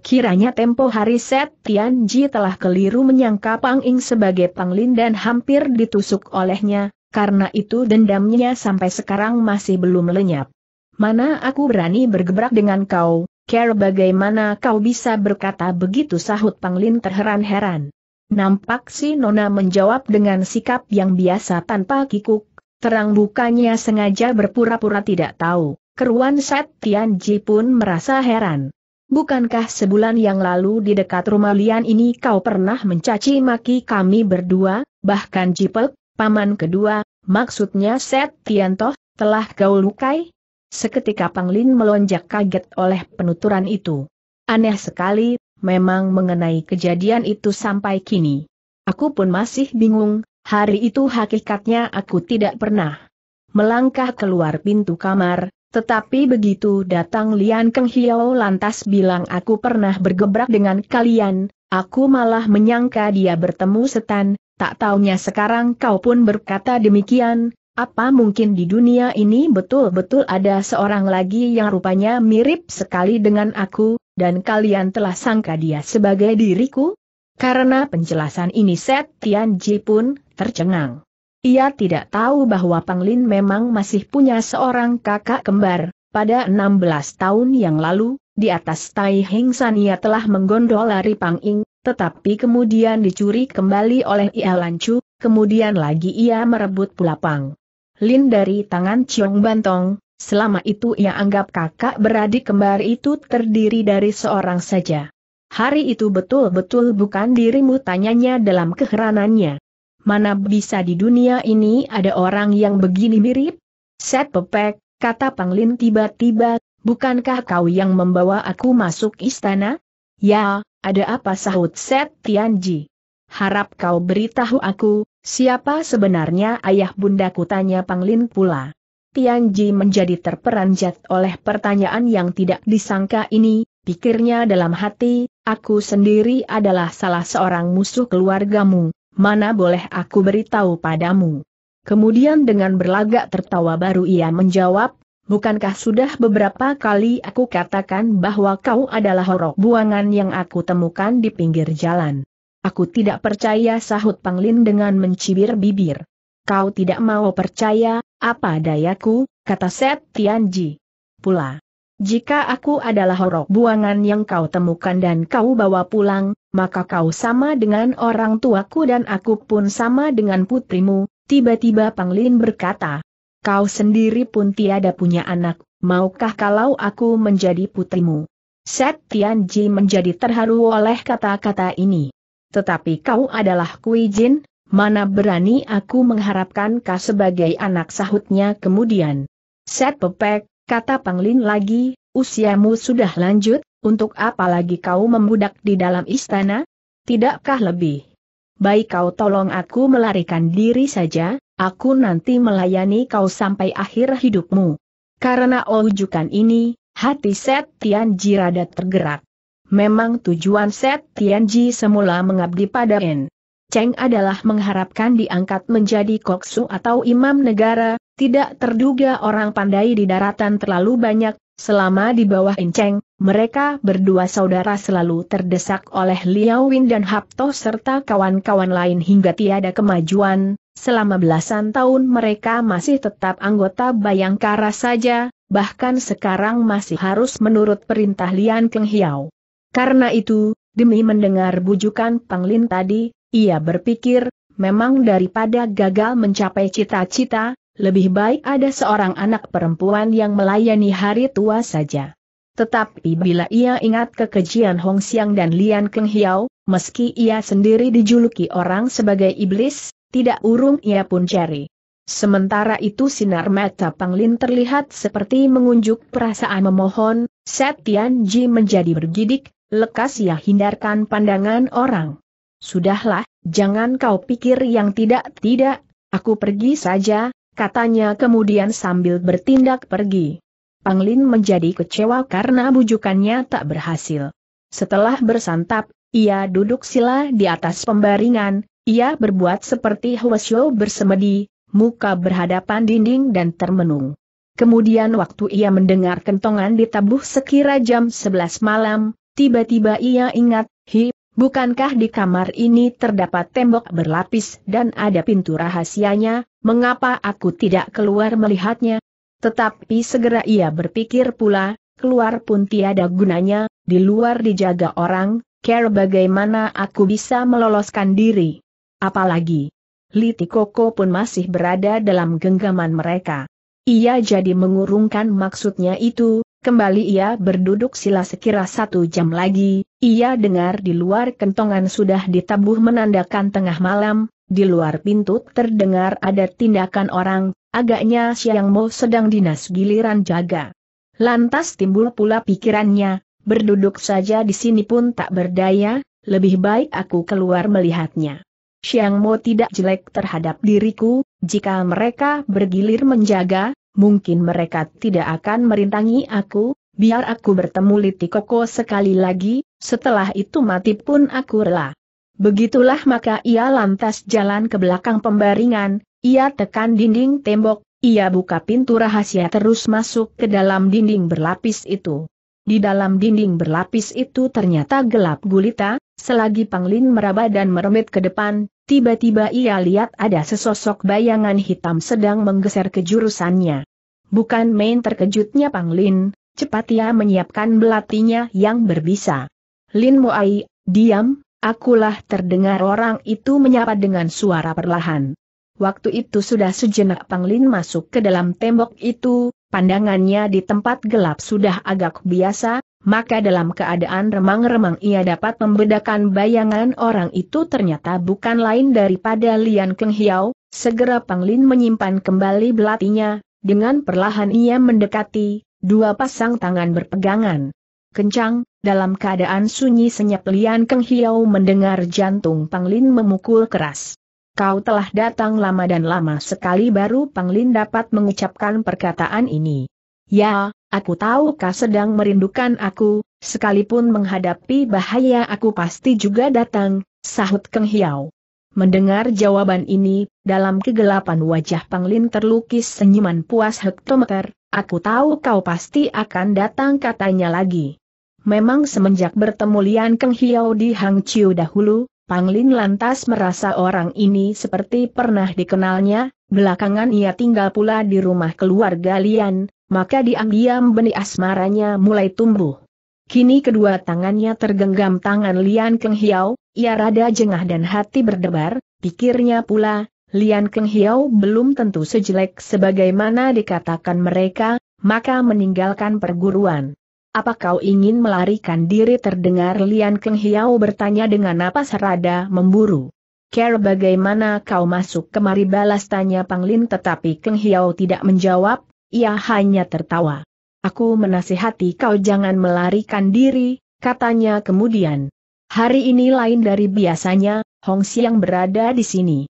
Kiranya tempo hari Set Tianji telah keliru menyangka Pang Ing sebagai Pang Lin dan hampir ditusuk olehnya, karena itu dendamnya sampai sekarang masih belum lenyap. Mana aku berani bergebrak dengan kau, Care bagaimana kau bisa berkata begitu sahut Panglin terheran-heran. Nampak si Nona menjawab dengan sikap yang biasa tanpa kikuk, terang bukannya sengaja berpura-pura tidak tahu, keruan Set Ji pun merasa heran. Bukankah sebulan yang lalu di dekat rumah Lian ini kau pernah mencaci maki kami berdua, bahkan Jipek, Paman kedua, maksudnya Set Tiantoh, telah kau lukai? Seketika Panglin melonjak kaget oleh penuturan itu. Aneh sekali, memang mengenai kejadian itu sampai kini. Aku pun masih bingung, hari itu hakikatnya aku tidak pernah melangkah keluar pintu kamar, tetapi begitu datang Lian Keng Hiao lantas bilang aku pernah bergebrak dengan kalian, aku malah menyangka dia bertemu setan, Tak taunya sekarang kau pun berkata demikian, apa mungkin di dunia ini betul-betul ada seorang lagi yang rupanya mirip sekali dengan aku, dan kalian telah sangka dia sebagai diriku? Karena penjelasan ini Set Ji pun tercengang. Ia tidak tahu bahwa Panglin memang masih punya seorang kakak kembar, pada 16 tahun yang lalu, di atas Tai Heng San ia telah menggondol lari Pang Ing, tetapi kemudian dicuri kembali oleh Ia Lancu, kemudian lagi ia merebut Pulapang. Lin dari tangan Ciong Bantong, selama itu ia anggap kakak beradik kembar itu terdiri dari seorang saja. Hari itu betul-betul bukan dirimu tanyanya dalam keheranannya. Mana bisa di dunia ini ada orang yang begini mirip? Set pepek, kata Panglin tiba-tiba, bukankah kau yang membawa aku masuk istana? Ya, ada apa sahut Set Tianji? Harap kau beritahu aku, siapa sebenarnya ayah bundaku tanya Panglin pula. Tianji menjadi terperanjat oleh pertanyaan yang tidak disangka ini, pikirnya dalam hati, aku sendiri adalah salah seorang musuh keluargamu, mana boleh aku beritahu padamu. Kemudian dengan berlagak tertawa baru ia menjawab, bukankah sudah beberapa kali aku katakan bahwa kau adalah horok buangan yang aku temukan di pinggir jalan? Aku tidak percaya sahut Panglin dengan mencibir bibir. Kau tidak mau percaya, apa dayaku, kata Set Tianji. Pula. Jika aku adalah horok buangan yang kau temukan dan kau bawa pulang, maka kau sama dengan orang tuaku dan aku pun sama dengan putrimu, tiba-tiba Panglin berkata. Kau sendiri pun tiada punya anak, maukah kalau aku menjadi putrimu? Set Tian Ji menjadi terharu oleh kata-kata ini. Tetapi kau adalah Kui Jin, mana berani aku mengharapkan kau sebagai anak sahutnya kemudian. Set Pepek, kata Panglin lagi, usiamu sudah lanjut, untuk apa lagi kau membudak di dalam istana? Tidakkah lebih? Baik kau tolong aku melarikan diri saja, Aku nanti melayani kau sampai akhir hidupmu. Karena ujukan ini, hati Set Tianji rada tergerak. Memang tujuan Set Tianji semula mengabdi pada N. Cheng adalah mengharapkan diangkat menjadi koksu atau imam negara, tidak terduga orang pandai di daratan terlalu banyak, Selama di bawah Inceng, mereka berdua saudara selalu terdesak oleh Liao Win dan Hapto serta kawan-kawan lain hingga tiada kemajuan, selama belasan tahun mereka masih tetap anggota Bayangkara saja, bahkan sekarang masih harus menurut perintah Lian Keng Hiao. Karena itu, demi mendengar bujukan Panglin tadi, ia berpikir, memang daripada gagal mencapai cita-cita, lebih baik ada seorang anak perempuan yang melayani hari tua saja. Tetapi bila ia ingat kekejian Hong Xiang dan Lian Keng Hiao, meski ia sendiri dijuluki orang sebagai iblis, tidak urung ia pun cari. Sementara itu sinar mata Panglin terlihat seperti mengunjuk perasaan memohon, Set Ji menjadi bergidik, lekas ia hindarkan pandangan orang. Sudahlah, jangan kau pikir yang tidak-tidak, aku pergi saja, katanya kemudian sambil bertindak pergi. Panglin menjadi kecewa karena bujukannya tak berhasil. Setelah bersantap, ia duduk sila di atas pembaringan, ia berbuat seperti Hwasyo bersemedi, muka berhadapan dinding dan termenung. Kemudian waktu ia mendengar kentongan ditabuh sekira jam 11 malam, tiba-tiba ia ingat, hi, Bukankah di kamar ini terdapat tembok berlapis dan ada pintu rahasianya, mengapa aku tidak keluar melihatnya? Tetapi segera ia berpikir pula, keluar pun tiada gunanya, di luar dijaga orang, care bagaimana aku bisa meloloskan diri. Apalagi, Liti Koko pun masih berada dalam genggaman mereka. Ia jadi mengurungkan maksudnya itu, Kembali ia berduduk sila sekira satu jam lagi, ia dengar di luar kentongan sudah ditabuh menandakan tengah malam, di luar pintu terdengar ada tindakan orang, agaknya Siang Mo sedang dinas giliran jaga. Lantas timbul pula pikirannya, berduduk saja di sini pun tak berdaya, lebih baik aku keluar melihatnya. Siang Mo tidak jelek terhadap diriku, jika mereka bergilir menjaga, mungkin mereka tidak akan merintangi aku, biar aku bertemu Liti Koko sekali lagi, setelah itu mati pun aku rela. Begitulah maka ia lantas jalan ke belakang pembaringan, ia tekan dinding tembok, ia buka pintu rahasia terus masuk ke dalam dinding berlapis itu. Di dalam dinding berlapis itu ternyata gelap gulita, selagi Panglin meraba dan meremit ke depan, Tiba-tiba ia lihat ada sesosok bayangan hitam sedang menggeser ke jurusannya. Bukan main terkejutnya Pang Lin, cepat ia menyiapkan belatinya yang berbisa. Lin Moai, diam, akulah terdengar orang itu menyapa dengan suara perlahan. Waktu itu sudah sejenak Pang Lin masuk ke dalam tembok itu, pandangannya di tempat gelap sudah agak biasa, maka dalam keadaan remang-remang ia dapat membedakan bayangan orang itu ternyata bukan lain daripada Lian Keng Hiau. segera Panglin menyimpan kembali belatinya, dengan perlahan ia mendekati, dua pasang tangan berpegangan. Kencang, dalam keadaan sunyi senyap Lian Keng Hiau mendengar jantung Panglin memukul keras. Kau telah datang lama dan lama sekali baru Panglin dapat mengucapkan perkataan ini. Ya, Aku tahu kau sedang merindukan aku, sekalipun menghadapi bahaya aku pasti juga datang, sahut Keng Hiao. Mendengar jawaban ini, dalam kegelapan wajah Panglin terlukis senyuman puas hektometer, aku tahu kau pasti akan datang katanya lagi. Memang semenjak bertemu Lian Keng Hiao di Hang Chiu dahulu, Panglin lantas merasa orang ini seperti pernah dikenalnya, belakangan ia tinggal pula di rumah keluarga Lian, maka diam-diam benih asmaranya mulai tumbuh. Kini kedua tangannya tergenggam tangan Lian Keng Hiao, ia rada jengah dan hati berdebar, pikirnya pula, Lian Keng Hiao belum tentu sejelek sebagaimana dikatakan mereka, maka meninggalkan perguruan. Apa kau ingin melarikan diri terdengar Lian Keng Hiao bertanya dengan napas rada memburu. Care bagaimana kau masuk kemari balas tanya Panglin tetapi Keng Hiao tidak menjawab, ia hanya tertawa. Aku menasihati kau jangan melarikan diri, katanya kemudian. Hari ini lain dari biasanya, Hong Xiang berada di sini.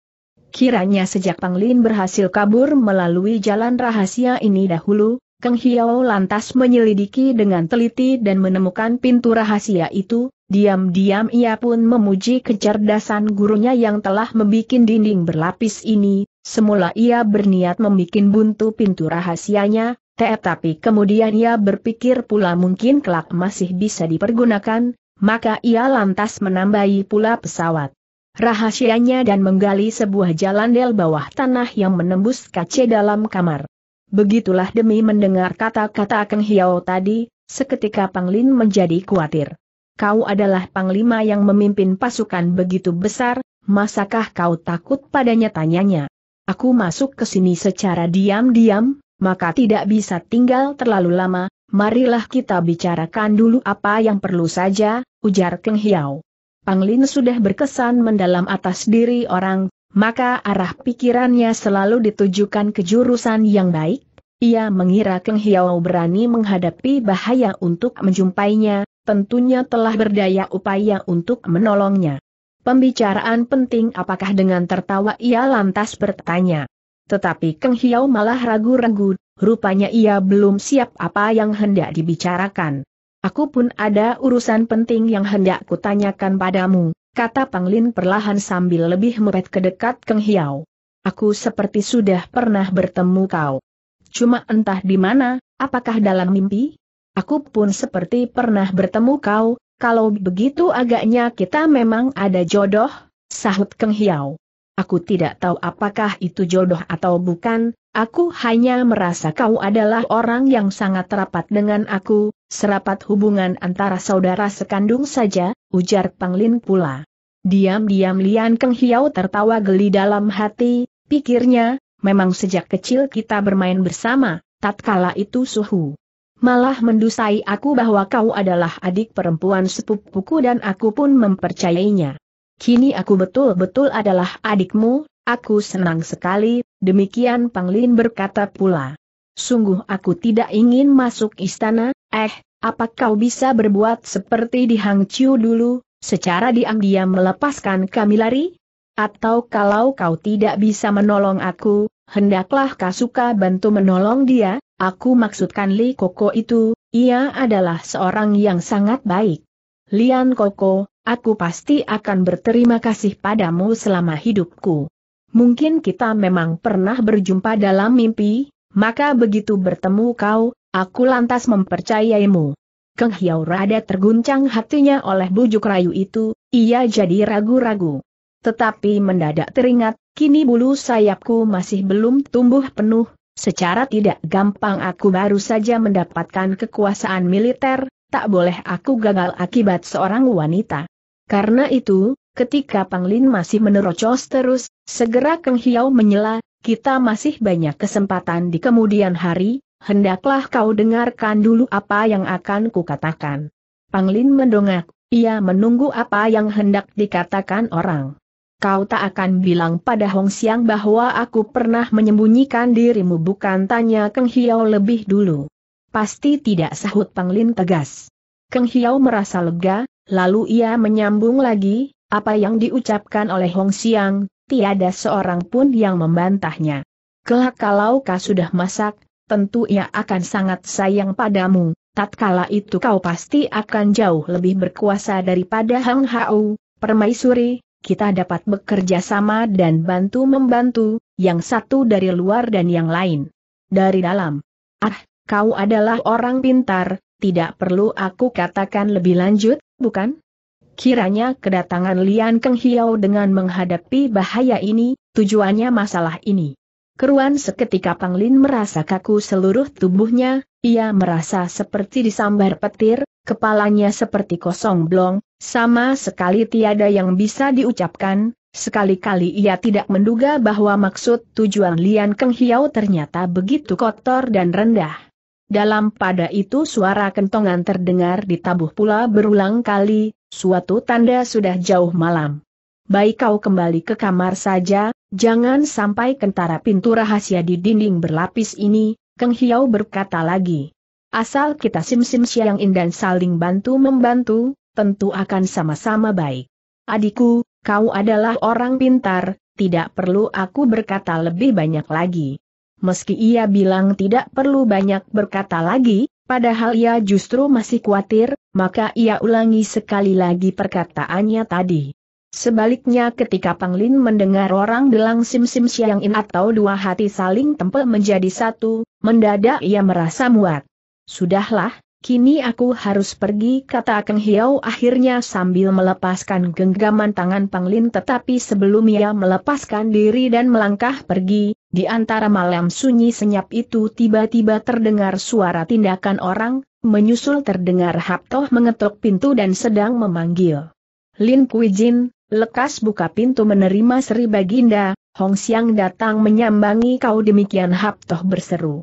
Kiranya sejak Panglin berhasil kabur melalui jalan rahasia ini dahulu, Kang Hiao lantas menyelidiki dengan teliti dan menemukan pintu rahasia itu, diam-diam ia pun memuji kecerdasan gurunya yang telah membuat dinding berlapis ini, Semula ia berniat membuat buntu pintu rahasianya, tetapi kemudian ia berpikir pula mungkin kelak masih bisa dipergunakan, maka ia lantas menambahi pula pesawat. Rahasianya dan menggali sebuah jalan del bawah tanah yang menembus kaca dalam kamar. Begitulah demi mendengar kata-kata Kang Hiao tadi, seketika Panglin menjadi khawatir. Kau adalah panglima yang memimpin pasukan begitu besar, masakah kau takut padanya tanyanya? Aku masuk ke sini secara diam-diam, maka tidak bisa tinggal terlalu lama, marilah kita bicarakan dulu apa yang perlu saja, ujar Keng Hiao. Panglin sudah berkesan mendalam atas diri orang, maka arah pikirannya selalu ditujukan ke jurusan yang baik. Ia mengira Keng Hiao berani menghadapi bahaya untuk menjumpainya, tentunya telah berdaya upaya untuk menolongnya. Pembicaraan penting apakah dengan tertawa ia lantas bertanya. Tetapi Keng Hiau malah ragu-ragu, rupanya ia belum siap apa yang hendak dibicarakan. Aku pun ada urusan penting yang hendak kutanyakan padamu, kata Panglin perlahan sambil lebih mepet ke dekat Keng Hiau. Aku seperti sudah pernah bertemu kau. Cuma entah di mana, apakah dalam mimpi? Aku pun seperti pernah bertemu kau, kalau begitu agaknya kita memang ada jodoh, sahut Keng Hiao. Aku tidak tahu apakah itu jodoh atau bukan, aku hanya merasa kau adalah orang yang sangat rapat dengan aku, serapat hubungan antara saudara sekandung saja, ujar Lin pula. Diam-diam Lian Keng Hiao tertawa geli dalam hati, pikirnya, memang sejak kecil kita bermain bersama, tatkala itu suhu malah mendusai aku bahwa kau adalah adik perempuan sepupuku dan aku pun mempercayainya. Kini aku betul-betul adalah adikmu, aku senang sekali, demikian Panglin berkata pula. Sungguh aku tidak ingin masuk istana, eh, apa kau bisa berbuat seperti di Hang Chiu dulu, secara diam-diam melepaskan kami lari? Atau kalau kau tidak bisa menolong aku, hendaklah kau suka bantu menolong dia, Aku maksudkan Li Koko itu, ia adalah seorang yang sangat baik. Lian Koko, aku pasti akan berterima kasih padamu selama hidupku. Mungkin kita memang pernah berjumpa dalam mimpi, maka begitu bertemu kau, aku lantas mempercayaimu. Keng Hiau rada terguncang hatinya oleh bujuk rayu itu, ia jadi ragu-ragu. Tetapi mendadak teringat, kini bulu sayapku masih belum tumbuh penuh, Secara tidak gampang aku baru saja mendapatkan kekuasaan militer, tak boleh aku gagal akibat seorang wanita. Karena itu, ketika Panglin masih menerocos terus, segera Keng Hiau menyela, kita masih banyak kesempatan di kemudian hari, hendaklah kau dengarkan dulu apa yang akan kukatakan. Panglin mendongak, ia menunggu apa yang hendak dikatakan orang. Kau tak akan bilang pada Hong Xiang bahwa aku pernah menyembunyikan dirimu bukan tanya Keng Hiao lebih dulu. Pasti tidak sahut Lin tegas. Keng Hiao merasa lega, lalu ia menyambung lagi, apa yang diucapkan oleh Hong Xiang, tiada seorang pun yang membantahnya. Kelak kalau kau sudah masak, tentu ia akan sangat sayang padamu, tatkala itu kau pasti akan jauh lebih berkuasa daripada Hang Hao, permaisuri, kita dapat bekerja sama dan bantu-membantu, yang satu dari luar dan yang lain dari dalam. Ah, kau adalah orang pintar, tidak perlu aku katakan lebih lanjut, bukan? Kiranya kedatangan Lian Keng Hiao dengan menghadapi bahaya ini, tujuannya masalah ini. Keruan seketika Panglin merasa kaku seluruh tubuhnya, ia merasa seperti disambar petir, kepalanya seperti kosong blong, sama sekali tiada yang bisa diucapkan, sekali-kali ia tidak menduga bahwa maksud tujuan Lian Keng Hiao ternyata begitu kotor dan rendah. Dalam pada itu suara kentongan terdengar di tabuh pula berulang kali, suatu tanda sudah jauh malam. Baik kau kembali ke kamar saja, Jangan sampai kentara pintu rahasia di dinding berlapis ini, Kang Hiau berkata lagi. Asal kita sim-sim siang dan saling bantu-membantu, tentu akan sama-sama baik. Adikku, kau adalah orang pintar, tidak perlu aku berkata lebih banyak lagi. Meski ia bilang tidak perlu banyak berkata lagi, padahal ia justru masih khawatir, maka ia ulangi sekali lagi perkataannya tadi. Sebaliknya ketika Panglin mendengar orang delang sim-sim siang in atau dua hati saling tempel menjadi satu, mendadak ia merasa muat. Sudahlah, kini aku harus pergi kata Keng Hiau akhirnya sambil melepaskan genggaman tangan Panglin tetapi sebelum ia melepaskan diri dan melangkah pergi, di antara malam sunyi senyap itu tiba-tiba terdengar suara tindakan orang, menyusul terdengar Haptoh mengetuk pintu dan sedang memanggil. Lin Kuijin, Lekas buka pintu menerima Sri Baginda, Hong Xiang datang menyambangi kau demikian Hap berseru.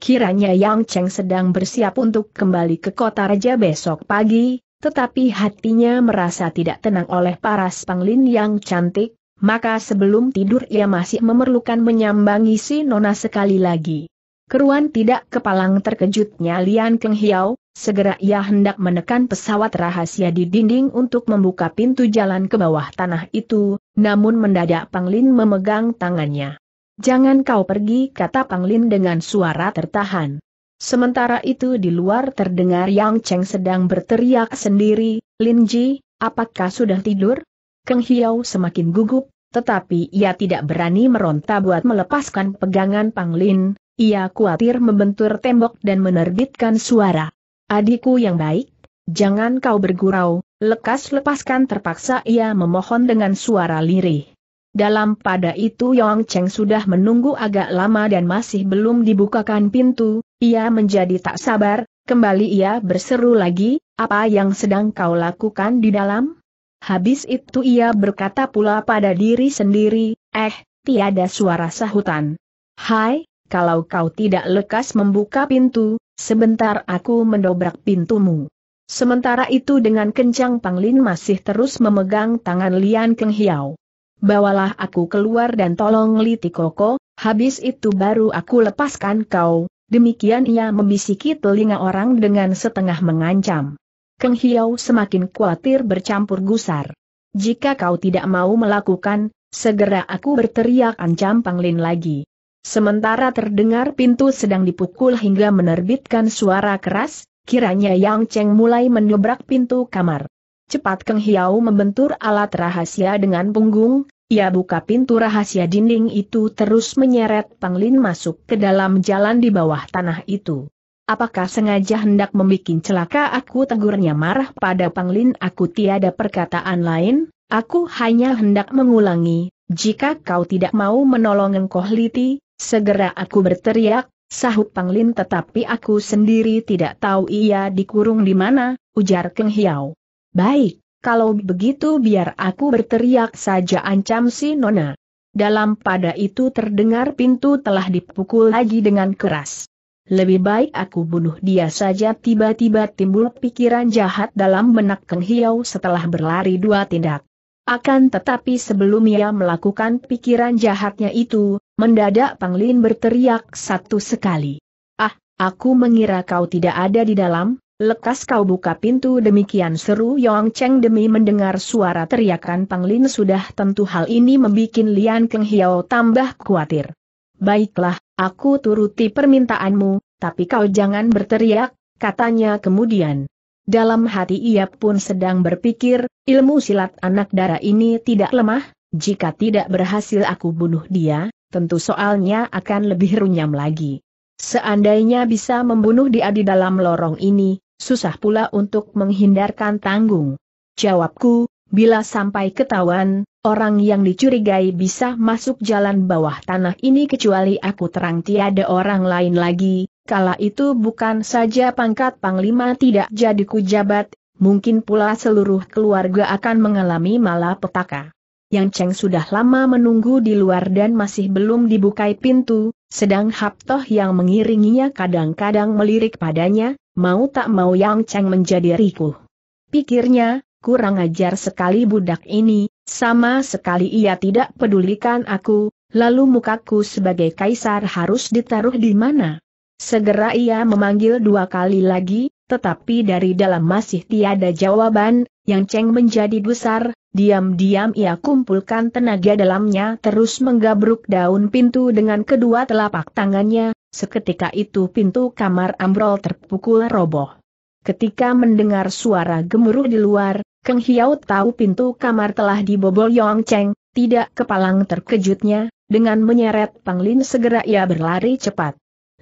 Kiranya Yang Cheng sedang bersiap untuk kembali ke kota raja besok pagi, tetapi hatinya merasa tidak tenang oleh para spanglin yang cantik, maka sebelum tidur ia masih memerlukan menyambangi si Nona sekali lagi. Keruan tidak kepalang terkejutnya Lian Keng Hiao, Segera ia hendak menekan pesawat rahasia di dinding untuk membuka pintu jalan ke bawah tanah itu, namun mendadak Panglin memegang tangannya. Jangan kau pergi kata Panglin dengan suara tertahan. Sementara itu di luar terdengar Yang Cheng sedang berteriak sendiri, Lin Ji, apakah sudah tidur? Keng Hiao semakin gugup, tetapi ia tidak berani meronta buat melepaskan pegangan Panglin, ia khawatir membentur tembok dan menerbitkan suara. Adikku yang baik, jangan kau bergurau, lekas lepaskan terpaksa ia memohon dengan suara lirih. Dalam pada itu Yong Cheng sudah menunggu agak lama dan masih belum dibukakan pintu, ia menjadi tak sabar, kembali ia berseru lagi, apa yang sedang kau lakukan di dalam? Habis itu ia berkata pula pada diri sendiri, eh, tiada suara sahutan. Hai, kalau kau tidak lekas membuka pintu, sebentar aku mendobrak pintumu. Sementara itu dengan kencang Panglin masih terus memegang tangan Lian Keng Hiao. Bawalah aku keluar dan tolong liti koko, habis itu baru aku lepaskan kau, demikian ia membisiki telinga orang dengan setengah mengancam. Keng Hiao semakin khawatir bercampur gusar. Jika kau tidak mau melakukan, segera aku berteriak ancam Panglin lagi. Sementara terdengar pintu sedang dipukul hingga menerbitkan suara keras, kiranya Yang Cheng mulai menobrak pintu kamar. Cepat Keng Hiau membentur alat rahasia dengan punggung, ia buka pintu rahasia dinding itu terus menyeret Pang Lin masuk ke dalam jalan di bawah tanah itu. Apakah sengaja hendak membuat celaka aku tegurnya marah pada Pang Lin. aku tiada perkataan lain, aku hanya hendak mengulangi, jika kau tidak mau menolong Engkoh Liti, Segera aku berteriak, sahut Panglin tetapi aku sendiri tidak tahu ia dikurung di mana, ujar Keng Hiao. Baik, kalau begitu biar aku berteriak saja ancam si Nona. Dalam pada itu terdengar pintu telah dipukul lagi dengan keras. Lebih baik aku bunuh dia saja tiba-tiba timbul pikiran jahat dalam benak Keng Hiao setelah berlari dua tindak. Akan tetapi sebelum ia melakukan pikiran jahatnya itu, mendadak Panglin berteriak satu sekali. Ah, aku mengira kau tidak ada di dalam, lekas kau buka pintu demikian seru Yong Cheng demi mendengar suara teriakan Panglin sudah tentu hal ini membuat Lian Keng Hiao tambah khawatir. Baiklah, aku turuti permintaanmu, tapi kau jangan berteriak, katanya kemudian. Dalam hati ia pun sedang berpikir, ilmu silat anak darah ini tidak lemah, jika tidak berhasil aku bunuh dia, tentu soalnya akan lebih runyam lagi. Seandainya bisa membunuh dia di dalam lorong ini, susah pula untuk menghindarkan tanggung. Jawabku, bila sampai ketahuan, orang yang dicurigai bisa masuk jalan bawah tanah ini kecuali aku terang tiada orang lain lagi, kala itu bukan saja pangkat Panglima tidak jadi kujabat, mungkin pula seluruh keluarga akan mengalami malapetaka. Yang Cheng sudah lama menunggu di luar dan masih belum dibukai pintu, sedang Haptoh yang mengiringinya kadang-kadang melirik padanya, mau tak mau Yang Cheng menjadi rikuh. Pikirnya, kurang ajar sekali budak ini, sama sekali ia tidak pedulikan aku, lalu mukaku sebagai kaisar harus ditaruh di mana. Segera ia memanggil dua kali lagi, tetapi dari dalam masih tiada jawaban, yang Cheng menjadi gusar, diam-diam ia kumpulkan tenaga dalamnya terus menggabruk daun pintu dengan kedua telapak tangannya, seketika itu pintu kamar ambrol terpukul roboh. Ketika mendengar suara gemuruh di luar, Keng Hiau tahu pintu kamar telah dibobol Yong Cheng, tidak kepalang terkejutnya, dengan menyeret Panglin segera ia berlari cepat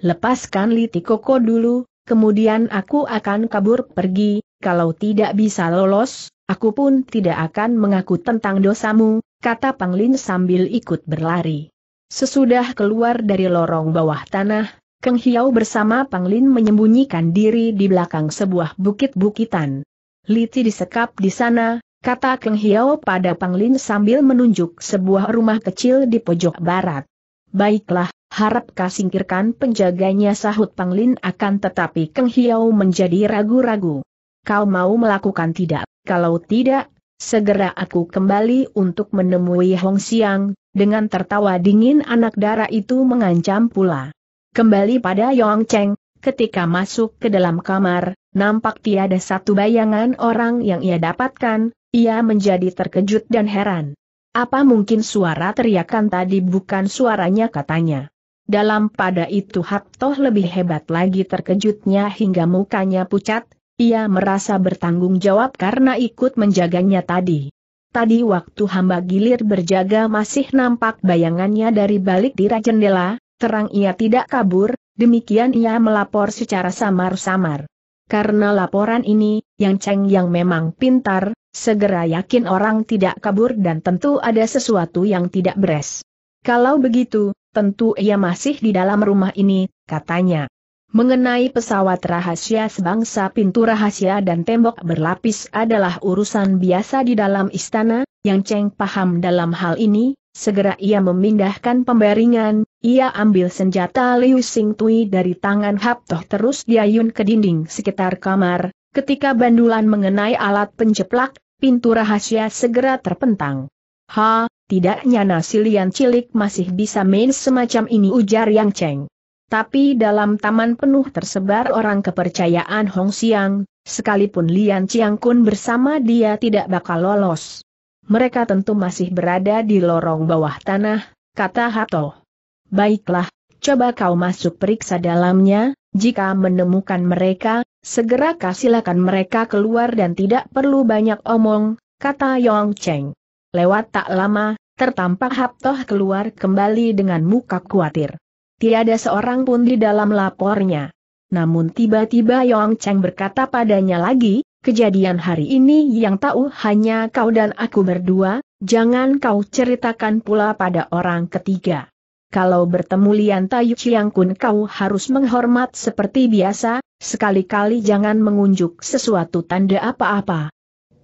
lepaskan Liti Koko dulu, kemudian aku akan kabur pergi, kalau tidak bisa lolos, aku pun tidak akan mengaku tentang dosamu, kata Panglin sambil ikut berlari. Sesudah keluar dari lorong bawah tanah, Keng Hiau bersama Panglin menyembunyikan diri di belakang sebuah bukit-bukitan. Liti disekap di sana, kata Keng Hiau pada Panglin sambil menunjuk sebuah rumah kecil di pojok barat. Baiklah, harap kau singkirkan penjaganya sahut Panglin akan tetapi Keng Hiau menjadi ragu-ragu. Kau mau melakukan tidak? Kalau tidak, segera aku kembali untuk menemui Hong Xiang, dengan tertawa dingin anak darah itu mengancam pula. Kembali pada Yong Cheng, ketika masuk ke dalam kamar, nampak tiada satu bayangan orang yang ia dapatkan, ia menjadi terkejut dan heran. Apa mungkin suara teriakan tadi bukan suaranya katanya. Dalam pada itu Haptoh lebih hebat lagi terkejutnya hingga mukanya pucat, ia merasa bertanggung jawab karena ikut menjaganya tadi. Tadi waktu hamba gilir berjaga masih nampak bayangannya dari balik tirai jendela, terang ia tidak kabur, demikian ia melapor secara samar-samar. Karena laporan ini, Yang Cheng yang memang pintar, Segera yakin orang tidak kabur dan tentu ada sesuatu yang tidak beres. Kalau begitu, tentu ia masih di dalam rumah ini, katanya. Mengenai pesawat rahasia sebangsa pintu rahasia dan tembok berlapis adalah urusan biasa di dalam istana, yang Cheng paham dalam hal ini, segera ia memindahkan pembaringan, ia ambil senjata Liu Sing Tui dari tangan Hap terus diayun ke dinding sekitar kamar, ketika bandulan mengenai alat penjeplak pintu rahasia segera terpentang. Ha, tidaknya nasi lian cilik masih bisa main semacam ini ujar Yang Cheng. Tapi dalam taman penuh tersebar orang kepercayaan Hong Xiang, sekalipun Lian Chiang Kun bersama dia tidak bakal lolos. Mereka tentu masih berada di lorong bawah tanah, kata Hato. Baiklah, coba kau masuk periksa dalamnya, jika menemukan mereka, Segera kasihlahkan mereka keluar dan tidak perlu banyak omong, kata Yong Cheng. Lewat tak lama, tertampak Haptoh keluar kembali dengan muka khawatir. Tiada seorang pun di dalam lapornya. Namun tiba-tiba Yong Cheng berkata padanya lagi, kejadian hari ini yang tahu hanya kau dan aku berdua, jangan kau ceritakan pula pada orang ketiga kalau bertemu Lian Tayu Chiang Kun kau harus menghormat seperti biasa, sekali-kali jangan mengunjuk sesuatu tanda apa-apa.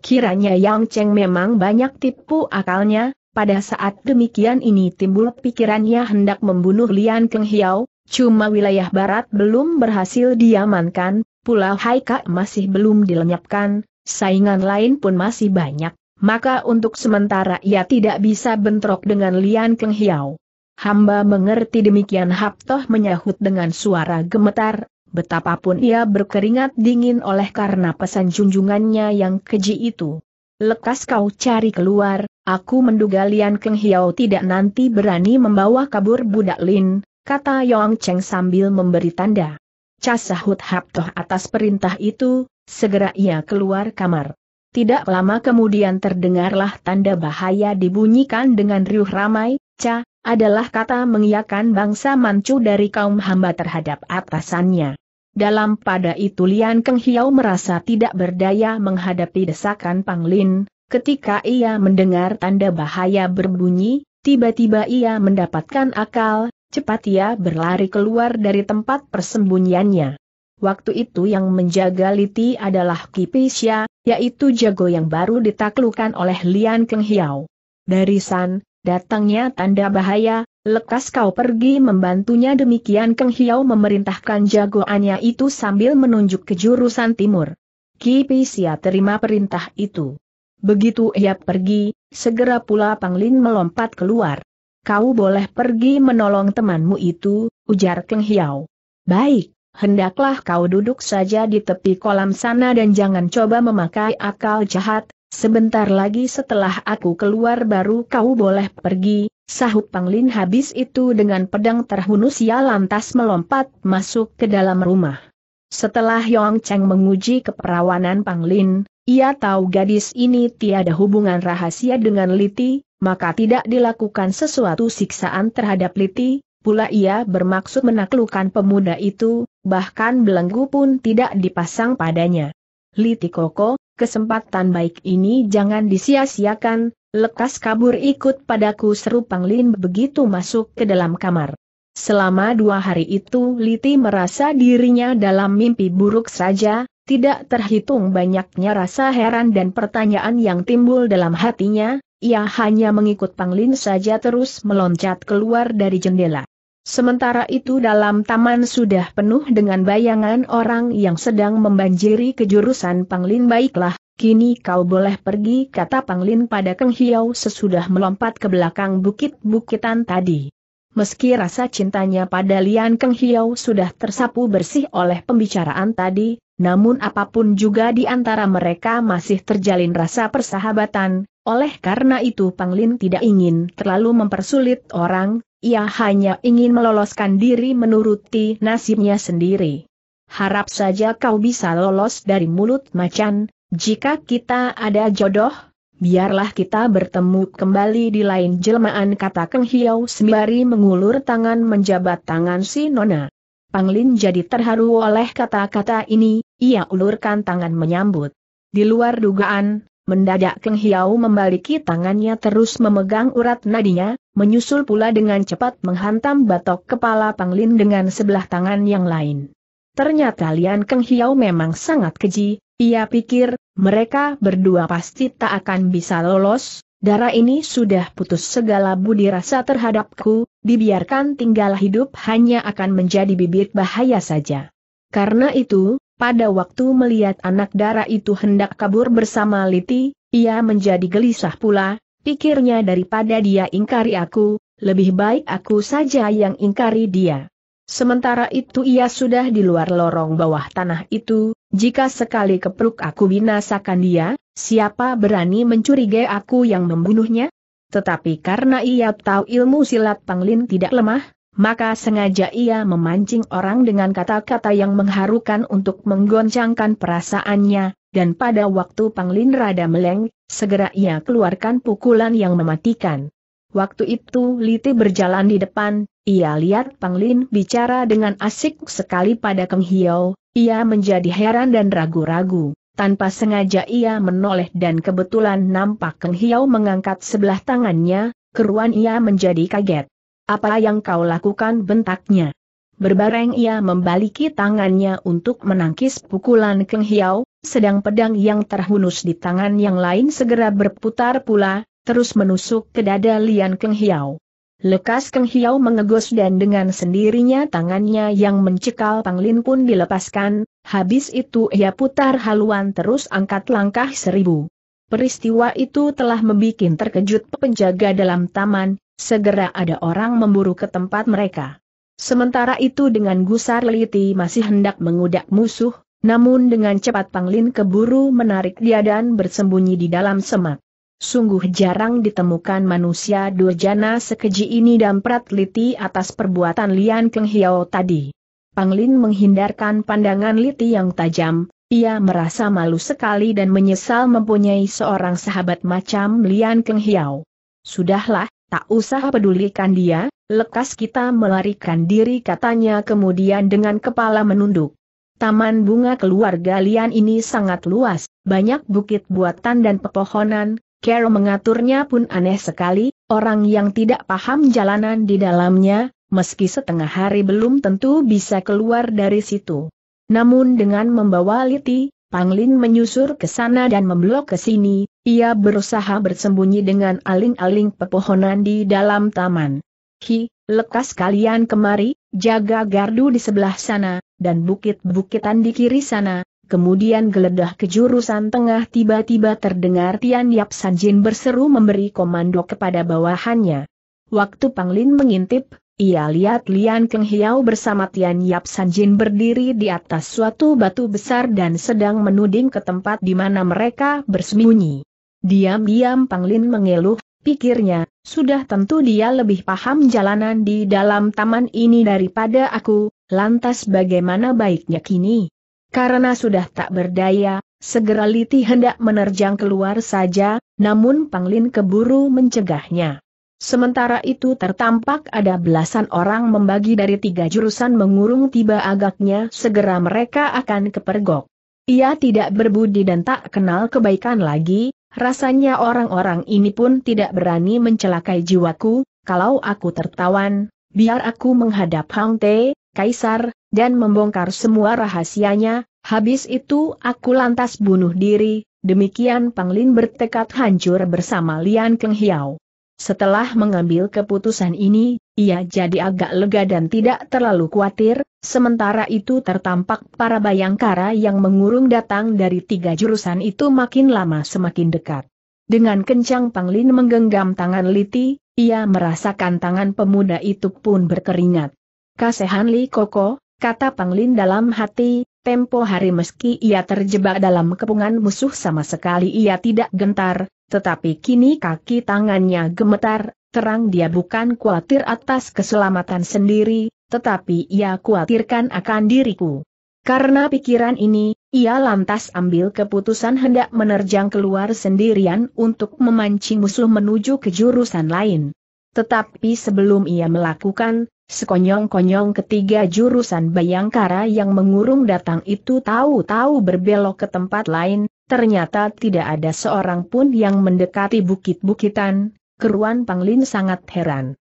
Kiranya Yang Cheng memang banyak tipu akalnya, pada saat demikian ini timbul pikirannya hendak membunuh Lian Keng Hiao, cuma wilayah barat belum berhasil diamankan, Pulau Haika masih belum dilenyapkan, saingan lain pun masih banyak, maka untuk sementara ia tidak bisa bentrok dengan Lian Keng Hiao. Hamba mengerti demikian Haptoh menyahut dengan suara gemetar, betapapun ia berkeringat dingin oleh karena pesan junjungannya yang keji itu. Lekas kau cari keluar, aku menduga Lian Keng Hiao tidak nanti berani membawa kabur budak Lin, kata Yong Cheng sambil memberi tanda. Cah sahut Haptoh atas perintah itu, segera ia keluar kamar. Tidak lama kemudian terdengarlah tanda bahaya dibunyikan dengan riuh ramai, Ca, adalah kata mengiakan bangsa Manchu dari kaum hamba terhadap atasannya. Dalam pada itu Lian Keng Hiau merasa tidak berdaya menghadapi desakan Panglin, ketika ia mendengar tanda bahaya berbunyi, tiba-tiba ia mendapatkan akal, cepat ia berlari keluar dari tempat persembunyiannya. Waktu itu yang menjaga Liti adalah Kipisya, yaitu jago yang baru ditaklukan oleh Lian Keng Hiau. Dari San, Datangnya tanda bahaya, lekas kau pergi membantunya demikian Keng Hiao memerintahkan jagoannya itu sambil menunjuk ke jurusan timur. Ki Pisia terima perintah itu. Begitu ia pergi, segera pula Panglin melompat keluar. Kau boleh pergi menolong temanmu itu, ujar Keng Hiao. Baik, hendaklah kau duduk saja di tepi kolam sana dan jangan coba memakai akal jahat, Sebentar lagi setelah aku keluar baru kau boleh pergi, sahut Panglin habis itu dengan pedang terhunus ia lantas melompat masuk ke dalam rumah. Setelah Yong Cheng menguji keperawanan Panglin, ia tahu gadis ini tiada hubungan rahasia dengan Liti, maka tidak dilakukan sesuatu siksaan terhadap Liti, pula ia bermaksud menaklukkan pemuda itu, bahkan belenggu pun tidak dipasang padanya. Liti Koko, kesempatan baik ini jangan disia-siakan, lekas kabur ikut padaku seru Panglin begitu masuk ke dalam kamar. Selama dua hari itu Liti merasa dirinya dalam mimpi buruk saja, tidak terhitung banyaknya rasa heran dan pertanyaan yang timbul dalam hatinya, ia hanya mengikut Panglin saja terus meloncat keluar dari jendela. Sementara itu dalam taman sudah penuh dengan bayangan orang yang sedang membanjiri kejurusan Panglin baiklah, kini kau boleh pergi kata Panglin pada Keng Hiau sesudah melompat ke belakang bukit-bukitan tadi. Meski rasa cintanya pada Lian Keng Hiau sudah tersapu bersih oleh pembicaraan tadi, namun apapun juga di antara mereka masih terjalin rasa persahabatan, oleh karena itu Panglin tidak ingin terlalu mempersulit orang, ia hanya ingin meloloskan diri menuruti nasibnya sendiri. Harap saja kau bisa lolos dari mulut macan, jika kita ada jodoh, biarlah kita bertemu kembali di lain jelmaan kata Keng Hiau sembari mengulur tangan menjabat tangan si Nona. Panglin jadi terharu oleh kata-kata ini, ia ulurkan tangan menyambut. Di luar dugaan, Mendadak Keng Hiau membaliki tangannya terus memegang urat nadinya, menyusul pula dengan cepat menghantam batok kepala Panglin dengan sebelah tangan yang lain. Ternyata Lian Keng Hiau memang sangat keji, ia pikir, mereka berdua pasti tak akan bisa lolos, darah ini sudah putus segala budi rasa terhadapku, dibiarkan tinggal hidup hanya akan menjadi bibit bahaya saja. Karena itu, pada waktu melihat anak darah itu hendak kabur bersama Liti, ia menjadi gelisah pula, pikirnya daripada dia ingkari aku, lebih baik aku saja yang ingkari dia. Sementara itu ia sudah di luar lorong bawah tanah itu, jika sekali kepruk aku binasakan dia, siapa berani mencurigai aku yang membunuhnya? Tetapi karena ia tahu ilmu silat Panglin tidak lemah, maka sengaja ia memancing orang dengan kata-kata yang mengharukan untuk menggoncangkan perasaannya, dan pada waktu Panglin rada meleng, segera ia keluarkan pukulan yang mematikan. Waktu itu Liti berjalan di depan, ia lihat Panglin bicara dengan asik sekali pada Kang Hiau, ia menjadi heran dan ragu-ragu. Tanpa sengaja ia menoleh dan kebetulan nampak Kang Hiau mengangkat sebelah tangannya, keruan ia menjadi kaget. Apa yang kau lakukan bentaknya? Berbareng ia membaliki tangannya untuk menangkis pukulan Keng Hiao, sedang pedang yang terhunus di tangan yang lain segera berputar pula, terus menusuk ke dada Lian Keng Hiao. Lekas Keng Hiao mengegos dan dengan sendirinya tangannya yang mencekal Lin pun dilepaskan, habis itu ia putar haluan terus angkat langkah seribu. Peristiwa itu telah membuat terkejut penjaga dalam taman, segera ada orang memburu ke tempat mereka. Sementara itu dengan gusar liti masih hendak mengudak musuh, namun dengan cepat Panglin keburu menarik dia dan bersembunyi di dalam semak. Sungguh jarang ditemukan manusia durjana sekeji ini dan Prat Liti atas perbuatan Lian Keng Hiao tadi. Panglin menghindarkan pandangan Liti yang tajam, ia merasa malu sekali dan menyesal mempunyai seorang sahabat macam Lian Keng Hiao. Sudahlah, Tak usah pedulikan dia, lekas kita melarikan diri katanya kemudian dengan kepala menunduk. Taman bunga keluarga Lian ini sangat luas, banyak bukit buatan dan pepohonan, Kero mengaturnya pun aneh sekali, orang yang tidak paham jalanan di dalamnya, meski setengah hari belum tentu bisa keluar dari situ. Namun dengan membawa Liti, Panglin menyusur ke sana dan memblok ke sini, ia berusaha bersembunyi dengan aling-aling pepohonan di dalam taman. Hi, lekas kalian kemari, jaga gardu di sebelah sana, dan bukit-bukitan di kiri sana, kemudian geledah ke jurusan tengah tiba-tiba terdengar Tian Yap Sanjin berseru memberi komando kepada bawahannya. Waktu Panglin mengintip, ia lihat Lian Keng hiau bersama Tian Yap Sanjin berdiri di atas suatu batu besar dan sedang menuding ke tempat di mana mereka bersembunyi. Diam-diam Panglin mengeluh, pikirnya, sudah tentu dia lebih paham jalanan di dalam taman ini daripada aku, lantas bagaimana baiknya kini? Karena sudah tak berdaya, segera Liti hendak menerjang keluar saja, namun Panglin keburu mencegahnya. Sementara itu tertampak ada belasan orang membagi dari tiga jurusan mengurung tiba agaknya segera mereka akan kepergok. Ia tidak berbudi dan tak kenal kebaikan lagi, rasanya orang-orang ini pun tidak berani mencelakai jiwaku, kalau aku tertawan, biar aku menghadap Hang Te, Kaisar, dan membongkar semua rahasianya, habis itu aku lantas bunuh diri, demikian Panglin bertekad hancur bersama Lian Keng Hiao. Setelah mengambil keputusan ini, ia jadi agak lega dan tidak terlalu khawatir, sementara itu tertampak para bayangkara yang mengurung datang dari tiga jurusan itu makin lama semakin dekat. Dengan kencang Panglin menggenggam tangan Liti, ia merasakan tangan pemuda itu pun berkeringat. Kasehan Li Koko, kata Panglin dalam hati, Tempo hari meski ia terjebak dalam kepungan musuh sama sekali ia tidak gentar, tetapi kini kaki tangannya gemetar, terang dia bukan khawatir atas keselamatan sendiri, tetapi ia khawatirkan akan diriku. Karena pikiran ini, ia lantas ambil keputusan hendak menerjang keluar sendirian untuk memancing musuh menuju ke jurusan lain. Tetapi sebelum ia melakukan, Sekonyong-konyong ketiga jurusan Bayangkara yang mengurung datang itu tahu-tahu berbelok ke tempat lain, ternyata tidak ada seorang pun yang mendekati bukit-bukitan, keruan Panglin sangat heran.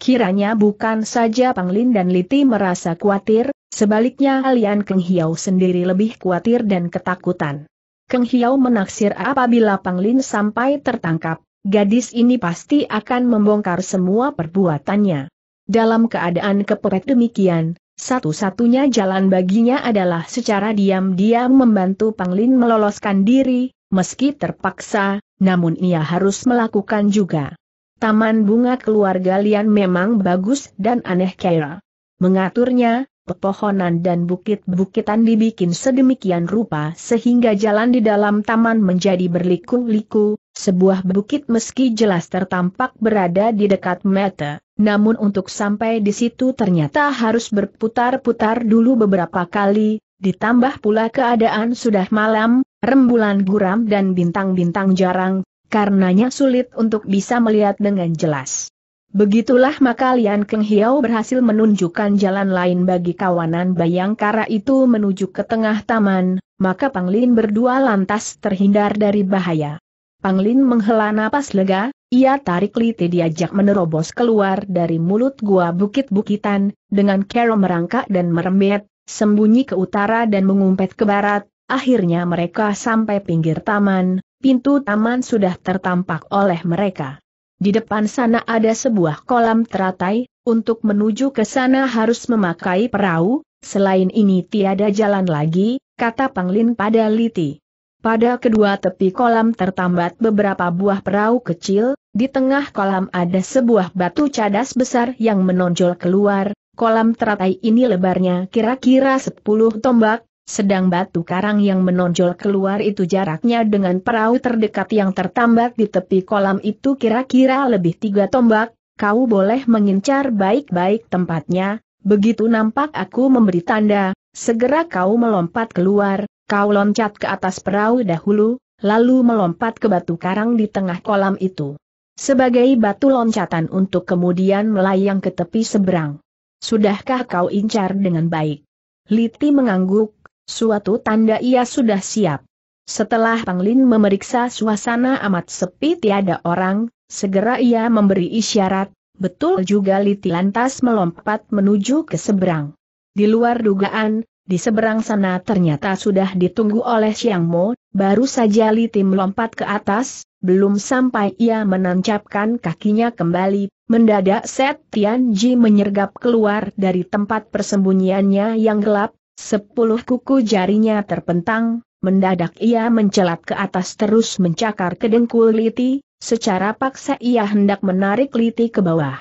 Kiranya bukan saja Panglin dan Liti merasa khawatir, sebaliknya Alian Keng Hiau sendiri lebih khawatir dan ketakutan. Keng Hiau menaksir apabila Panglin sampai tertangkap, gadis ini pasti akan membongkar semua perbuatannya. Dalam keadaan kepepet demikian, satu-satunya jalan baginya adalah secara diam-diam membantu Panglin meloloskan diri, meski terpaksa, namun ia harus melakukan juga. Taman bunga keluarga Lian memang bagus dan aneh kira. Mengaturnya, pepohonan dan bukit-bukitan dibikin sedemikian rupa sehingga jalan di dalam taman menjadi berliku-liku, sebuah bukit meski jelas tertampak berada di dekat mata. Namun untuk sampai di situ ternyata harus berputar-putar dulu beberapa kali, ditambah pula keadaan sudah malam, rembulan guram dan bintang-bintang jarang, karenanya sulit untuk bisa melihat dengan jelas. Begitulah maka Lian Keng Hiao berhasil menunjukkan jalan lain bagi kawanan Bayangkara itu menuju ke tengah taman, maka Panglin berdua lantas terhindar dari bahaya. Panglin menghela napas lega, ia tarik liti diajak menerobos keluar dari mulut gua bukit-bukitan, dengan kero merangkak dan merembet, sembunyi ke utara dan mengumpet ke barat, akhirnya mereka sampai pinggir taman, pintu taman sudah tertampak oleh mereka. Di depan sana ada sebuah kolam teratai, untuk menuju ke sana harus memakai perahu, selain ini tiada jalan lagi, kata Panglin pada Liti. Pada kedua tepi kolam tertambat beberapa buah perahu kecil, di tengah kolam ada sebuah batu cadas besar yang menonjol keluar, kolam teratai ini lebarnya kira-kira 10 tombak, sedang batu karang yang menonjol keluar itu jaraknya dengan perahu terdekat yang tertambat di tepi kolam itu kira-kira lebih tiga tombak, kau boleh mengincar baik-baik tempatnya, begitu nampak aku memberi tanda, segera kau melompat keluar, kau loncat ke atas perahu dahulu, lalu melompat ke batu karang di tengah kolam itu. Sebagai batu loncatan untuk kemudian melayang ke tepi seberang. Sudahkah kau incar dengan baik? Liti mengangguk, suatu tanda ia sudah siap. Setelah Panglin memeriksa suasana amat sepi tiada orang, segera ia memberi isyarat, betul juga Liti lantas melompat menuju ke seberang. Di luar dugaan, di seberang sana ternyata sudah ditunggu oleh Xiang Mo, baru saja Liti melompat ke atas, belum sampai ia menancapkan kakinya kembali, mendadak Set Tian Ji menyergap keluar dari tempat persembunyiannya yang gelap, sepuluh kuku jarinya terpentang, mendadak ia mencelat ke atas terus mencakar ke dengkul Liti, secara paksa ia hendak menarik Liti ke bawah.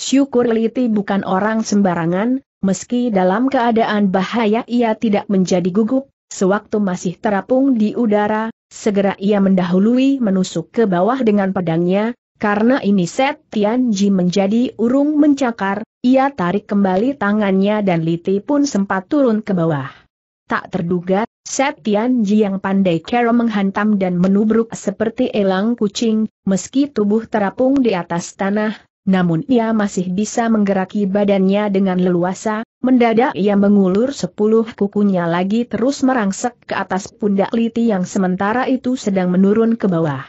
Syukur Liti bukan orang sembarangan, meski dalam keadaan bahaya ia tidak menjadi gugup, Sewaktu masih terapung di udara, segera ia mendahului menusuk ke bawah dengan pedangnya, karena ini Set Tian Ji menjadi urung mencakar, ia tarik kembali tangannya dan Liti pun sempat turun ke bawah. Tak terduga, Set Tian Ji yang pandai kera menghantam dan menubruk seperti elang kucing, meski tubuh terapung di atas tanah, namun ia masih bisa menggeraki badannya dengan leluasa, Mendadak ia mengulur sepuluh kukunya lagi terus merangsek ke atas pundak Liti yang sementara itu sedang menurun ke bawah.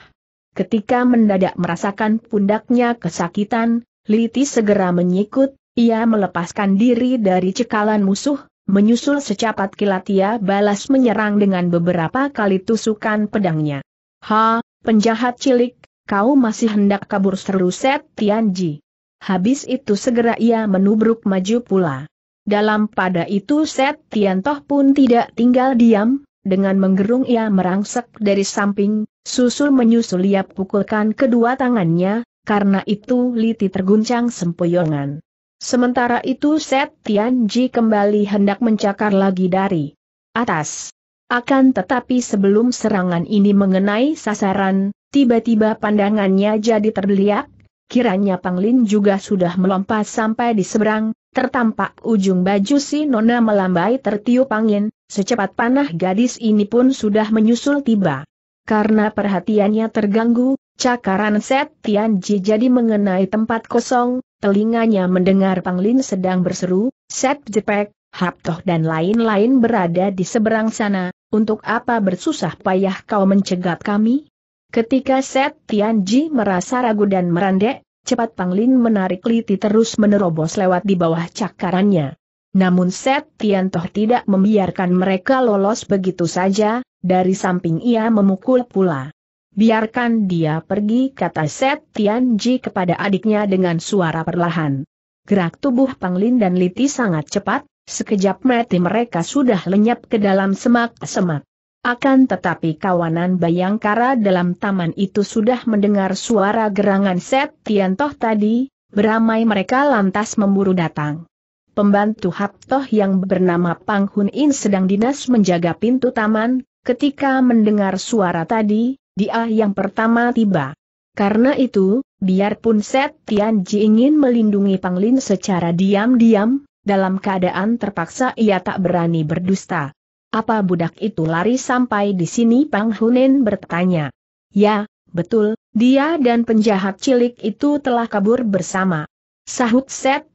Ketika mendadak merasakan pundaknya kesakitan, Liti segera menyikut, ia melepaskan diri dari cekalan musuh, menyusul secapat kilat ia balas menyerang dengan beberapa kali tusukan pedangnya. Ha, penjahat cilik, kau masih hendak kabur seru Set Tianji. Habis itu segera ia menubruk maju pula. Dalam pada itu Set Tiantoh pun tidak tinggal diam, dengan menggerung ia merangsek dari samping, susul menyusul ia pukulkan kedua tangannya, karena itu liti terguncang sempoyongan. Sementara itu Set Tianji kembali hendak mencakar lagi dari atas. Akan tetapi sebelum serangan ini mengenai sasaran, tiba-tiba pandangannya jadi terbeliak, kiranya Panglin juga sudah melompat sampai di seberang, Tertampak ujung baju si Nona melambai tertiup angin, secepat panah gadis ini pun sudah menyusul tiba. Karena perhatiannya terganggu, cakaran Set Tianji jadi mengenai tempat kosong, telinganya mendengar Panglin sedang berseru, Set Jepek, Haptoh dan lain-lain berada di seberang sana, untuk apa bersusah payah kau mencegat kami? Ketika Set Tianji merasa ragu dan merandek, Cepat Panglin menarik liti terus menerobos lewat di bawah cakarannya. Namun Set Tian toh tidak membiarkan mereka lolos begitu saja, dari samping ia memukul pula. Biarkan dia pergi kata Set Tian Ji kepada adiknya dengan suara perlahan. Gerak tubuh Panglin dan Liti sangat cepat, sekejap mati mereka sudah lenyap ke dalam semak-semak. Akan tetapi kawanan Bayangkara dalam taman itu sudah mendengar suara gerangan Set Tiantoh tadi, beramai mereka lantas memburu datang. Pembantu Haptoh yang bernama Pang Hun In sedang dinas menjaga pintu taman, ketika mendengar suara tadi, dia yang pertama tiba. Karena itu, biarpun Set Ji ingin melindungi Pang Lin secara diam-diam, dalam keadaan terpaksa ia tak berani berdusta. Apa budak itu lari sampai di sini Pang Hunen bertanya. Ya, betul, dia dan penjahat cilik itu telah kabur bersama. Sahut Set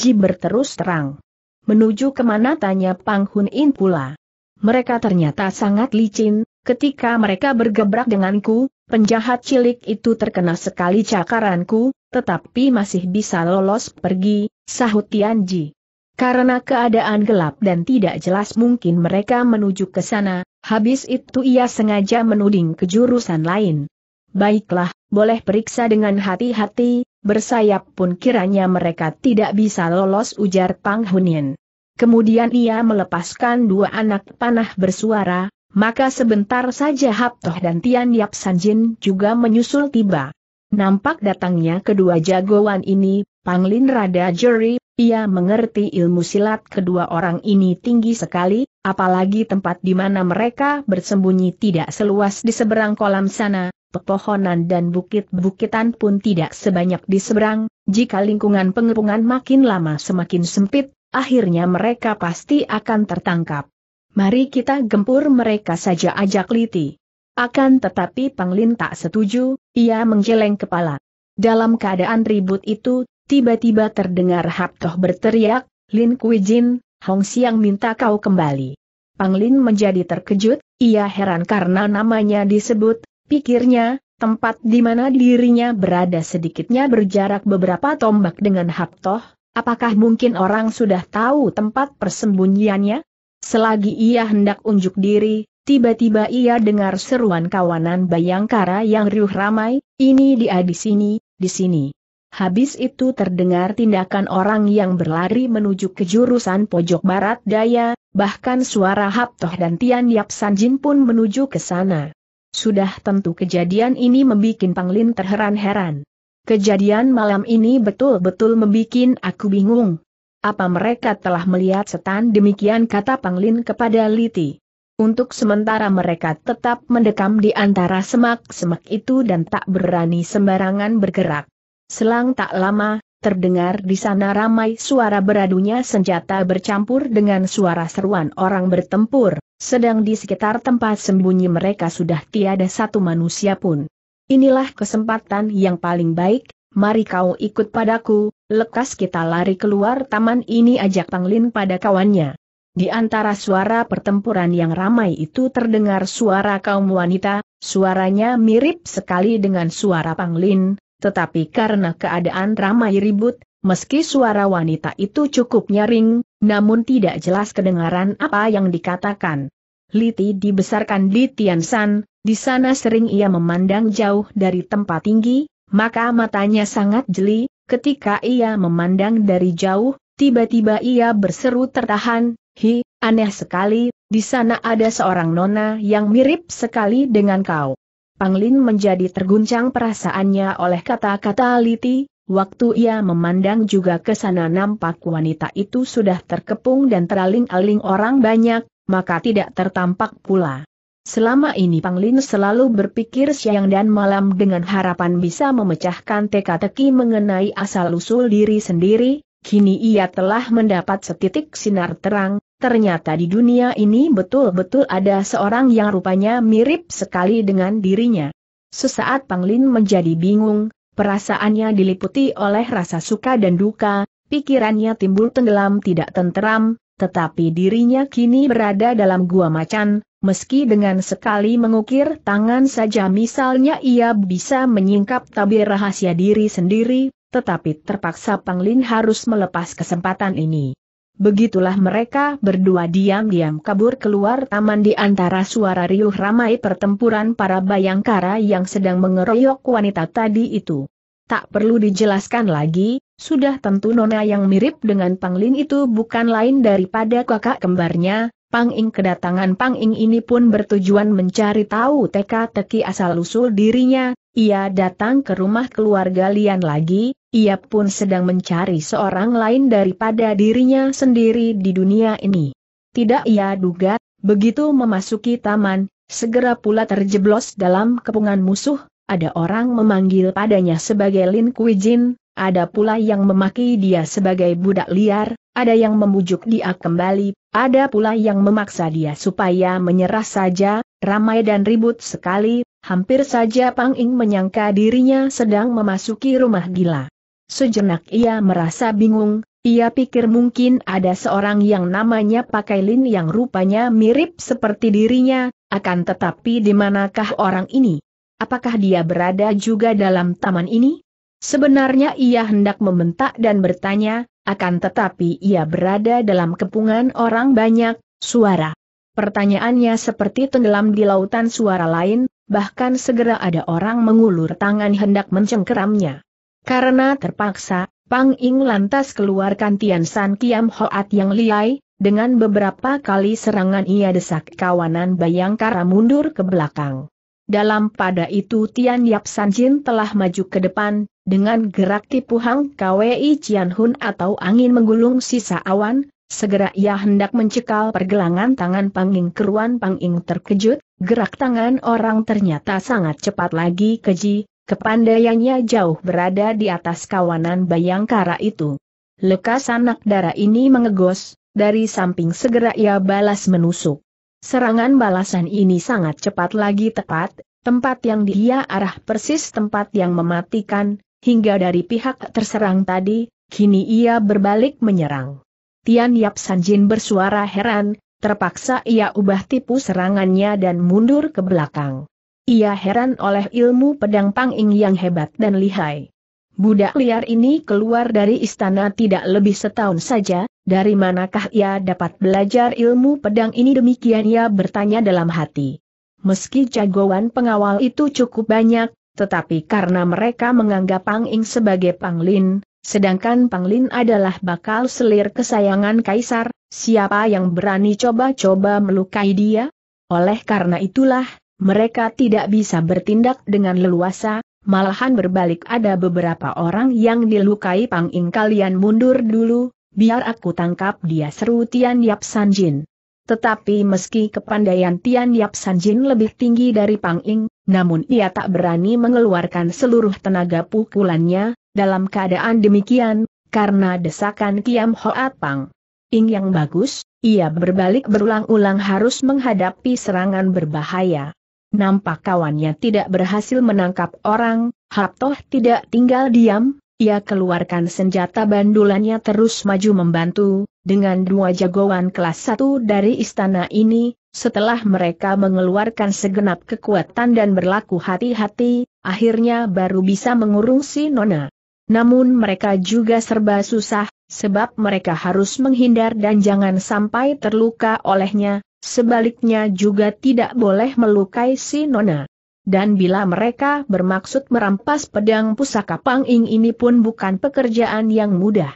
Ji berterus terang. Menuju kemana tanya Pang Hunin pula. Mereka ternyata sangat licin, ketika mereka bergebrak denganku, penjahat cilik itu terkena sekali cakaranku, tetapi masih bisa lolos pergi, sahut Tian Tianji. Karena keadaan gelap dan tidak jelas mungkin mereka menuju ke sana, habis itu ia sengaja menuding ke jurusan lain. Baiklah, boleh periksa dengan hati-hati, bersayap pun kiranya mereka tidak bisa lolos ujar Pang Hunian. Kemudian ia melepaskan dua anak panah bersuara, maka sebentar saja Haptoh dan Tian Yap Sanjin juga menyusul tiba. Nampak datangnya kedua jagoan ini, Panglin Rada Jerry ia mengerti ilmu silat kedua orang ini tinggi sekali, apalagi tempat di mana mereka bersembunyi tidak seluas di seberang kolam sana, pepohonan dan bukit-bukitan pun tidak sebanyak di seberang, jika lingkungan pengepungan makin lama semakin sempit, akhirnya mereka pasti akan tertangkap. Mari kita gempur mereka saja ajak Liti. Akan tetapi Panglin tak setuju, ia menjeleng kepala. Dalam keadaan ribut itu, tiba-tiba terdengar Haptoh berteriak, Lin Kui Jin, Hong Xiang minta kau kembali. Pang Lin menjadi terkejut, ia heran karena namanya disebut, pikirnya, tempat di mana dirinya berada sedikitnya berjarak beberapa tombak dengan Haptoh, apakah mungkin orang sudah tahu tempat persembunyiannya? Selagi ia hendak unjuk diri, tiba-tiba ia dengar seruan kawanan Bayangkara yang riuh ramai, ini dia di sini, di sini. Habis itu terdengar tindakan orang yang berlari menuju ke jurusan pojok barat daya, bahkan suara Haptoh dan Tian Yap Sanjin pun menuju ke sana. Sudah tentu kejadian ini membuat Panglin terheran-heran. Kejadian malam ini betul-betul membuat aku bingung. Apa mereka telah melihat setan demikian kata Panglin kepada Liti. Untuk sementara mereka tetap mendekam di antara semak-semak itu dan tak berani sembarangan bergerak. Selang tak lama, terdengar di sana ramai suara beradunya senjata bercampur dengan suara seruan orang bertempur, sedang di sekitar tempat sembunyi mereka sudah tiada satu manusia pun. Inilah kesempatan yang paling baik, mari kau ikut padaku, lekas kita lari keluar taman ini ajak Panglin pada kawannya. Di antara suara pertempuran yang ramai itu terdengar suara kaum wanita, suaranya mirip sekali dengan suara Panglin, tetapi karena keadaan ramai ribut, meski suara wanita itu cukup nyaring, namun tidak jelas kedengaran apa yang dikatakan. Liti dibesarkan di Tian San, di sana sering ia memandang jauh dari tempat tinggi, maka matanya sangat jeli, ketika ia memandang dari jauh, tiba-tiba ia berseru tertahan, Hi, aneh sekali, di sana ada seorang nona yang mirip sekali dengan kau. Panglin menjadi terguncang perasaannya oleh kata-kata Liti, waktu ia memandang juga ke sana nampak wanita itu sudah terkepung dan teraling-aling orang banyak, maka tidak tertampak pula. Selama ini Panglin selalu berpikir siang dan malam dengan harapan bisa memecahkan teka-teki mengenai asal-usul diri sendiri, kini ia telah mendapat setitik sinar terang, Ternyata di dunia ini betul-betul ada seorang yang rupanya mirip sekali dengan dirinya. Sesaat Panglin menjadi bingung, perasaannya diliputi oleh rasa suka dan duka, pikirannya timbul tenggelam tidak tenteram, tetapi dirinya kini berada dalam gua macan, meski dengan sekali mengukir tangan saja misalnya ia bisa menyingkap tabir rahasia diri sendiri, tetapi terpaksa Panglin harus melepas kesempatan ini. Begitulah mereka berdua diam-diam kabur keluar taman di antara suara riuh ramai pertempuran para bayangkara yang sedang mengeroyok wanita tadi itu. Tak perlu dijelaskan lagi, sudah tentu Nona yang mirip dengan Pangling itu bukan lain daripada kakak kembarnya, Pang Panging kedatangan Pang Panging ini pun bertujuan mencari tahu teka-teki asal-usul dirinya, ia datang ke rumah keluarga Lian lagi, ia pun sedang mencari seorang lain daripada dirinya sendiri di dunia ini. Tidak ia duga, begitu memasuki taman, segera pula terjeblos dalam kepungan musuh, ada orang memanggil padanya sebagai Lin Kui Jin, ada pula yang memaki dia sebagai budak liar, ada yang memujuk dia kembali, ada pula yang memaksa dia supaya menyerah saja, ramai dan ribut sekali, hampir saja Pang Ing menyangka dirinya sedang memasuki rumah gila. Sejenak ia merasa bingung, ia pikir mungkin ada seorang yang namanya Pakai Lin yang rupanya mirip seperti dirinya, akan tetapi di manakah orang ini? Apakah dia berada juga dalam taman ini? Sebenarnya ia hendak membentak dan bertanya, akan tetapi ia berada dalam kepungan orang banyak, suara. Pertanyaannya seperti tenggelam di lautan suara lain, bahkan segera ada orang mengulur tangan hendak mencengkeramnya. Karena terpaksa, Pang Ing lantas keluarkan Tian San Kiam Hoat yang liai, dengan beberapa kali serangan ia desak kawanan Bayangkara mundur ke belakang. Dalam pada itu Tian Yap San Jin telah maju ke depan, dengan gerak tipu hang Kwei Cian Hun atau angin menggulung sisa awan, segera ia hendak mencekal pergelangan tangan Pang Ing keruan Pang Ing terkejut, gerak tangan orang ternyata sangat cepat lagi keji, Kepandaiannya jauh berada di atas kawanan Bayangkara itu. Lekas anak darah ini mengegos, dari samping segera ia balas menusuk. Serangan balasan ini sangat cepat lagi tepat, tempat yang dia arah persis tempat yang mematikan, hingga dari pihak terserang tadi, kini ia berbalik menyerang. Tian Yap Sanjin bersuara heran, terpaksa ia ubah tipu serangannya dan mundur ke belakang. Ia heran oleh ilmu pedang Panging yang hebat dan lihai. Budak liar ini keluar dari istana tidak lebih setahun saja, dari manakah ia dapat belajar ilmu pedang ini demikian ia bertanya dalam hati. Meski jagoan pengawal itu cukup banyak, tetapi karena mereka menganggap Pang Ing sebagai Panglin, sedangkan Panglin adalah bakal selir kesayangan Kaisar, siapa yang berani coba-coba melukai dia? Oleh karena itulah, mereka tidak bisa bertindak dengan leluasa, malahan berbalik ada beberapa orang yang dilukai Pang Ing kalian mundur dulu, biar aku tangkap dia seru Tian Yap Jin. Tetapi meski kepandaian Tian Yap Jin lebih tinggi dari Pang Ing, namun ia tak berani mengeluarkan seluruh tenaga pukulannya, dalam keadaan demikian, karena desakan Kiam Hoat Pang. Ing yang bagus, ia berbalik berulang-ulang harus menghadapi serangan berbahaya. Nampak kawannya tidak berhasil menangkap orang, Haptoh tidak tinggal diam, ia keluarkan senjata bandulannya terus maju membantu, dengan dua jagoan kelas satu dari istana ini, setelah mereka mengeluarkan segenap kekuatan dan berlaku hati-hati, akhirnya baru bisa mengurung si Nona. Namun mereka juga serba susah, sebab mereka harus menghindar dan jangan sampai terluka olehnya, Sebaliknya juga tidak boleh melukai si Nona. Dan bila mereka bermaksud merampas pedang pusaka Panging ini pun bukan pekerjaan yang mudah.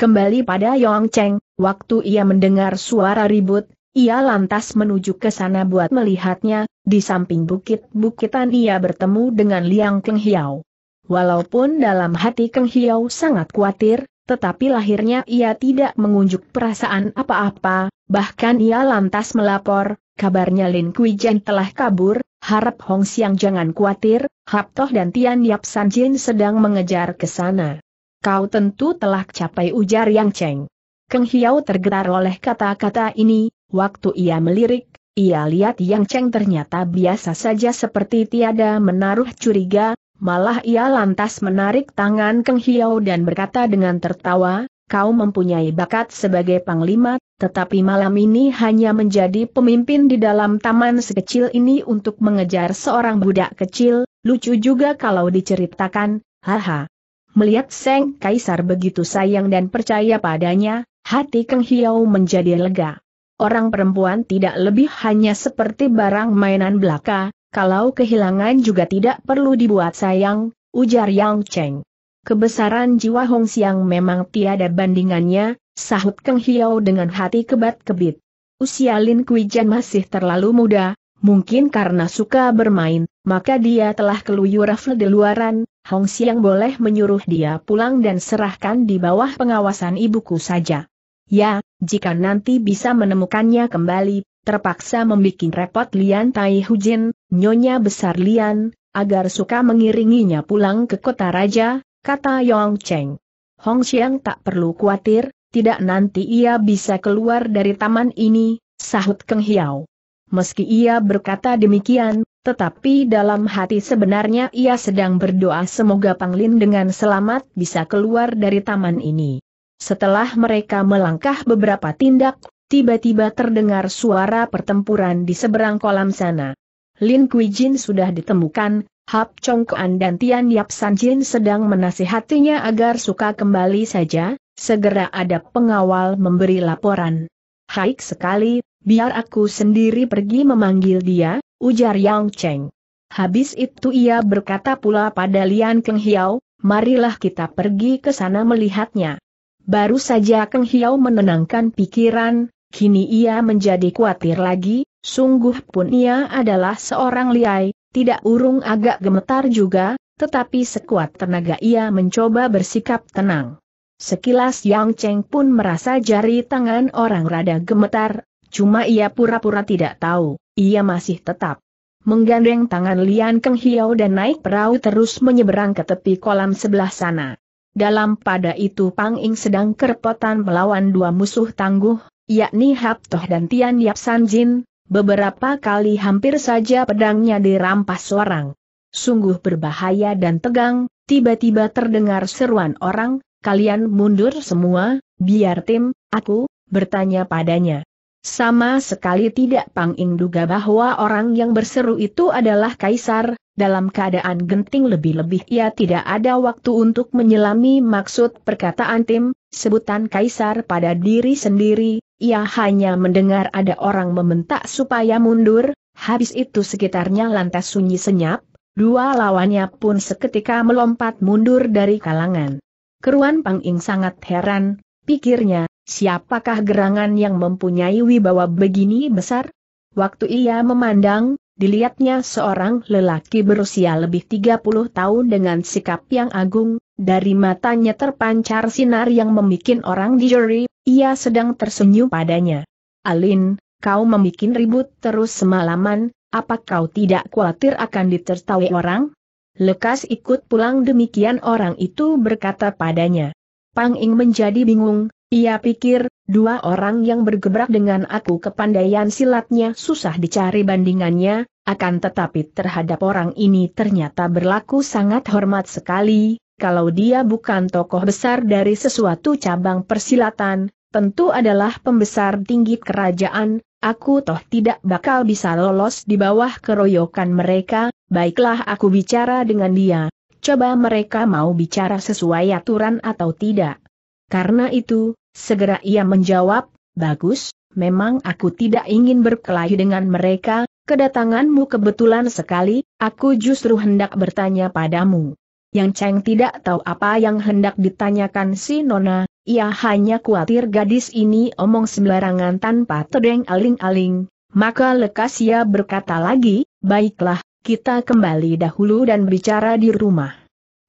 Kembali pada Yong Cheng, waktu ia mendengar suara ribut, ia lantas menuju ke sana buat melihatnya, di samping bukit-bukitan ia bertemu dengan Liang Keng Hiao. Walaupun dalam hati Keng Hiao sangat khawatir, tetapi lahirnya ia tidak mengunjuk perasaan apa-apa, bahkan ia lantas melapor, kabarnya Lin Kuijen telah kabur, harap Hong Xiang jangan khawatir, Haptoh dan Tian Yap San Jin sedang mengejar ke sana. Kau tentu telah capai ujar Yang Cheng. Keng Hiao tergetar oleh kata-kata ini, waktu ia melirik, ia lihat Yang Cheng ternyata biasa saja seperti tiada menaruh curiga, Malah ia lantas menarik tangan Kang Hiau dan berkata dengan tertawa, kau mempunyai bakat sebagai panglima, tetapi malam ini hanya menjadi pemimpin di dalam taman sekecil ini untuk mengejar seorang budak kecil, lucu juga kalau diceritakan, haha. Melihat Seng Kaisar begitu sayang dan percaya padanya, hati Kang Hiau menjadi lega. Orang perempuan tidak lebih hanya seperti barang mainan belaka, kalau kehilangan juga tidak perlu dibuat sayang, ujar Yang Cheng. Kebesaran jiwa Hong Xiang memang tiada bandingannya, sahut Kang Hiao dengan hati kebat-kebit. Usia Lin Kuijan masih terlalu muda, mungkin karena suka bermain, maka dia telah keluyur rafle di luaran, Hong Xiang boleh menyuruh dia pulang dan serahkan di bawah pengawasan ibuku saja. Ya, jika nanti bisa menemukannya kembali, terpaksa membuat repot Lian Tai Hujin, nyonya besar Lian, agar suka mengiringinya pulang ke kota raja, kata Yong Cheng. Hong Xiang tak perlu khawatir, tidak nanti ia bisa keluar dari taman ini, sahut Keng Hiao. Meski ia berkata demikian, tetapi dalam hati sebenarnya ia sedang berdoa semoga Panglin dengan selamat bisa keluar dari taman ini. Setelah mereka melangkah beberapa tindak, tiba-tiba terdengar suara pertempuran di seberang kolam sana. Lin Kuijin sudah ditemukan, Hap Chong Kuan dan Tian Yap San Jin sedang menasihatinya agar suka kembali saja, segera ada pengawal memberi laporan. Haik sekali, biar aku sendiri pergi memanggil dia, ujar Yang Cheng. Habis itu ia berkata pula pada Lian Keng Hiao, marilah kita pergi ke sana melihatnya. Baru saja Keng Hiao menenangkan pikiran, Kini ia menjadi khawatir lagi, sungguh pun ia adalah seorang liai, tidak urung agak gemetar juga, tetapi sekuat tenaga ia mencoba bersikap tenang. Sekilas Yang Cheng pun merasa jari tangan orang rada gemetar, cuma ia pura-pura tidak tahu, ia masih tetap menggandeng tangan Lian Keng Hiao dan naik perahu terus menyeberang ke tepi kolam sebelah sana. Dalam pada itu Pang Ing sedang kerepotan melawan dua musuh tangguh, yakni Hap Toh dan Tian Yap San Jin, beberapa kali hampir saja pedangnya dirampas orang. Sungguh berbahaya dan tegang, tiba-tiba terdengar seruan orang, kalian mundur semua, biar tim, aku, bertanya padanya. Sama sekali tidak Pang Ing duga bahwa orang yang berseru itu adalah Kaisar, dalam keadaan genting lebih-lebih ia tidak ada waktu untuk menyelami maksud perkataan tim, sebutan kaisar pada diri sendiri, ia hanya mendengar ada orang mementak supaya mundur, habis itu sekitarnya lantas sunyi senyap, dua lawannya pun seketika melompat mundur dari kalangan. Keruan Pang Ing sangat heran, pikirnya, siapakah gerangan yang mempunyai wibawa begini besar? Waktu ia memandang, dilihatnya seorang lelaki berusia lebih 30 tahun dengan sikap yang agung, dari matanya terpancar sinar yang membuat orang di juri, ia sedang tersenyum padanya. Alin, kau membuat ribut terus semalaman, apa kau tidak khawatir akan ditertawai orang? Lekas ikut pulang demikian orang itu berkata padanya. Pang Ing menjadi bingung, ia pikir, dua orang yang bergebrak dengan aku kepandaian silatnya susah dicari bandingannya, akan tetapi terhadap orang ini ternyata berlaku sangat hormat sekali, kalau dia bukan tokoh besar dari sesuatu cabang persilatan, tentu adalah pembesar tinggi kerajaan, aku toh tidak bakal bisa lolos di bawah keroyokan mereka, baiklah aku bicara dengan dia, coba mereka mau bicara sesuai aturan atau tidak. Karena itu, segera ia menjawab, bagus, memang aku tidak ingin berkelahi dengan mereka, kedatanganmu kebetulan sekali, aku justru hendak bertanya padamu. Yang Cheng tidak tahu apa yang hendak ditanyakan si Nona, ia hanya khawatir gadis ini omong sembarangan tanpa tedeng aling-aling, maka lekas ia berkata lagi, baiklah, kita kembali dahulu dan bicara di rumah.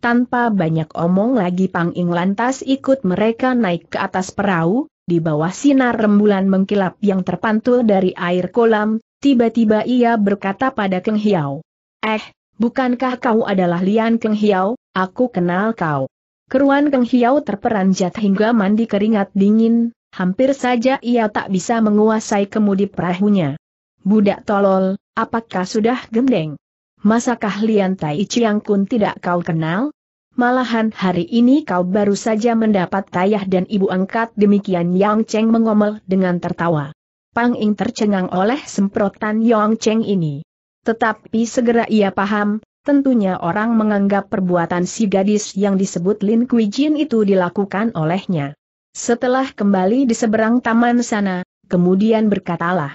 Tanpa banyak omong lagi Pang Ing lantas ikut mereka naik ke atas perahu, di bawah sinar rembulan mengkilap yang terpantul dari air kolam, tiba-tiba ia berkata pada Keng Hiau. Eh, bukankah kau adalah Lian Keng Hiao, aku kenal kau. Keruan Keng Hiao terperanjat hingga mandi keringat dingin, hampir saja ia tak bisa menguasai kemudi perahunya. Budak tolol, apakah sudah gendeng? Masakah Lian Tai Chiang Kun tidak kau kenal? Malahan hari ini kau baru saja mendapat tayah dan ibu angkat demikian Yang Cheng mengomel dengan tertawa. Pang Ing tercengang oleh semprotan Yang Cheng ini. Tetapi segera ia paham, tentunya orang menganggap perbuatan si gadis yang disebut Lin Kui Jin itu dilakukan olehnya. Setelah kembali di seberang taman sana, kemudian berkatalah.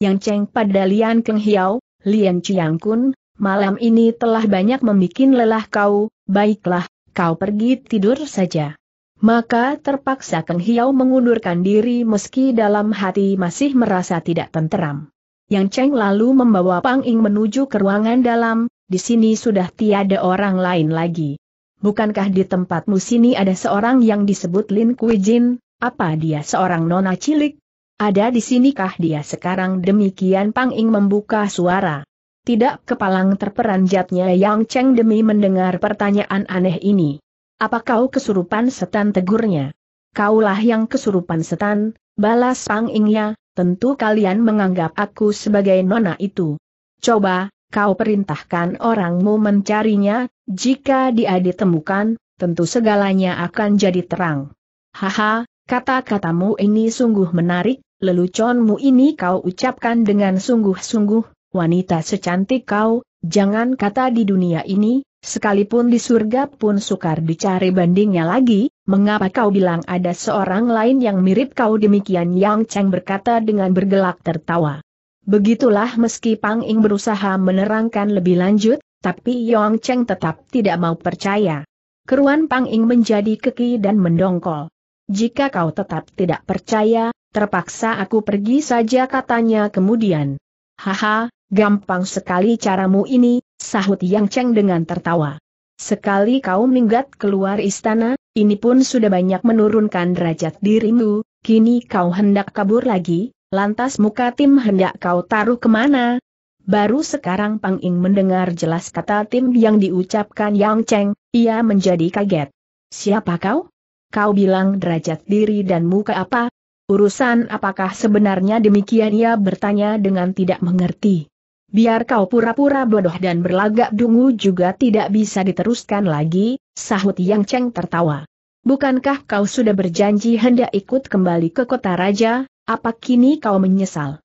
Yang Cheng pada Lian Keng Hiao, Lian Chiang Kun, malam ini telah banyak membuat lelah kau, baiklah, kau pergi tidur saja. Maka terpaksa Keng Hiao mengundurkan diri meski dalam hati masih merasa tidak tenteram. Yang Cheng lalu membawa Pang Ing menuju ke ruangan dalam, di sini sudah tiada orang lain lagi. Bukankah di tempatmu sini ada seorang yang disebut Lin Kui Jin, apa dia seorang nona cilik? Ada di sinikah dia sekarang demikian Pang Ing membuka suara. Tidak kepalang terperanjatnya Yang Cheng demi mendengar pertanyaan aneh ini. Apa kau kesurupan setan tegurnya? Kaulah yang kesurupan setan, balas Pang Ingnya, tentu kalian menganggap aku sebagai nona itu. Coba, kau perintahkan orangmu mencarinya, jika dia ditemukan, tentu segalanya akan jadi terang. Haha, kata-katamu ini sungguh menarik, leluconmu ini kau ucapkan dengan sungguh-sungguh, wanita secantik kau, jangan kata di dunia ini, sekalipun di surga pun sukar dicari bandingnya lagi, Mengapa kau bilang ada seorang lain yang mirip kau demikian Yang Cheng berkata dengan bergelak tertawa. Begitulah meski Pang Ing berusaha menerangkan lebih lanjut, tapi Yang Cheng tetap tidak mau percaya. Keruan Pang Ing menjadi keki dan mendongkol. Jika kau tetap tidak percaya, terpaksa aku pergi saja katanya kemudian. Haha, gampang sekali caramu ini, sahut Yang Cheng dengan tertawa. Sekali kau minggat keluar istana, ini pun sudah banyak menurunkan derajat dirimu, kini kau hendak kabur lagi, lantas muka tim hendak kau taruh kemana? Baru sekarang Pang Ing mendengar jelas kata tim yang diucapkan Yang Cheng, ia menjadi kaget. Siapa kau? Kau bilang derajat diri dan muka apa? Urusan apakah sebenarnya demikian ia bertanya dengan tidak mengerti. Biar kau pura-pura bodoh dan berlagak dungu juga tidak bisa diteruskan lagi, Sahut Yang Cheng tertawa. Bukankah kau sudah berjanji hendak ikut kembali ke kota raja, apa kini kau menyesal?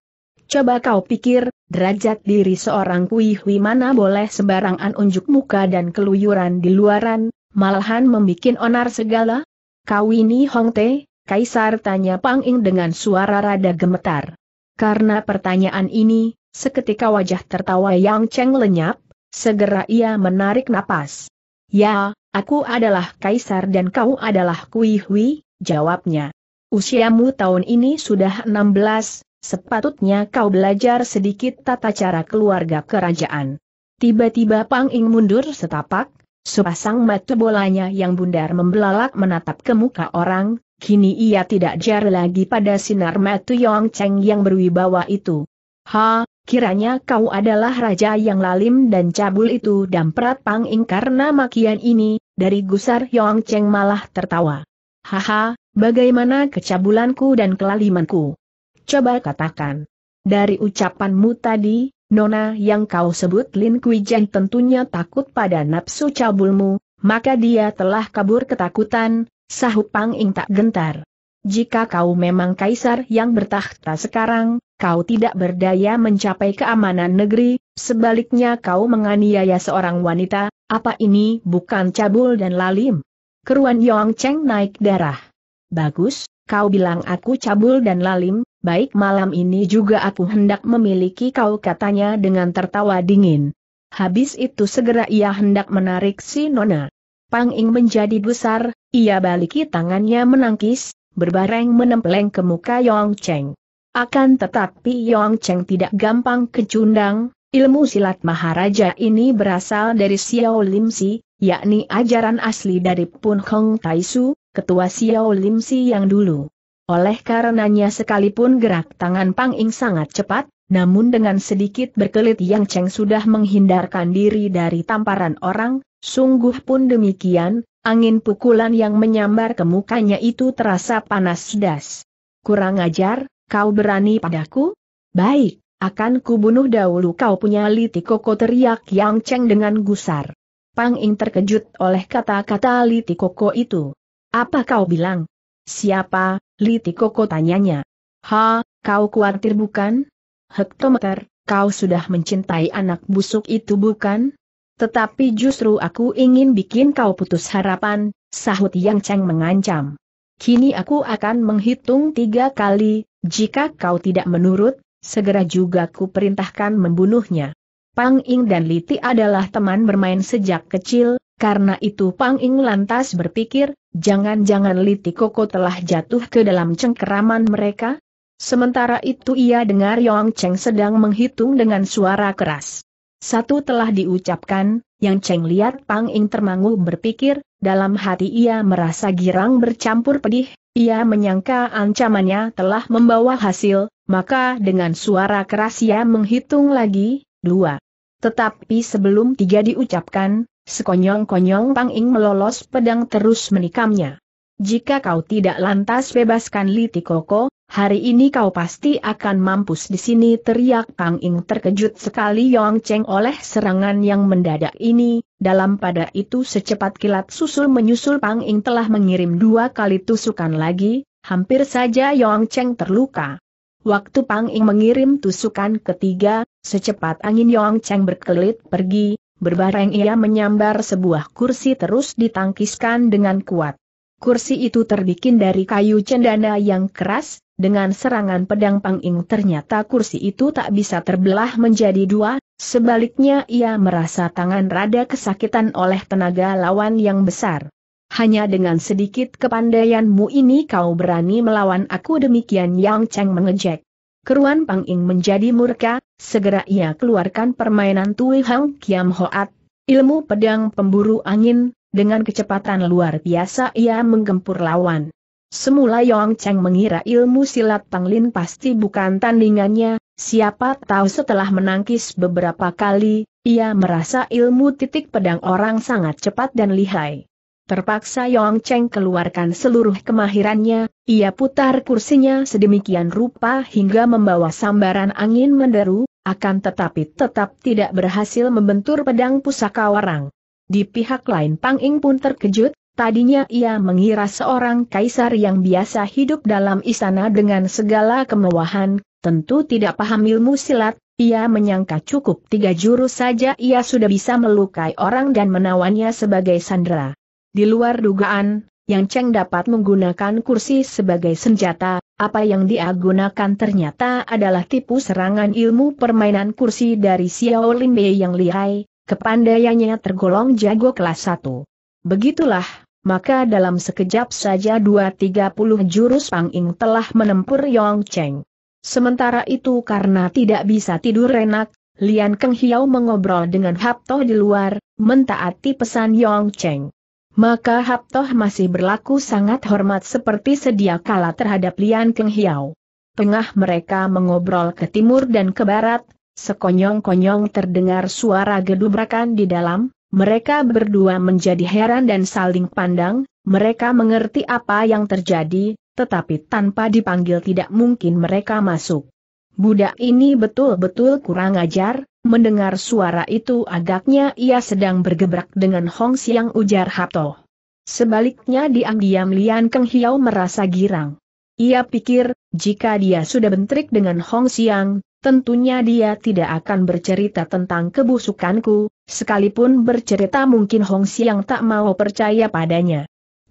Coba kau pikir, derajat diri seorang Kui Hui mana boleh sembarangan unjuk muka dan keluyuran di luaran, malahan membuat onar segala? Kau ini Hong Te, Kaisar tanya Pang Ing dengan suara rada gemetar. Karena pertanyaan ini, seketika wajah tertawa Yang Cheng lenyap, segera ia menarik napas. Ya, Aku adalah kaisar dan kau adalah Kui Hui, jawabnya. Usiamu tahun ini sudah 16, sepatutnya kau belajar sedikit tata cara keluarga kerajaan. Tiba-tiba Pang Ing mundur setapak, sepasang mata bolanya yang bundar membelalak menatap ke muka orang, kini ia tidak jar lagi pada sinar mata Yong Cheng yang berwibawa itu. Ha, Kiranya kau adalah raja yang lalim dan cabul itu perat panging karena makian ini, dari gusar Yong Cheng malah tertawa. Haha, bagaimana kecabulanku dan kelalimanku? Coba katakan. Dari ucapanmu tadi, Nona yang kau sebut Lin Kuijian tentunya takut pada nafsu cabulmu, maka dia telah kabur ketakutan, sahup panging tak gentar. Jika kau memang kaisar yang bertahta sekarang, kau tidak berdaya mencapai keamanan negeri, sebaliknya kau menganiaya seorang wanita, apa ini bukan cabul dan lalim? Keruan Yong Cheng naik darah. Bagus, kau bilang aku cabul dan lalim, baik malam ini juga aku hendak memiliki kau katanya dengan tertawa dingin. Habis itu segera ia hendak menarik si Nona. Pang Ing menjadi besar, ia baliki tangannya menangkis, berbareng menempeleng ke muka Yong Cheng. Akan tetapi Yong Cheng tidak gampang kecundang, ilmu silat Maharaja ini berasal dari Xiao Lim Si, yakni ajaran asli dari Pun Hong Tai Su, ketua Xiao Lim Si yang dulu. Oleh karenanya sekalipun gerak tangan Pang Ing sangat cepat, namun dengan sedikit berkelit Yang Cheng sudah menghindarkan diri dari tamparan orang, sungguh pun demikian, angin pukulan yang menyambar ke mukanya itu terasa panas sedas. Kurang ajar, Kau berani padaku? Baik, akan kubunuh dahulu kau punya Liti Koko teriak Yang Cheng dengan gusar. Pang Ing terkejut oleh kata-kata Liti Koko itu. Apa kau bilang? Siapa? Liti Koko tanyanya. Ha, kau khawatir bukan? Hektometer, kau sudah mencintai anak busuk itu bukan? Tetapi justru aku ingin bikin kau putus harapan, sahut Yang Cheng mengancam. Kini aku akan menghitung tiga kali, jika kau tidak menurut, segera juga ku perintahkan membunuhnya. Pang Ing dan Liti adalah teman bermain sejak kecil, karena itu Pang Ing lantas berpikir, jangan-jangan Liti Koko telah jatuh ke dalam cengkeraman mereka? Sementara itu ia dengar Yong Cheng sedang menghitung dengan suara keras. Satu telah diucapkan, Yang Cheng lihat Pang Ing termangu berpikir, dalam hati ia merasa girang bercampur pedih, ia menyangka ancamannya telah membawa hasil, maka dengan suara keras ia menghitung lagi, dua. Tetapi sebelum tiga diucapkan, sekonyong-konyong Pang Ing melolos pedang terus menikamnya. Jika kau tidak lantas bebaskan Koko. Hari ini kau pasti akan mampus di sini teriak Kang Ing terkejut sekali Yong Cheng oleh serangan yang mendadak ini, dalam pada itu secepat kilat susul menyusul Kang Ing telah mengirim dua kali tusukan lagi, hampir saja Yong Cheng terluka. Waktu Pang Ing mengirim tusukan ketiga, secepat angin Yong Cheng berkelit pergi, berbareng ia menyambar sebuah kursi terus ditangkiskan dengan kuat. Kursi itu terbikin dari kayu cendana yang keras, dengan serangan pedang Pang Ing ternyata kursi itu tak bisa terbelah menjadi dua, sebaliknya ia merasa tangan rada kesakitan oleh tenaga lawan yang besar. Hanya dengan sedikit kepandaianmu ini kau berani melawan aku demikian Yang Cheng mengejek. Keruan Pang Ing menjadi murka, segera ia keluarkan permainan Tui Hang Kiam Hoat, ilmu pedang pemburu angin, dengan kecepatan luar biasa ia menggempur lawan. Semula Yong Cheng mengira ilmu silat Panglin pasti bukan tandingannya, siapa tahu setelah menangkis beberapa kali, ia merasa ilmu titik pedang orang sangat cepat dan lihai. Terpaksa Yong Cheng keluarkan seluruh kemahirannya, ia putar kursinya sedemikian rupa hingga membawa sambaran angin menderu, akan tetapi tetap tidak berhasil membentur pedang pusaka orang. Di pihak lain Pang Ing pun terkejut, Tadinya ia mengira seorang kaisar yang biasa hidup dalam istana dengan segala kemewahan, tentu tidak paham ilmu silat, ia menyangka cukup tiga jurus saja ia sudah bisa melukai orang dan menawannya sebagai sandera. Di luar dugaan, yang Cheng dapat menggunakan kursi sebagai senjata, apa yang dia gunakan ternyata adalah tipu serangan ilmu permainan kursi dari Xiao Lin Bei yang lihai, kepandaiannya tergolong jago kelas 1. Begitulah, maka dalam sekejap saja dua tiga puluh jurus Pang telah menempur Yong Cheng. Sementara itu karena tidak bisa tidur enak, Lian Keng Hiao mengobrol dengan Haptoh di luar, mentaati pesan Yong Cheng. Maka Haptoh masih berlaku sangat hormat seperti sedia kala terhadap Lian Keng Hiao. Tengah mereka mengobrol ke timur dan ke barat, sekonyong-konyong terdengar suara gedubrakan di dalam, mereka berdua menjadi heran dan saling pandang, mereka mengerti apa yang terjadi, tetapi tanpa dipanggil tidak mungkin mereka masuk. Budak ini betul-betul kurang ajar, mendengar suara itu agaknya ia sedang bergebrak dengan Hong Siang ujar Hapto. Sebaliknya diam-diam Lian Keng Hiao merasa girang. Ia pikir, jika dia sudah bentrik dengan Hong Siang, tentunya dia tidak akan bercerita tentang kebusukanku, Sekalipun bercerita mungkin Hong Siang tak mau percaya padanya.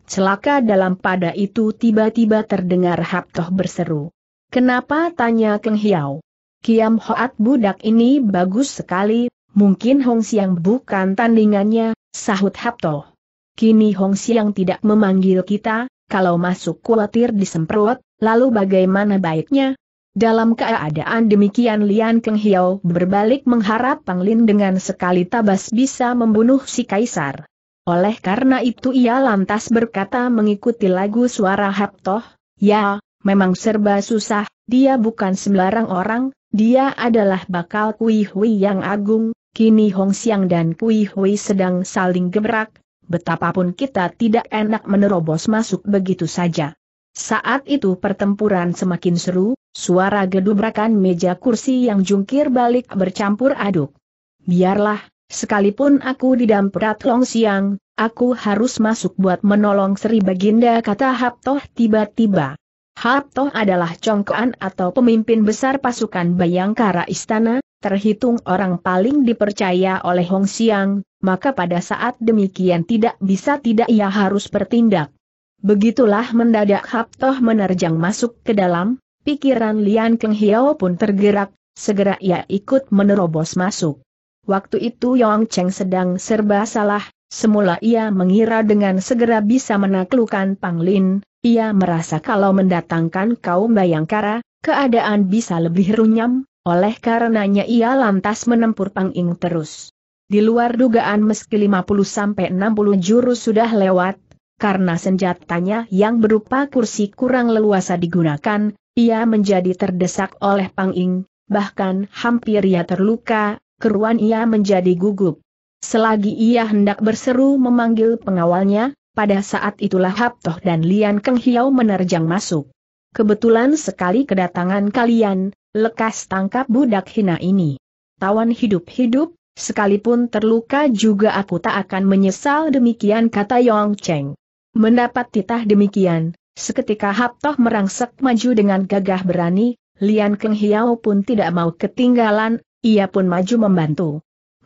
Celaka dalam pada itu tiba-tiba terdengar Hap Toh berseru. Kenapa tanya Keng Hiao? Kiam Hoat budak ini bagus sekali, mungkin Hong Siang bukan tandingannya, sahut Hap Toh. Kini Hong Siang tidak memanggil kita, kalau masuk kuatir disemprot, lalu bagaimana baiknya? Dalam keadaan demikian Lian Keng Hiao berbalik mengharap Panglin dengan sekali tabas bisa membunuh si Kaisar. Oleh karena itu ia lantas berkata mengikuti lagu suara Haptoh, Ya, memang serba susah, dia bukan sembarang orang, dia adalah bakal Kui Hui yang agung, kini Hong Xiang dan Kui Hui sedang saling gebrak, betapapun kita tidak enak menerobos masuk begitu saja. Saat itu pertempuran semakin seru, Suara gedubrakan meja kursi yang jungkir balik bercampur aduk. Biarlah, sekalipun aku didamprat long siang, aku harus masuk buat menolong Sri Baginda kata Haptoh tiba-tiba. Haptoh adalah congkoan atau pemimpin besar pasukan Bayangkara Istana, terhitung orang paling dipercaya oleh Hong Siang, maka pada saat demikian tidak bisa tidak ia harus bertindak. Begitulah mendadak Haptoh menerjang masuk ke dalam, Pikiran Lian Keng Hiao pun tergerak, segera ia ikut menerobos masuk. Waktu itu Yong Cheng sedang serba salah, semula ia mengira dengan segera bisa menaklukkan Panglin, ia merasa kalau mendatangkan kaum Bayangkara, keadaan bisa lebih runyam, oleh karenanya ia lantas menempur Panging terus. Di luar dugaan meski 50-60 jurus sudah lewat, karena senjatanya yang berupa kursi kurang leluasa digunakan, ia menjadi terdesak oleh Pang Ing, bahkan hampir ia terluka, keruan ia menjadi gugup. Selagi ia hendak berseru memanggil pengawalnya, pada saat itulah Haptoh dan Lian Keng Hiau menerjang masuk. Kebetulan sekali kedatangan kalian, lekas tangkap budak hina ini. Tawan hidup-hidup, sekalipun terluka juga aku tak akan menyesal demikian kata Yong Cheng. Mendapat titah demikian, Seketika Haptoh merangsek maju dengan gagah berani, Lian Keng Hiao pun tidak mau ketinggalan, ia pun maju membantu.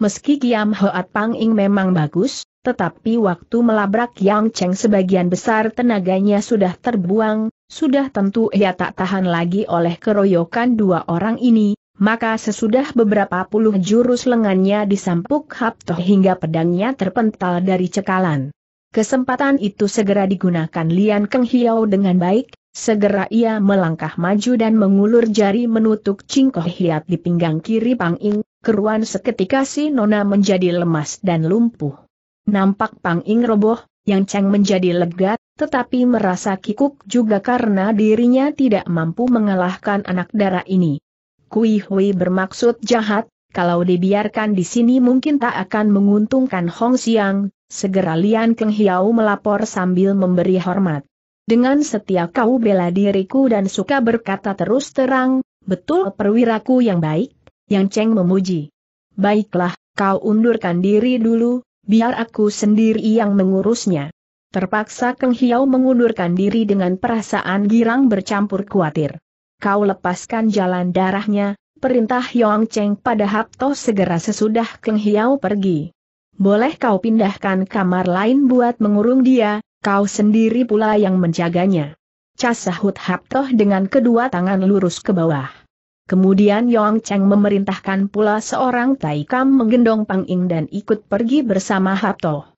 Meski Kiam Hoat Pang Ing memang bagus, tetapi waktu melabrak Yang Cheng sebagian besar tenaganya sudah terbuang, sudah tentu ia tak tahan lagi oleh keroyokan dua orang ini, maka sesudah beberapa puluh jurus lengannya disampuk Haptoh hingga pedangnya terpental dari cekalan. Kesempatan itu segera digunakan Lian Keng Hiao dengan baik, segera ia melangkah maju dan mengulur jari menutup cingkoh hiat di pinggang kiri Pang Ing, keruan seketika si Nona menjadi lemas dan lumpuh. Nampak Pang Ing roboh, yang Cheng menjadi lega, tetapi merasa kikuk juga karena dirinya tidak mampu mengalahkan anak darah ini. Kui Hui bermaksud jahat, kalau dibiarkan di sini mungkin tak akan menguntungkan Hong Xiang, Segera Lian Keng Hiau melapor sambil memberi hormat. Dengan setia kau bela diriku dan suka berkata terus terang, betul perwiraku yang baik, yang Cheng memuji. Baiklah, kau undurkan diri dulu, biar aku sendiri yang mengurusnya. Terpaksa Keng Hiau mengundurkan diri dengan perasaan girang bercampur khawatir. Kau lepaskan jalan darahnya, perintah Yong Cheng pada Hapto segera sesudah Keng Hiau pergi boleh kau pindahkan kamar lain buat mengurung dia, kau sendiri pula yang menjaganya. Cas Haptoh dengan kedua tangan lurus ke bawah. Kemudian Yong Cheng memerintahkan pula seorang Taikam menggendong Pang Ing dan ikut pergi bersama Haptoh.